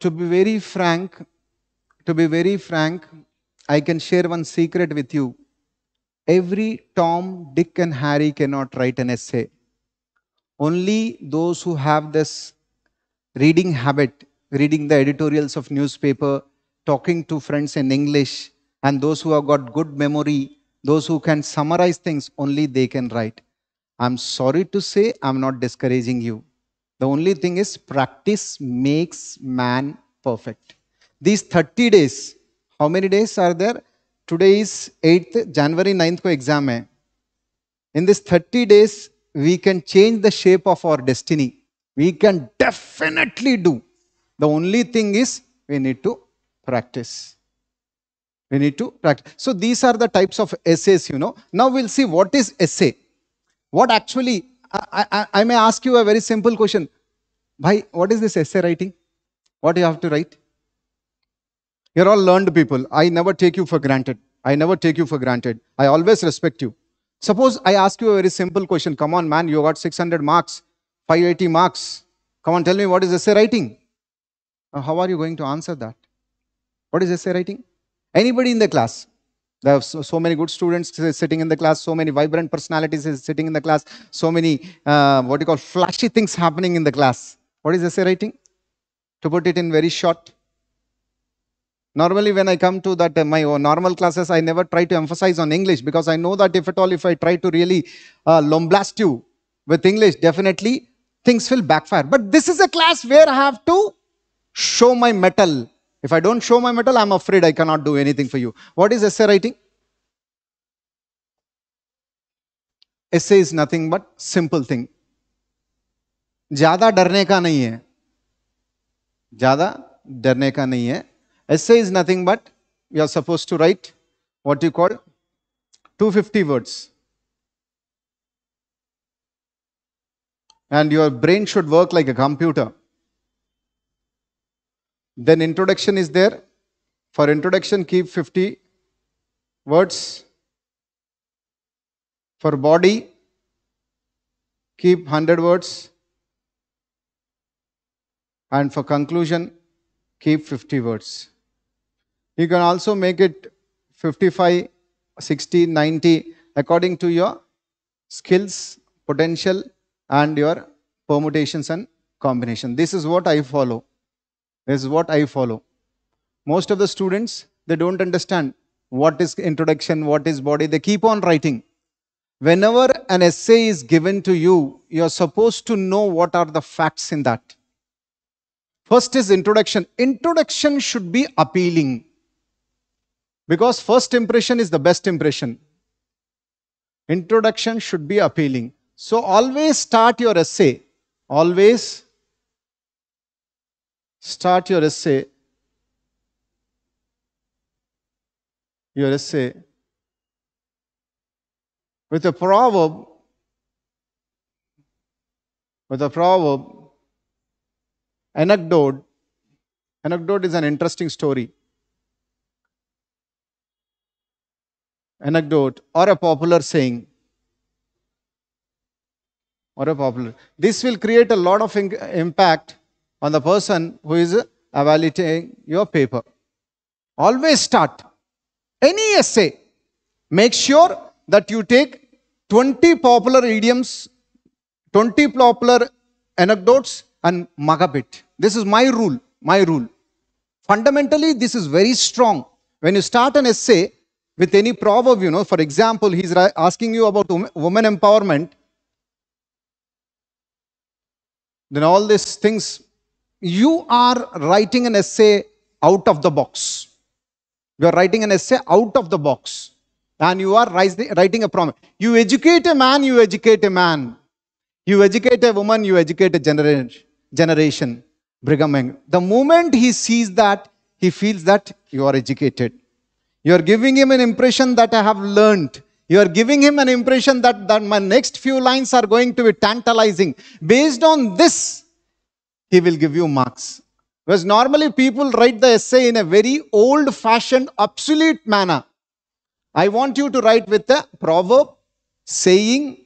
To be very frank, to be very frank, I can share one secret with you. Every Tom, Dick, and Harry cannot write an essay. Only those who have this reading habit, reading the editorials of newspaper, talking to friends in English, and those who have got good memory, those who can summarize things, only they can write. I'm sorry to say, I'm not discouraging you. The only thing is, practice makes man perfect. These 30 days, how many days are there? Today is 8th, January 9th ko exam hai. In these 30 days, we can change the shape of our destiny. We can definitely do. The only thing is, we need to practice. We need to practice. So these are the types of essays, you know. Now we'll see what is essay. What actually, I, I, I may ask you a very simple question. Bhai, what is this essay writing? What do you have to write? You're all learned people. I never take you for granted. I never take you for granted. I always respect you. Suppose I ask you a very simple question. Come on, man, you got 600 marks, 580 marks. Come on, tell me what is essay writing? How are you going to answer that? What is essay writing? Anybody in the class? There are so, so, many good students sitting in the class, so many vibrant personalities sitting in the class, so many, uh, what you call, flashy things happening in the class. What is essay writing? To put it in very short. Normally, when I come to that, uh, my uh, normal classes, I never try to emphasize on English because I know that if at all, if I try to really uh, lomblast you with English, definitely things will backfire. But this is a class where I have to show my metal if I don't show my metal, I'm afraid I cannot do anything for you. What is essay writing? Essay is nothing but simple thing. ज़्यादा डरने का नहीं है ज़्यादा डरने का नहीं है essay is nothing but you are supposed to write what you call 250 words and your brain should work like a computer then introduction is there. For introduction, keep 50 words. For body, keep 100 words. And for conclusion, keep 50 words. You can also make it 55, 60, 90 according to your skills, potential and your permutations and combination. This is what I follow. This is what I follow. Most of the students, they don't understand what is introduction, what is body. They keep on writing. Whenever an essay is given to you, you're supposed to know what are the facts in that. First is introduction. Introduction should be appealing. Because first impression is the best impression. Introduction should be appealing. So always start your essay. Always start your essay your essay with a proverb with a proverb anecdote anecdote is an interesting story anecdote or a popular saying or a popular this will create a lot of impact on the person who is evaluating your paper. Always start any essay. Make sure that you take 20 popular idioms, 20 popular anecdotes and magabit. This is my rule, my rule. Fundamentally, this is very strong. When you start an essay with any proverb, you know, for example, he's asking you about women empowerment, then all these things you are writing an essay out of the box. You are writing an essay out of the box. And you are writing a problem. You educate a man, you educate a man. You educate a woman, you educate a genera generation. Brigham Young. The moment he sees that, he feels that you are educated. You are giving him an impression that I have learned. You are giving him an impression that, that my next few lines are going to be tantalizing. Based on this, he will give you marks. Because normally people write the essay in a very old fashioned, obsolete manner. I want you to write with a proverb, saying,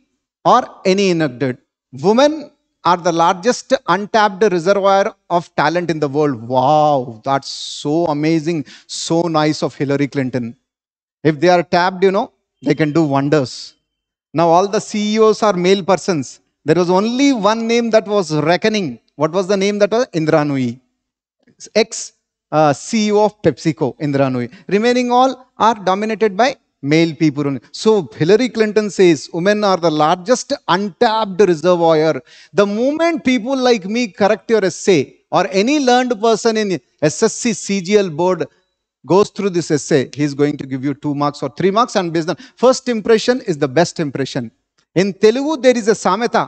or any anecdote. Women are the largest untapped reservoir of talent in the world. Wow, that's so amazing, so nice of Hillary Clinton. If they are tapped, you know, they can do wonders. Now, all the CEOs are male persons. There was only one name that was reckoning. What was the name that was? Indranui. Ex uh, CEO of PepsiCo, Indranui. Remaining all are dominated by male people. So Hillary Clinton says women are the largest untapped reservoir. The moment people like me correct your essay or any learned person in SSC CGL board goes through this essay, he's going to give you two marks or three marks and based on first impression is the best impression. In Telugu, there is a sameta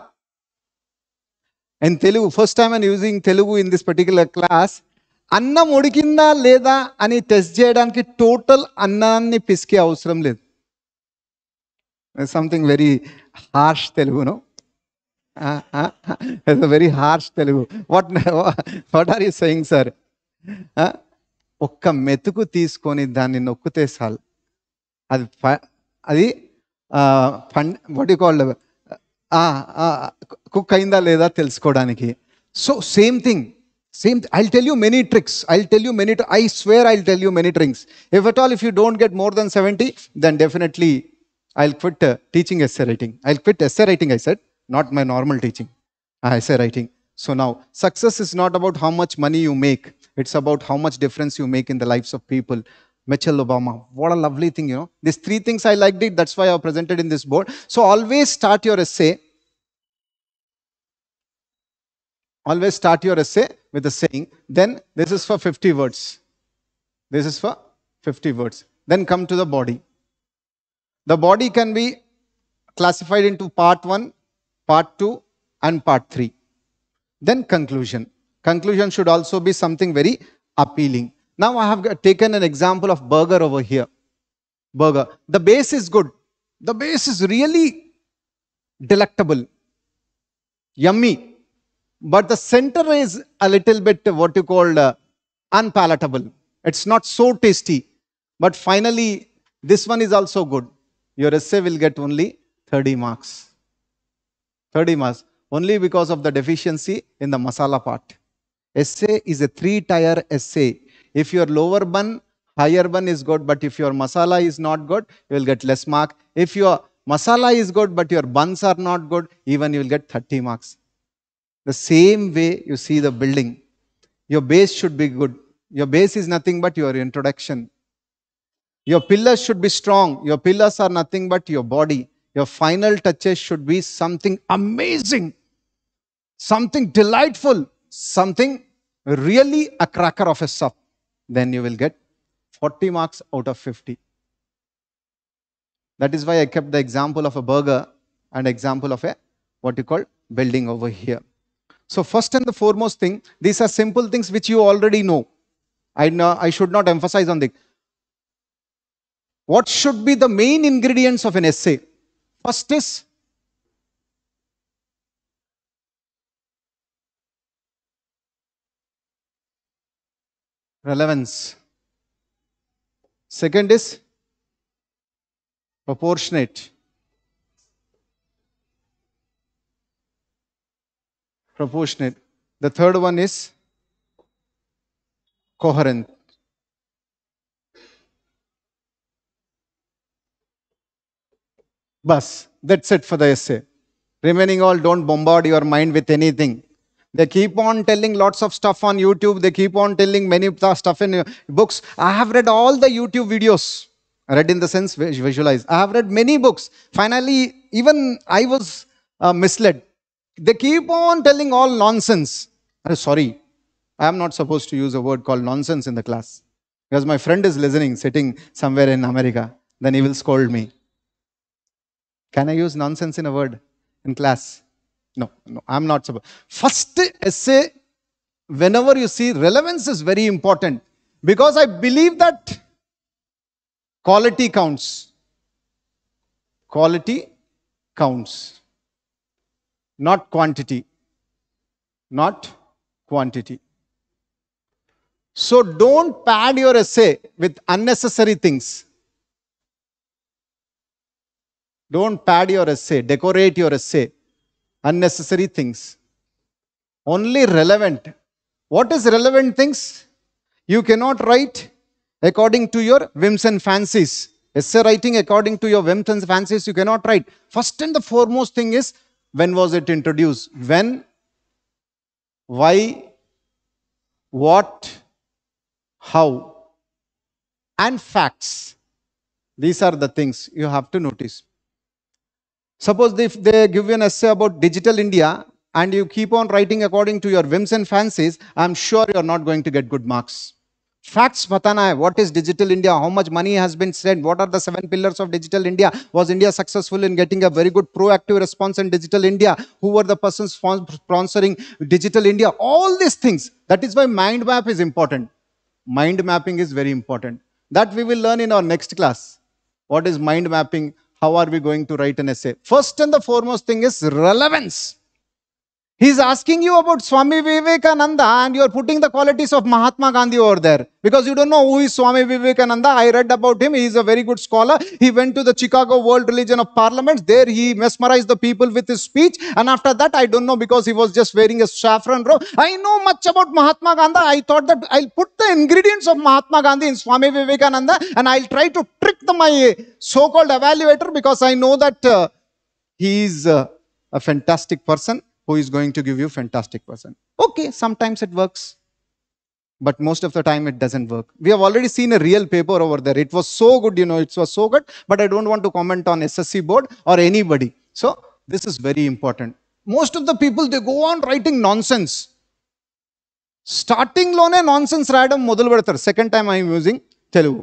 and Telugu first time and using Telugu in this particular class అన్నం ఉడికిందా లేదా అని test చేయడానికి total అన్నాన్ని పిసికే అవసరం లేదు something very harsh తెలుగును very harsh Telugu what what are you saying sir ఒక్క మెతుకు తీసుకొని దాన్ని నొక్కితే చాలు అది అది పండ్ వాట్ యూ కాల్డ్ కుక్ అయిందా లేదా తెలుసుకోవడానికి so same thing same I tell you many tricks I tell you many I swear I tell you many tricks if at all if you don't get more than seventy then definitely I quit teaching essay writing I quit essay writing I set not my normal teaching essay writing so now success is not about how much money you make it's about how much difference you make in the lives of people Michelle Obama. What a lovely thing, you know. These three things I liked it. That's why I presented in this board. So always start your essay. Always start your essay with a saying. Then this is for 50 words. This is for 50 words. Then come to the body. The body can be classified into part 1, part 2 and part 3. Then conclusion. Conclusion should also be something very appealing. Now I have taken an example of burger over here. Burger. The base is good. The base is really delectable. Yummy. But the center is a little bit what you call uh, unpalatable. It's not so tasty. But finally, this one is also good. Your essay will get only 30 marks. 30 marks. Only because of the deficiency in the masala part. Essay is a three-tier essay if your lower bun, higher bun is good, but if your masala is not good, you will get less mark. If your masala is good, but your buns are not good, even you will get 30 marks. The same way you see the building. Your base should be good. Your base is nothing but your introduction. Your pillars should be strong. Your pillars are nothing but your body. Your final touches should be something amazing, something delightful, something really a cracker of a sup then you will get 40 marks out of 50. That is why I kept the example of a burger and example of a what you call building over here. So first and the foremost thing, these are simple things which you already know. I, know, I should not emphasize on this. What should be the main ingredients of an essay? First is relevance. Second is proportionate. Proportionate. The third one is coherent. Bus. That's it for the essay. Remaining all, don't bombard your mind with anything. They keep on telling lots of stuff on YouTube. They keep on telling many stuff in uh, books. I have read all the YouTube videos. Read in the sense visualize. I have read many books. Finally, even I was uh, misled. They keep on telling all nonsense. I'm uh, sorry, I am not supposed to use a word called nonsense in the class because my friend is listening, sitting somewhere in America. Then he will scold me. Can I use nonsense in a word in class? No, no, I'm not supposed. First essay, whenever you see relevance is very important because I believe that quality counts. Quality counts, not quantity. Not quantity. So don't pad your essay with unnecessary things. Don't pad your essay, decorate your essay unnecessary things. Only relevant. What is relevant things? You cannot write according to your whims and fancies. Essay writing according to your whims and fancies, you cannot write. First and the foremost thing is when was it introduced? When, why, what, how, and facts. These are the things you have to notice. Suppose if they give you an essay about digital India and you keep on writing according to your whims and fancies, I'm sure you're not going to get good marks. Facts patana hai. What is digital India? How much money has been spent? What are the seven pillars of digital India? Was India successful in getting a very good proactive response in digital India? Who were the persons sponsoring digital India? All these things. That is why mind map is important. Mind mapping is very important. That we will learn in our next class. What is mind mapping? How are we going to write an essay? First and the foremost thing is relevance. He's asking you about Swami Vivekananda and you're putting the qualities of Mahatma Gandhi over there. Because you don't know who is Swami Vivekananda. I read about him. He is a very good scholar. He went to the Chicago World Religion of Parliament. There he mesmerized the people with his speech. And after that, I don't know because he was just wearing a saffron robe. I know much about Mahatma Gandhi. I thought that I'll put the ingredients of Mahatma Gandhi in Swami Vivekananda and I'll try to trick the, my so-called evaluator because I know that uh, he is uh, a fantastic person who is going to give you a fantastic person. Okay, sometimes it works, but most of the time it doesn't work. We have already seen a real paper over there. It was so good, you know, it was so good, but I don't want to comment on SSC board or anybody. So this is very important. Most of the people, they go on writing nonsense. Starting స్టార్టింగ్లోనే nonsense, రాయడం మొదలు Second time I am using Telugu.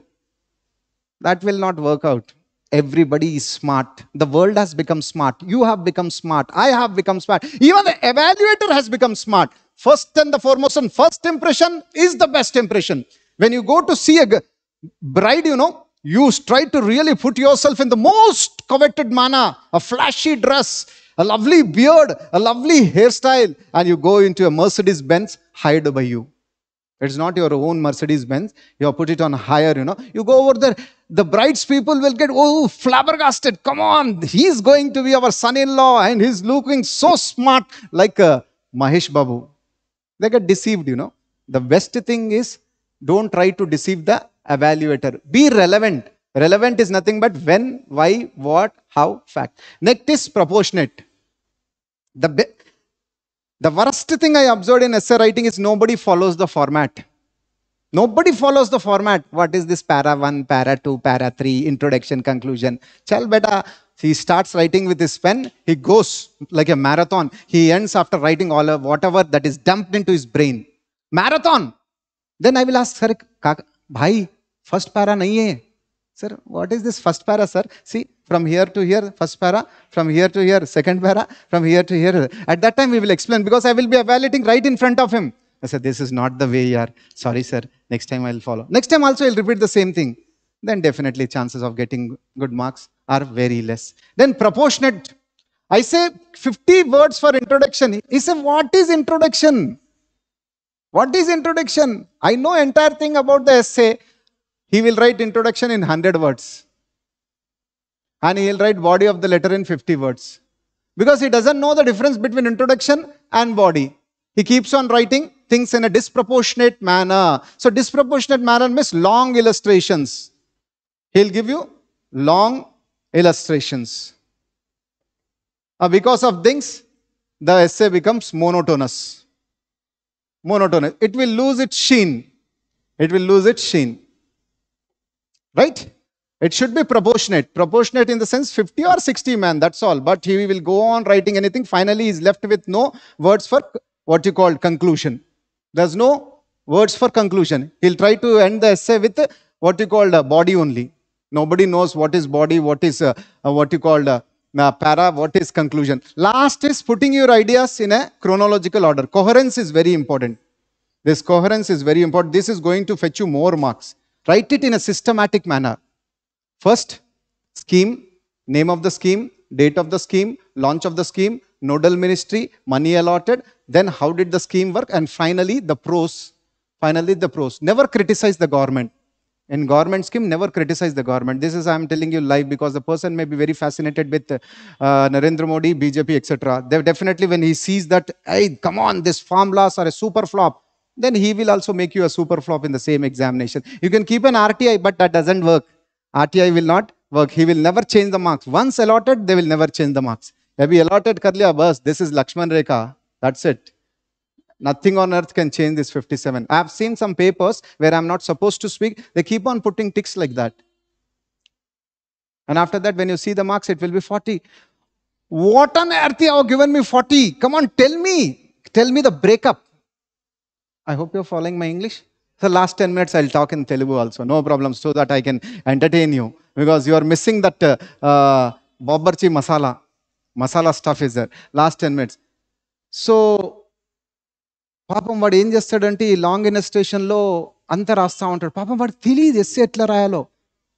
That will not work out everybody is smart. The world has become smart. You have become smart. I have become smart. Even the evaluator has become smart. First and the foremost, and first impression is the best impression. When you go to see a bride, you know, you try to really put yourself in the most coveted manner a flashy dress, a lovely beard, a lovely hairstyle, and you go into a Mercedes Benz hired by you. It's not your own Mercedes Benz. You have put it on hire, you know. You go over there the bride's people will get oh flabbergasted come on he's going to be our son-in-law and he's looking so smart like uh, mahesh babu they get deceived you know the best thing is don't try to deceive the evaluator be relevant relevant is nothing but when why what how fact next is proportionate the the worst thing i observed in essay writing is nobody follows the format Nobody follows the format. What is this para 1, para 2, para 3, introduction, conclusion? Chal beta. He starts writing with his pen. He goes like a marathon. He ends after writing all of whatever that is dumped into his brain. Marathon. Then I will ask, sir, bhai, first para nahi hai. Sir, what is this first para, sir? See, from here to here, first para, from here to here, second para, from here to here. At that time, we will explain because I will be evaluating right in front of him. I said, this is not the way you are. Sorry, sir. Next time I'll follow. Next time also I'll repeat the same thing. Then definitely chances of getting good marks are very less. Then proportionate. I say 50 words for introduction. He said, what is introduction? What is introduction? I know entire thing about the essay. He will write introduction in 100 words. And he will write body of the letter in 50 words. Because he doesn't know the difference between introduction and body. He keeps on writing things in a disproportionate manner. So disproportionate manner means long illustrations. He'll give you long illustrations. Uh, because of things, the essay becomes monotonous. Monotonous. It will lose its sheen. It will lose its sheen. Right? It should be proportionate. Proportionate in the sense 50 or 60 man, that's all. But he will go on writing anything. Finally, he's left with no words for what you call conclusion. There's no words for conclusion. He'll try to end the essay with what you call the body only. Nobody knows what is body, what is uh, uh what you call the uh, uh, para, what is conclusion. Last is putting your ideas in a chronological order. Coherence is very important. This coherence is very important. This is going to fetch you more marks. Write it in a systematic manner. First, scheme, name of the scheme, date of the scheme, launch of the scheme, nodal ministry, money allotted, then how did the scheme work? And finally, the pros. Finally, the pros. Never criticize the government. In government scheme, never criticize the government. This is, I'm telling you live because the person may be very fascinated with uh, Narendra Modi, BJP, etc. They definitely, when he sees that, hey, come on, this farm loss a super flop, then he will also make you a super flop in the same examination. You can keep an RTI, but that doesn't work. RTI will not work. He will never change the marks. Once allotted, they will never change the marks. Abhi allotted kar liya, this is Lakshman Rekha. That's it. Nothing on earth can change this 57. I've seen some papers where I'm not supposed to speak. They keep on putting ticks like that. And after that, when you see the marks, it will be 40. What on earth you have given me 40? Come on, tell me. Tell me the breakup. I hope you're following my English. The last 10 minutes I'll talk in Telugu also. No problem, so that I can entertain you. Because you are missing that uh, uh, masala. Masala stuff is there. Last 10 minutes. So పాపం వాడు ఏం చేస్తాడంటే ఈ long ఇన్వెస్టేషన్లో అంతా రాస్తూ ఉంటాడు పాపం వాడు తెలియదు ఎస్సే ఎట్లా రాయాలో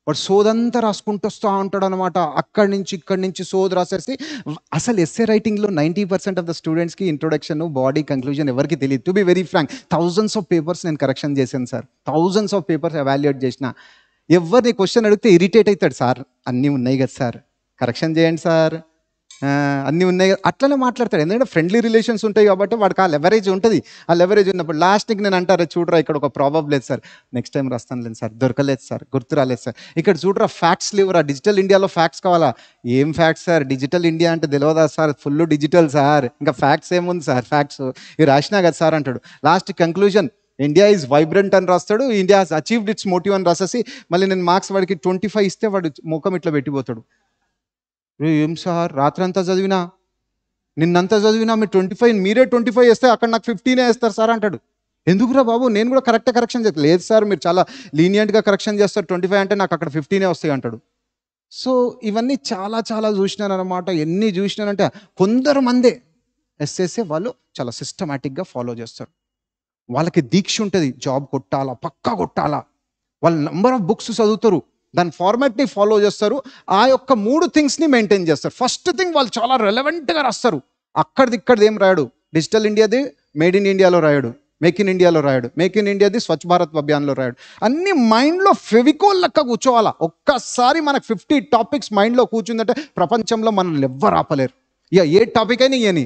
వాడు సోదంతా రాసుకుంటూ వస్తూ ఉంటాడు అనమాట అక్కడి నుంచి ఇక్కడి నుంచి సోది రాసేసి అసలు ఎస్సే రైటింగ్లో నైంటీ పర్సెంట్ ఆఫ్ ద స్టూడెంట్స్కి ఇంట్రొడక్షన్ బాడీ కంక్లూజన్ ఎవరికి తెలియదు to be very frank thousands of papers నేను కరెక్షన్ చేశాను sir thousands of papers evaluate చేసిన ఎవరిని క్వశ్చన్ అడిగితే ఇరిటేట్ అవుతాడు సార్ అన్నీ ఉన్నాయి కదా సార్ కరెక్షన్ చేయండి సార్ అన్నీ ఉన్నాయి అట్లనే మాట్లాడతాడు ఎందుకంటే ఫ్రెండ్లీ రిలేషన్స్ ఉంటాయి కాబట్టి వాడికి ఆ లెవరేజ్ ఉంటుంది ఆ లెవరేజ్ ఉన్నప్పుడు లాస్ట్కి నేను అంటారు చూడరా ఇక్కడ ఒక ప్రాబ్లం లేదు సార్ నెక్స్ట్ టైం రాస్తాను లేదు సార్ దొరకలేదు సార్ గుర్తు రాలేదు సార్ ఇక్కడ చూడరా ఫ్యాక్ట్స్ లేవురా డిజిటల్ ఇండియాలో ఫ్యాక్ట్స్ కావాలా ఏం ఫ్యాక్ట్స్ సార్ డిజిటల్ ఇండియా అంటే తెలియదా సార్ ఫుల్ డిజిటల్ సార్ ఇంకా ఫ్యాక్ట్స్ ఏముంది సార్ ఫ్యాక్ట్స్ ఇవి రాసినా కదా సార్ అంటాడు last conclusion India is vibrant అని రాస్తాడు India has achieved its motive అని రాసేసి మళ్ళీ నేను మార్క్స్ వాడికి ట్వంటీ ఫైవ్ ఇస్తే వాడు ముఖం ఇట్లా పెట్టిపోతాడు ఏం సార్ రాత్రంతా చదివినా నిన్నంతా చదివినా మీరు ట్వంటీ ఫైవ్ మీరే ట్వంటీ ఫైవ్ వేస్తే అక్కడ నాకు ఫిఫ్టీనే వేస్తారు సార్ అంటాడు ఎందుకురా బాబు నేను కూడా కరెక్ట్గా కరెక్షన్ చేస్తాను లేదు సార్ మీరు చాలా లీనియంట్గా కరెక్షన్ చేస్తారు ట్వంటీ ఫైవ్ అంటే నాకు అక్కడ ఫిఫ్టీనే వస్తాయి అంటాడు సో ఇవన్నీ చాలా చాలా చూసినాను అనమాట ఎన్ని చూసినానంటే కొందరు మందే ఎస్ఎస్ఏ వాళ్ళు చాలా సిస్టమేటిక్గా ఫాలో చేస్తారు వాళ్ళకి దీక్ష ఉంటుంది జాబ్ కొట్టాలా పక్కా కొట్టాలా వాళ్ళ నెంబర్ ఆఫ్ బుక్స్ చదువుతారు దాని ఫార్మాట్ని ఫాలో చేస్తారు ఆ యొక్క మూడు థింగ్స్ని మెయింటైన్ చేస్తారు ఫస్ట్ థింగ్ వాళ్ళు చాలా రెలవెంట్గా రాస్తారు అక్కడిది ఇక్కడిది ఏం రాయడు డిజిటల్ ఇండియాది మేడ్ ఇన్ ఇండియాలో రాయడు మేక్ ఇన్ ఇండియాలో రాయడు మేక్ ఇన్ ఇండియాది స్వచ్ఛ భారత్ అభియాన్లో రాయడు అన్ని మైండ్లో ఫెవికోల్ లెక్క కూర్చోవాలా ఒక్కసారి మనకు ఫిఫ్టీ టాపిక్స్ మైండ్లో కూర్చుందంటే ప్రపంచంలో మనల్ని ఎవ్వరు ఆపలేరు ఇక ఏ టాపిక్ అయినా ఇవని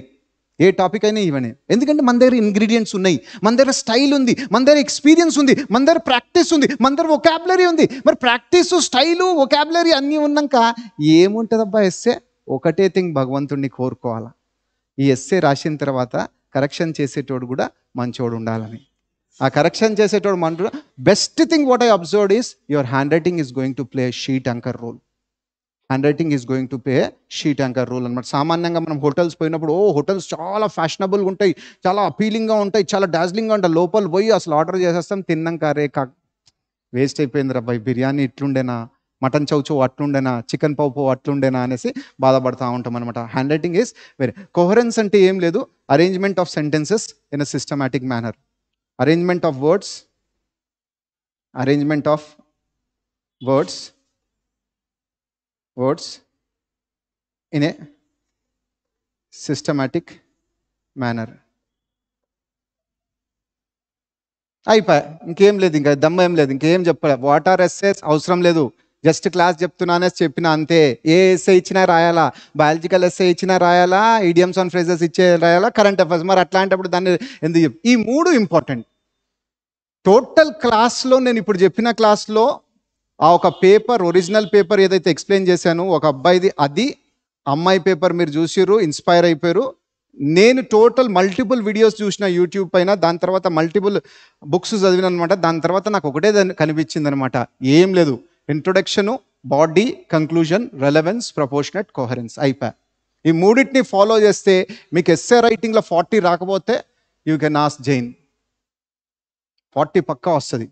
ఏ టాపిక్ అయినా ఇవ్వని ఎందుకంటే మన దగ్గర ఇంగ్రీడియంట్స్ ఉన్నాయి మన దగ్గర స్టైల్ ఉంది మన దగ్గర ఎక్స్పీరియన్స్ ఉంది మన దగ్గర ప్రాక్టీస్ ఉంది మన దగ్గర ఒకాబులరీ ఉంది మరి ప్రాక్టీస్ స్టైలు ఒకాబులరీ అన్నీ ఉన్నాక ఏముంటుందబ్బా ఎస్సే ఒకటే థింగ్ భగవంతుడిని కోరుకోవాలా ఈ ఎస్సే రాసిన తర్వాత కరెక్షన్ చేసేటోడు కూడా మంచోడు ఉండాలని ఆ కరెక్షన్ చేసేటోడు మన best thing what I observe is your handwriting is going to play sheet anchor role handwriting is going to pay sheet anchor rule అనమాట సామాన్యంగా మనం హోటల్స్ పోయినప్పుడు ఓ హోటల్స్ చాలా ఫ్యాషనబుల్గా ఉంటాయి చాలా అపీలింగ్గా ఉంటాయి చాలా డాజ్లింగ్గా ఉంటాయి లోపల పోయి అసలు ఆర్డర్ చేసేస్తాం తిన్నాం కారే కా వేస్ట్ అయిపోయింది రబ్బాయి బిర్యానీ ఇట్లుండేనా మటన్ చౌచు అట్లుండేనా చికెన్ పౌపు అట్లుండేనా అనేసి బాధపడుతూ ఉంటాం అనమాట handwriting is very coherence అంటే ఏం లేదు arrangement of sentences in a systematic manner arrangement of words arrangement of words words in a systematic manner. అయిపోయా ఇంకేం లేదు ఇంకా దమ్మ ఏం లేదు ఇంకేం చెప్పలే వాట్ ఆర్ ఎస్ఎస్ అవసరం లేదు జస్ట్ క్లాస్ చెప్తున్నానే చెప్పిన అంతే ఏ ఎస్ఏ ఇచ్చినా రాయాలా బయాలజికల్ ఎస్ఏ ఇచ్చినా రాయాలా ఈడియమ్స్ ఆన్ ఫ్రేజెస్ ఇచ్చే రాయాలా కరెంట్ అఫైర్స్ మరి అట్లాంటప్పుడు దాన్ని ఎందుకు ఈ మూడు ఇంపార్టెంట్ టోటల్ క్లాస్లో నేను ఇప్పుడు చెప్పిన క్లాస్లో ఆ ఒక పేపర్ ఒరిజినల్ పేపర్ ఏదైతే ఎక్స్ప్లెయిన్ చేశాను ఒక అబ్బాయిది అది అమ్మాయి పేపర్ మీరు చూసిర్రు ఇన్స్పైర్ అయిపోయారు నేను టోటల్ మల్టిపుల్ వీడియోస్ చూసిన యూట్యూబ్ పైన దాని తర్వాత మల్టిపుల్ బుక్స్ చదివిన అనమాట దాని తర్వాత నాకు ఒకటే కనిపించింది అనమాట ఏం లేదు introduction body conclusion relevance proportionate coherence అయిపోయా ఈ మూడింటిని ఫాలో చేస్తే మీకు ఎస్ఏ రైటింగ్లో ఫార్టీ రాకపోతే you can ask Jain forty పక్కా వస్తుంది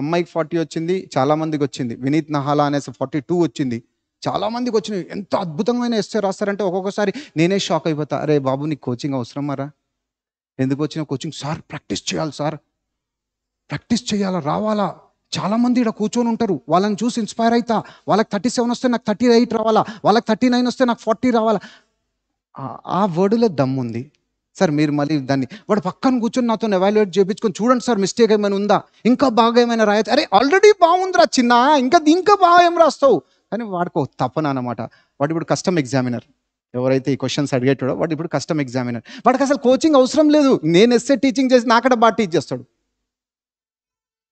అమ్మాయికి ఫార్టీ వచ్చింది చాలామందికి వచ్చింది వినీత్ నహాలా అనేసి ఫార్టీ టూ వచ్చింది చాలామందికి వచ్చినాయి ఎంత అద్భుతమైన ఎస్సే రాస్తారంటే ఒక్కొక్కసారి నేనే షాక్ అయిపోతా అరే బాబు నీకు కోచింగ్ అవసరం మరా ఎందుకు వచ్చిన కోచింగ్ సార్ ప్రాక్టీస్ చేయాలి సార్ ప్రాక్టీస్ చేయాలా రావాలా చాలామంది ఇక్కడ కూర్చొని ఉంటారు వాళ్ళని చూసి ఇన్స్పైర్ అవుతా వాళ్ళకి థర్టీ సెవెన్ వస్తే నాకు థర్టీ ఎయిట్ రావాలా వాళ్ళకి థర్టీ నైన్ వస్తే నాకు ఫార్టీ రావాలా ఆ వర్డ్లో దమ్ముంది సార్ మీరు మళ్ళీ దాన్ని వాడు పక్కన కూర్చొని నాతో ఎవాల్యుయేట్ చేయించుకొని చూడండి సార్ మిస్టేక్ ఏమైనా ఉందా ఇంకా బాగా ఏమైనా రాయచ్చు అరే ఆల్రెడీ బాగుందిరా చిన్న ఇంకా ఇంకా బాగా ఏం రాస్తావు కానీ వాడికి తప్పన అనమాట వాడు ఇప్పుడు కస్టమ్ ఎగ్జామినర్ ఎవరైతే ఈ క్వశ్చన్స్ అడిగేటాడో వాడు ఇప్పుడు కస్టమ్ ఎగ్జామినర్ వాడికి అసలు కోచింగ్ అవసరం లేదు నేను ఎస్సే టీచింగ్ చేసి నాకడ బాగా టీచ్ చేస్తాడు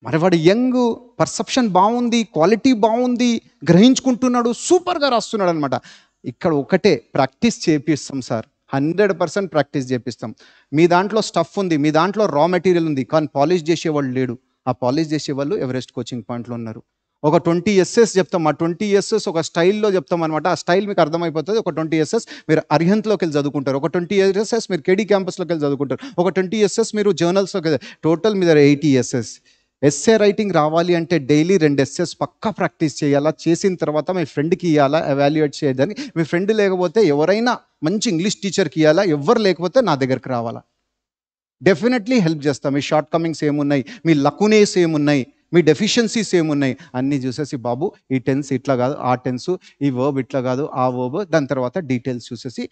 మరి వాడు యంగ్ పర్సెప్షన్ బాగుంది క్వాలిటీ బాగుంది గ్రహించుకుంటున్నాడు సూపర్గా రాస్తున్నాడు అనమాట ఇక్కడ ఒకటే ప్రాక్టీస్ చేపిస్తాం సార్ హండ్రెడ్ పర్సెంట్ ప్రాక్టీస్ చేపిస్తాం మీ దాంట్లో స్టఫ్ ఉంది మీ దాంట్లో రా మెటీరియల్ ఉంది కానీ పాలిష్ చేసేవాళ్ళు లేడు ఆ పాలిష్ చేసేవాళ్ళు ఎవరెస్ట్ కోచింగ్ పాయింట్లో ఉన్నారు ఒక ట్వంటీ ఎస్ఎస్ చెప్తాం ఆ ట్వంటీ ఎస్ఎస్ ఒక స్టైల్లో చెప్తాం అనమాట ఆ స్టైల్ మీకు అర్థమైపోతుంది ఒక ట్వంటీ ఎస్ఎస్ మీరు అర్హంత్లోకి వెళ్ళి చదువుకుంటారు ఒక ట్వంటీ ఎస్ఎస్ మీరు కేడీ క్యాంపస్లోకి వెళ్ళి చదువుకుంటారు ఒక ట్వంటీ ఎస్ఎస్ మీరు జర్నల్స్లోకి టోటల్ మీద ఎయిటీ ఎస్ఎస్ ఎస్సే రైటింగ్ రావాలి అంటే డైలీ రెండు ఎస్సెస్ పక్కా ప్రాక్టీస్ చేయాలా చేసిన తర్వాత మీ ఫ్రెండ్కి ఇవ్వాలా అవాల్యుయేట్ చేయదని మీ ఫ్రెండ్ లేకపోతే ఎవరైనా మంచి ఇంగ్లీష్ టీచర్కి ఇవ్వాలా ఎవరు లేకపోతే నా దగ్గరికి రావాలా డెఫినెట్లీ హెల్ప్ చేస్తాం మీ షార్ట్ కమింగ్స్ ఏమున్నాయి మీ లకునేస్ ఏమున్నాయి మీ డెఫిషియన్సీస్ ఏమున్నాయి అన్నీ చూసేసి బాబు ఈ టెన్స్ ఇట్లా కాదు ఆ టెన్స్ ఈ వర్బ్ ఇట్లా కాదు ఆ వర్బ్ దాని తర్వాత డీటెయిల్స్ చూసేసి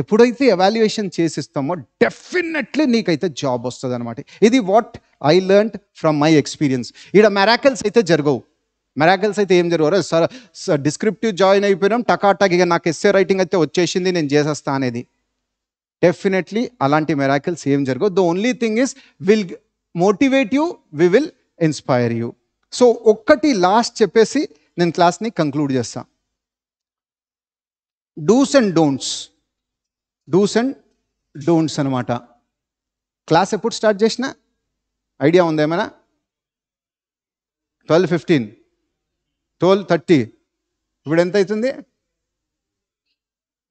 ఎప్పుడైతే ఎవాల్యుయేషన్ చేసిస్తామో డెఫినెట్లీ నీకైతే జాబ్ వస్తుంది అనమాట ఇది what I learned from my experience ఇక్కడ మెరాకల్స్ అయితే జరగవు మెరాకల్స్ అయితే ఏం జరగరు సార్ డిస్క్రిప్టివ్ జాయిన్ అయిపోయినాం టకాటక్ ఇక నాకు ఎస్ఏ రైటింగ్ అయితే వచ్చేసింది నేను చేసేస్తా అనేది డెఫినెట్లీ అలాంటి మెరాకల్స్ ఏం జరగవు the only thing is will motivate you we will inspire you so ఒక్కటి లాస్ట్ చెప్పేసి నేను క్లాస్ని కంక్లూడ్ చేస్తాను dos and don'ts dos and don'ts అనమాట క్లాస్ ఎప్పుడు స్టార్ట్ చేసిన ఐడియా ఉందా ఏమైనా ట్వెల్వ్ ఫిఫ్టీన్ ట్వెల్వ్ థర్టీ ఇప్పుడు ఎంత అవుతుంది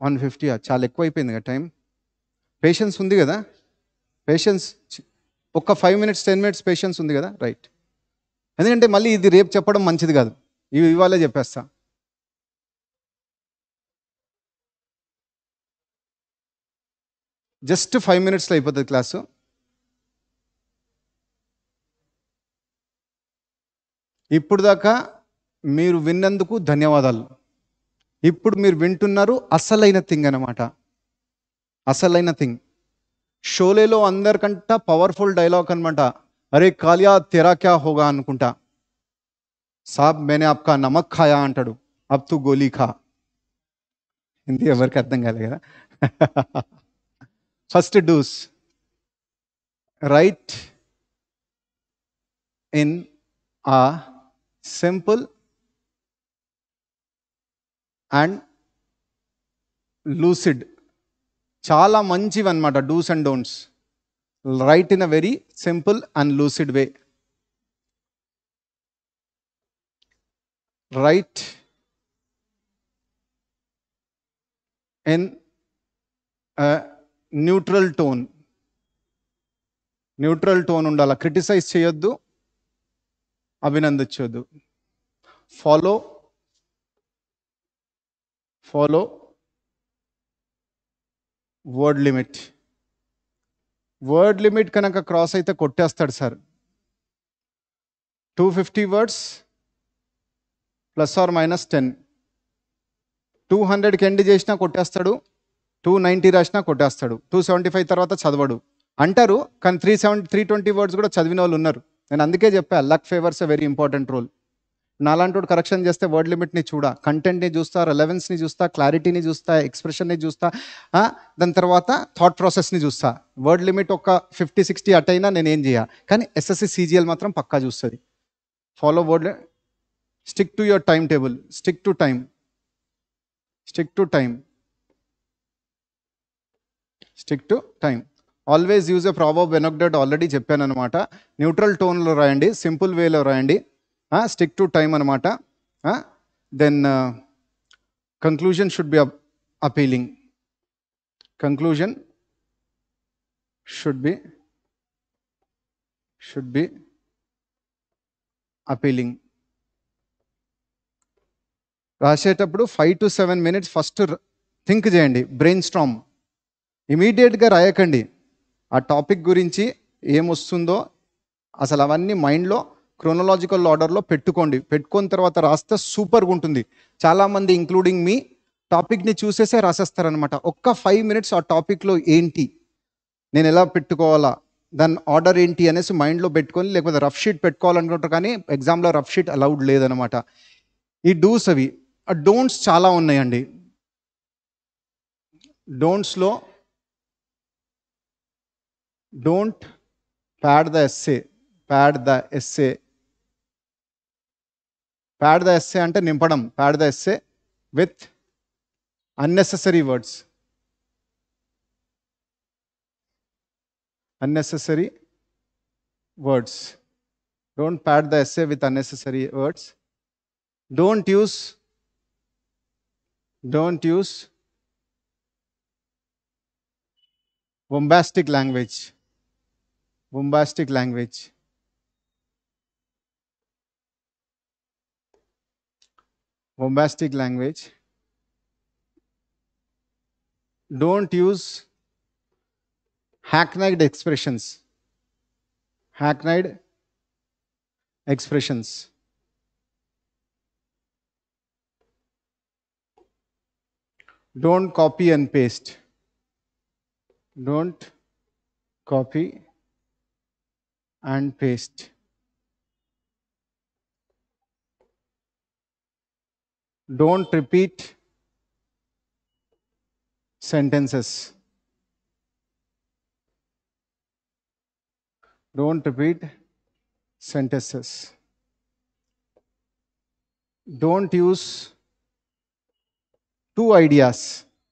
వన్ ఫిఫ్టీ చాలా ఎక్కువ అయిపోయింది కదా టైం పేషెన్స్ ఉంది కదా పేషెన్స్ ఒక్క five minutes ten minutes patience ఉంది కదా రైట్ ఎందుకంటే మళ్ళీ ఇది రేపు చెప్పడం మంచిది కాదు ఇవి ఇవాళే చెప్పేస్తా జస్ట్ ఫైవ్ మినిట్స్లో అయిపోతుంది క్లాసు ఇప్పుడు దాకా మీరు విన్నందుకు ధన్యవాదాలు ఇప్పుడు మీరు వింటున్నారు అసలైన థింగ్ అనమాట అసలైన థింగ్ షోలేలో అందరికంట పవర్ఫుల్ డైలాగ్ అనమాట అరే కాలియా తెరా క్యా హోగా అనుకుంటా సాబ్ మేనే ఆప్కా నమక్ ఖాయా అంటాడు అప్ తు గోలీ ఖా హిందీ ఎవరికి అర్థం కాలేదు కదా first dose write in a simple and lucid chala manchivan anamata do's and don'ts write in a very simple and lucid way write in a neutral tone neutral tone ఉండాలి క్రిటిసైజ్ చేయొద్దు అభినందించొద్దు follow follow word limit word limit కనుక cross అయితే కొట్టేస్తాడు sir two fifty words plus or minus ten two హండ్రెడ్కి end చేసినా కొట్టేస్తాడు two ninety రాసినా కొట్టేస్తాడు టూ సెవెంటీ ఫైవ్ తర్వాత చదవడు అంటారు కానీ three seventy three twenty words కూడా చదివిన వాళ్ళు ఉన్నారు నేను అందుకే చెప్పా luck favours a very important role నాలాంటి కరెక్షన్ చేస్తే వర్డ్ లిమిట్ని చూడా కంటెంట్ని చూస్తా రెలవెన్స్ని చూస్తా క్లారిటీని చూస్తా ఎక్స్ప్రెషన్ని చూస్తా దాని తర్వాత థాట్ ప్రాసెస్ని చూస్తా వర్డ్ లిమిట్ ఒక ఫిఫ్టీ సిక్స్టీ అట్ అయినా నేనేం చేయ కానీ ఎస్ఎస్సి సీజీఎల్ మాత్రం పక్కా చూస్తుంది follow word stick to your time table stick to time stick to time stick to time always use a ప్రాబబ్ వెనక్డెడ్ ఆల్రెడీ చెప్పాను అనమాట న్యూట్రల్ టోన్లో రాయండి సింపుల్ వేలో రాయండి స్టిక్ టు టైం అనమాట then conclusion should be appealing conclusion should be should be appealing రాసేటప్పుడు five to seven minutes first think చేయండి బ్రెయిన్ స్ట్రామ్ ఇమీడియట్గా రాయకండి ఆ టాపిక్ గురించి ఏమొస్తుందో అసలు అవన్నీ మైండ్లో క్రోనలాజికల్ ఆర్డర్లో పెట్టుకోండి పెట్టుకున్న తర్వాత రాస్తే సూపర్గా ఉంటుంది చాలామంది ఇంక్లూడింగ్ మీ టాపిక్ని చూసేసే రాసేస్తారనమాట ఒక్క ఫైవ్ మినిట్స్ ఆ టాపిక్లో ఏంటి నేను ఎలా పెట్టుకోవాలా దాని ఆర్డర్ ఏంటి అనేసి మైండ్లో పెట్టుకొని లేకపోతే రఫ్ షీట్ పెట్టుకోవాలనుకుంటారు కానీ ఎగ్జామ్లో రఫ్ షీట్ అలౌడ్ లేదనమాట ఈ డూస్ అవి ఆ డోంట్స్ చాలా ఉన్నాయండి డోంట్స్లో don't pad the essay pad the essay pad the essay ante nimpadam pad the essay with unnecessary words unnecessary words don't pad the essay with unnecessary words don't use don't use bombastic language bombastic language. Bombastic language. Don't use hackneyed expressions. Hackneyed expressions. Don't copy and paste. Don't copy and paste. Don't repeat sentences. Don't repeat sentences. Don't use two ideas.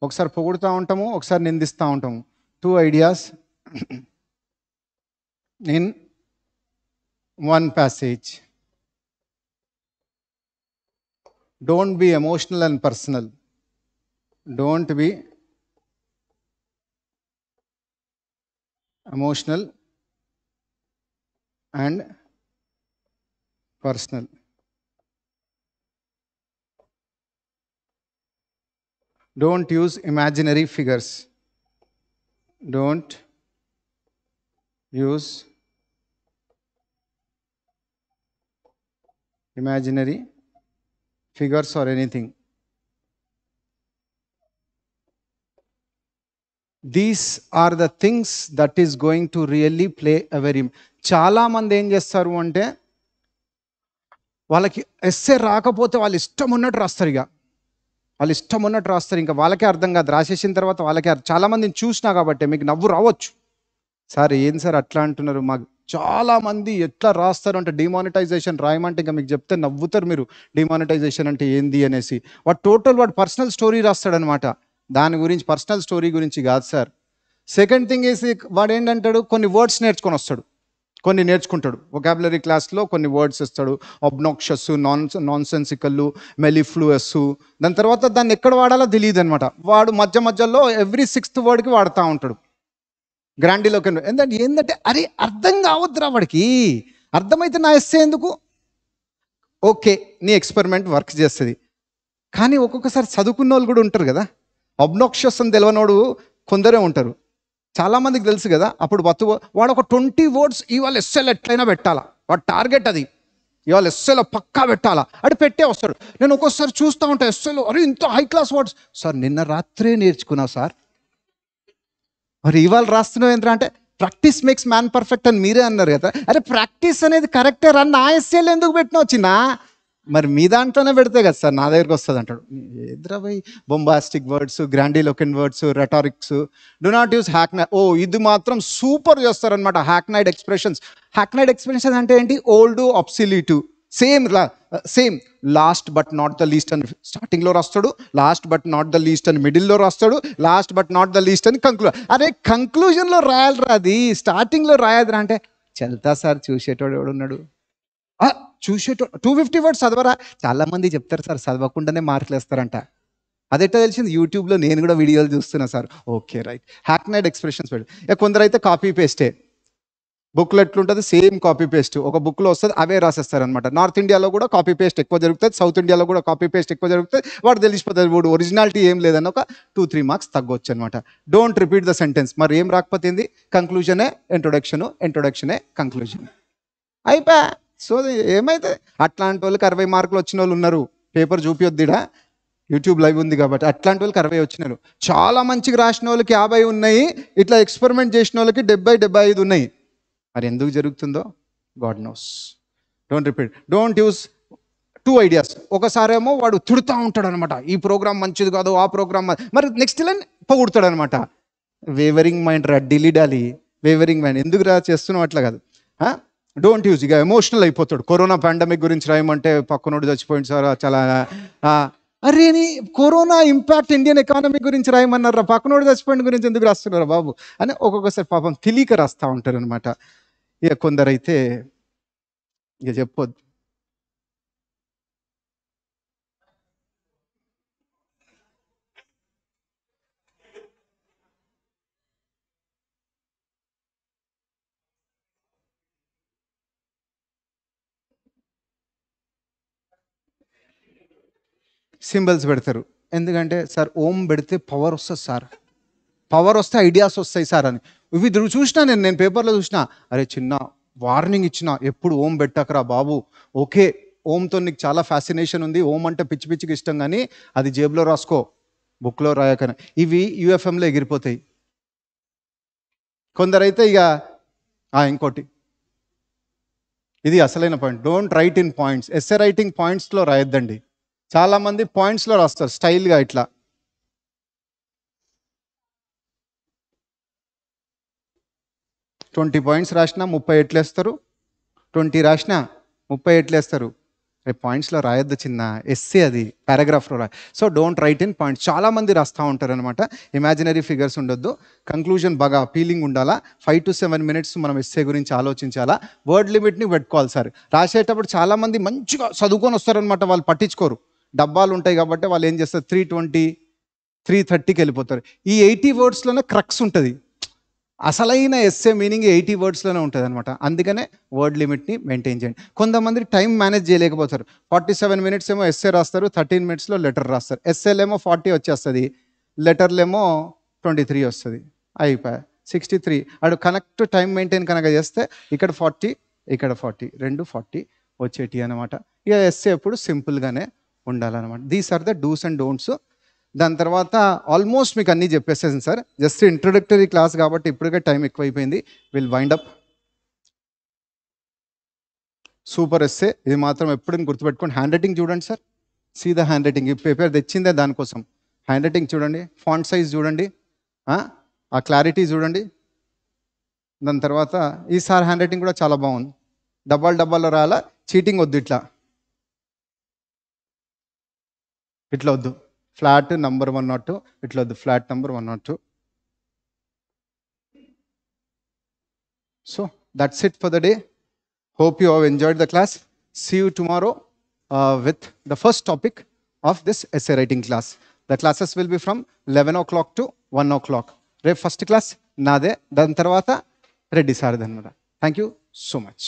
ఒకసారి పొగుడుతూ ఉంటాము ఒకసారి నిందిస్తూ ఉంటాము Two ideas. [clears throat] In one passage. Don't be emotional and personal. Don't be emotional and personal. Don't use imaginary figures. Don't use imaginary figures or anything these are the things that is going to really play a very చాలామంది ఏం చేస్తారు అంటే వాళ్ళకి essay రాకపోతే వాళ్ళు ఇష్టం ఉన్నట్టు రాస్తారు ఇక వాళ్ళు ఇష్టం ఉన్నట్టు రాస్తారు ఇంకా వాళ్ళకే అర్థం కాదు రాసేసిన తర్వాత వాళ్ళకే చాలామందిని చూసినా కాబట్టి మీకు నవ్వు రావచ్చు సార్ ఏం సార్ అట్లా అంటున్నారు మాకు చాలా మంది ఎట్లా రాస్తారు అంటే డిమానిటైజేషన్ రాయమంటే ఇంకా మీకు చెప్తే నవ్వుతారు మీరు డిమానిటైజేషన్ అంటే ఏంది అనేసి వాడు టోటల్ వాడు పర్సనల్ స్టోరీ రాస్తాడనమాట దాని గురించి పర్సనల్ స్టోరీ గురించి కాదు సార్ సెకండ్ థింగ్ ఏసి వాడు ఏంటంటాడు కొన్ని వర్డ్స్ నేర్చుకొని వస్తాడు కొన్ని నేర్చుకుంటాడు ఒకాబులరీ క్లాస్లో కొన్ని వర్డ్స్ ఇస్తాడు అబ్నాక్షస్ నాన్ నాన్సెన్సికల్లు మెలిఫ్లూయస్ దాని తర్వాత దాన్ని ఎక్కడ వాడాలో తెలియదు అనమాట వాడు మధ్య మధ్యలో ఎవ్రీ సిక్స్త్ వర్డ్కి వాడుతూ ఉంటాడు గ్రాండీలోకి ఎందుకంటే ఏంటంటే అరే అర్థం కావద్దురా వాడికి అర్థమైతే నా ఎస్సే ఎందుకు ఓకే నీ ఎక్స్పెరిమెంట్ వర్క్ చేస్తుంది కానీ ఒక్కొక్కసారి చదువుకున్న వాళ్ళు కూడా ఉంటారు కదా అబ్నోక్షియస్ అని తెలియనోడు కొందరే ఉంటారు చాలామందికి తెలుసు కదా అప్పుడు బతు వాడు ఒక ట్వంటీ వర్డ్స్ ఇవాళ ఎస్సెల్ ఎట్లయినా పెట్టాలా వాడు టార్గెట్ అది ఇవాళ ఎస్ఎల్ పక్కా పెట్టాలా అటు పెట్టే వస్తాడు నేను ఒక్కోసారి చూస్తూ ఉంటాను ఎస్ఎల్ అరే ఇంత హై క్లాస్ వర్డ్స్ సార్ నిన్న రాత్రే నేర్చుకున్నా సార్ మరి ఇవాళ రాస్తున్నావు ఏంటంటే అంటే ప్రాక్టీస్ మేక్స్ మ్యాన్ పర్ఫెక్ట్ అని మీరే అన్నారు కదా అరే ప్రాక్టీస్ అనేది కరెక్టే రన్ నా ఎస్ఏలు ఎందుకు పెట్టినా వచ్చినా మరి మీ దాంట్లోనే పెడితే కదా సార్ నా దగ్గరకు వస్తుంది అంటాడు ఎదురవై bombastic words grandiloquent words rhetorics do not use hackneyed ఓ ఇది మాత్రం సూపర్ చేస్తారనమాట హ్యాక్నైడ్ ఎక్స్ప్రెషన్స్ హ్యాక్నైడ్ ఎక్స్ప్రెషన్స్ అంటే ఏంటి ఓల్డ్ అబ్సిలీటు సేమ్ లా same last but not the least అని స్టార్టింగ్లో రాస్తాడు last but not the least అని మిడిల్లో రాస్తాడు last but not the least అని కంక్లూ అరే కంక్లూజన్లో రాయాలరా అది స్టార్టింగ్లో రాయదురా అంటే చల్తా సార్ చూసేటోడు ఎవడున్నాడు చూసేటోడు టూ ఫిఫ్టీ వర్డ్స్ చదవరా చాలామంది చెప్తారు సార్ చదవకుండానే మార్కులు వేస్తారంట అదెట్టా తెలిసింది యూట్యూబ్లో నేను కూడా వీడియోలు చూస్తున్నా sir okay right hackneyed expressions పెడు కొందరైతే కాపీ పేస్టే బుక్లో ఎట్లుంటుంది సేమ్ కాపీ పేస్ట్ ఒక బుక్లో వస్తుంది అవే రాసేస్తారు అనమాట నార్త్ ఇండియాలో కూడా కాపీ పేస్ట్ ఎక్కువ జరుగుతుంది సౌత్ ఇండియాలో కూడా కాపీ పేస్ట్ ఎక్కువ జరుగుతుంది వాడు తెలిసిపోతుంది వాడు ఒరిజినాలిటీ ఏం లేదని ఒక టూ త్రీ మార్క్స్ తగ్గొచ్చు అనమాట డోంట్ రిపీట్ ద సెంటెన్స్ మరి ఏం రాకపోతుంది కంక్లూజనే ఇంట్రొడక్షను ఇంట్రొడక్షనే కంక్లూజన్ అయిపోయా సో ఏమైతే అట్లాంటి వాళ్ళకి అరవై మార్కులు వచ్చిన వాళ్ళు ఉన్నారు పేపర్ చూపియొద్దిడా యూట్యూబ్ లైవ్ ఉంది కాబట్టి అట్లాంటి వాళ్ళకి అరవై వచ్చినారు చాలా మంచిగా రాసిన వాళ్ళకి యాభై ఉన్నాయి ఇట్లా ఎక్స్పెరిమెంట్ చేసిన వాళ్ళకి డెబ్బై డెబ్బై ఐదు ఉన్నాయి మరి ఎందుకు జరుగుతుందో God knows don't repeat don't use two ideas ఒకసారేమో వాడు తిడుతూ ఉంటాడు అనమాట ఈ ప్రోగ్రామ్ మంచిది కాదు ఆ ప్రోగ్రామ్ మరి నెక్స్ట్ లైన్ పొగుడుతాడు అనమాట వేవరింగ్ మైండ్ రా డిలీడాలి వేవరింగ్ మైండ్ ఎందుకు రా చేస్తున్నావు అట్లా కాదు డోంట్ యూజ్ ఇక ఎమోషనల్ అయిపోతాడు కరోనా పాండమిక్ గురించి రాయమంటే పక్కనోడు చచ్చిపోయింది సార్ చాలా అరే కరోనా ఇంపాక్ట్ ఇండియన్ ఎకానమీ గురించి రాయమన్నారా పక్కనోడు చచ్చిపోయిన గురించి ఎందుకు రాస్తున్నారా బాబు అని ఒక్కొక్కసారి పాపం తెలియక రాస్తూ ఉంటారు అనమాట ఇక కొందరైతే ఇక చెప్పొద్దు సింబల్స్ పెడతారు ఎందుకంటే సార్ ఓం పెడితే పవర్ వస్తుంది సార్ పవర్ వస్తే ఐడియాస్ వస్తాయి సార్ అని ఇవి చూసినా నేను నేను పేపర్లో చూసిన అరే చిన్న వార్నింగ్ ఇచ్చిన ఎప్పుడు ఓం పెట్టకరా బాబు ఓకే ఓంతో నీకు చాలా ఫ్యాసినేషన్ ఉంది ఓం అంటే పిచ్చి పిచ్చికి ఇష్టం కానీ అది జేబులో రాసుకో బుక్లో రాయకనే ఇవి యూఎఫ్ఎంలో ఎగిరిపోతాయి కొందరైతే ఇక ఇంకోటి ఇది అసలైన point don't write in points essay writing పాయింట్స్లో రాయొద్దండి చాలామంది పాయింట్స్లో రాస్తారు స్టైల్గా ఇట్లా ట్వంటీ పాయింట్స్ రాసినా ముప్పై ఎట్లు వేస్తారు ట్వంటీ రాసినా ముప్పై ఎట్లు వేస్తారు పాయింట్స్లో రాయొద్దు చిన్న ఎస్సీ అది పారాగ్రాఫ్లో రా so don't write in points చాలామంది రాస్తూ ఉంటారు అనమాట ఇమాజినరీ ఫిగర్స్ ఉండొద్దు కంక్లూజన్ బాగా పీలింగ్ ఉండాలా ఫైవ్ టు సెవెన్ మినిట్స్ మనం ఎస్సే గురించి ఆలోచించాలా వర్డ్ లిమిట్ని పెట్టుకోవాలి సార్ రాసేటప్పుడు చాలామంది మంచిగా చదువుకొని వస్తారనమాట వాళ్ళు పట్టించుకోరు డబ్బాలు ఉంటాయి కాబట్టి వాళ్ళు ఏం చేస్తారు త్రీ ట్వంటీ త్రీ థర్టీకి వెళ్ళిపోతారు ఈ ఎయిటీ వర్డ్స్లోనే క్రక్స్ ఉంటుంది అసలైన ఎస్సే మీనింగ్ ఎయిటీ వర్డ్స్లోనే ఉంటుంది అనమాట అందుకనే వర్డ్ లిమిట్ని మెయింటైన్ చేయండి కొంతమంది టైం మేనేజ్ చేయలేకపోతారు ఫార్టీ సెవెన్ మినిట్స్ ఏమో ఎస్సే రాస్తారు థర్టీన్ మినిట్స్లో లెటర్ రాస్తారు ఎస్సేలేమో ఫార్టీ వచ్చేస్తుంది లెటర్లేమో ట్వంటీ త్రీ వస్తుంది అయిపోయి సిక్స్టీ త్రీ అటు కనెక్ట్ టైం మెయింటైన్ కనుక చేస్తే ఇక్కడ ఫార్టీ ఇక్కడ ఫార్టీ రెండు ఫార్టీ వచ్చేటి అనమాట ఇక ఎస్సే ఎప్పుడు సింపుల్గానే ఉండాలన్నమాట these are the dos and don'ts దాని తర్వాత ఆల్మోస్ట్ మీకు అన్నీ చెప్పేసేసాను సార్ జస్ట్ ఇంట్రొడక్టరీ క్లాస్ కాబట్టి ఇప్పటికే టైం ఎక్కువైపోయింది will wind up up super essay ఇది మాత్రం ఎప్పుడైనా గుర్తుపెట్టుకోండి హ్యాండ్ రైటింగ్ చూడండి sir see the handwriting ఈ పేపర్ తెచ్చిందే దానికోసం హ్యాండ్ రైటింగ్ చూడండి ఫాంట్ సైజ్ చూడండి ఆ క్లారిటీ చూడండి దాని తర్వాత ఈసారి హ్యాండ్ రైటింగ్ కూడా చాలా బాగుంది డబ్బాలు డబ్బాల్లో రాలా చీటింగ్ వద్దు ఇట్లా ఇట్లా వద్దు flat number one, 2 it will be flat number one, two. so that's it for the day hope you have enjoyed the class see you tomorrow uh, with the first topic of this essay writing class the classes will be from 11 o'clock to 1 o'clock first class nade dantarvata ready sir thank you so much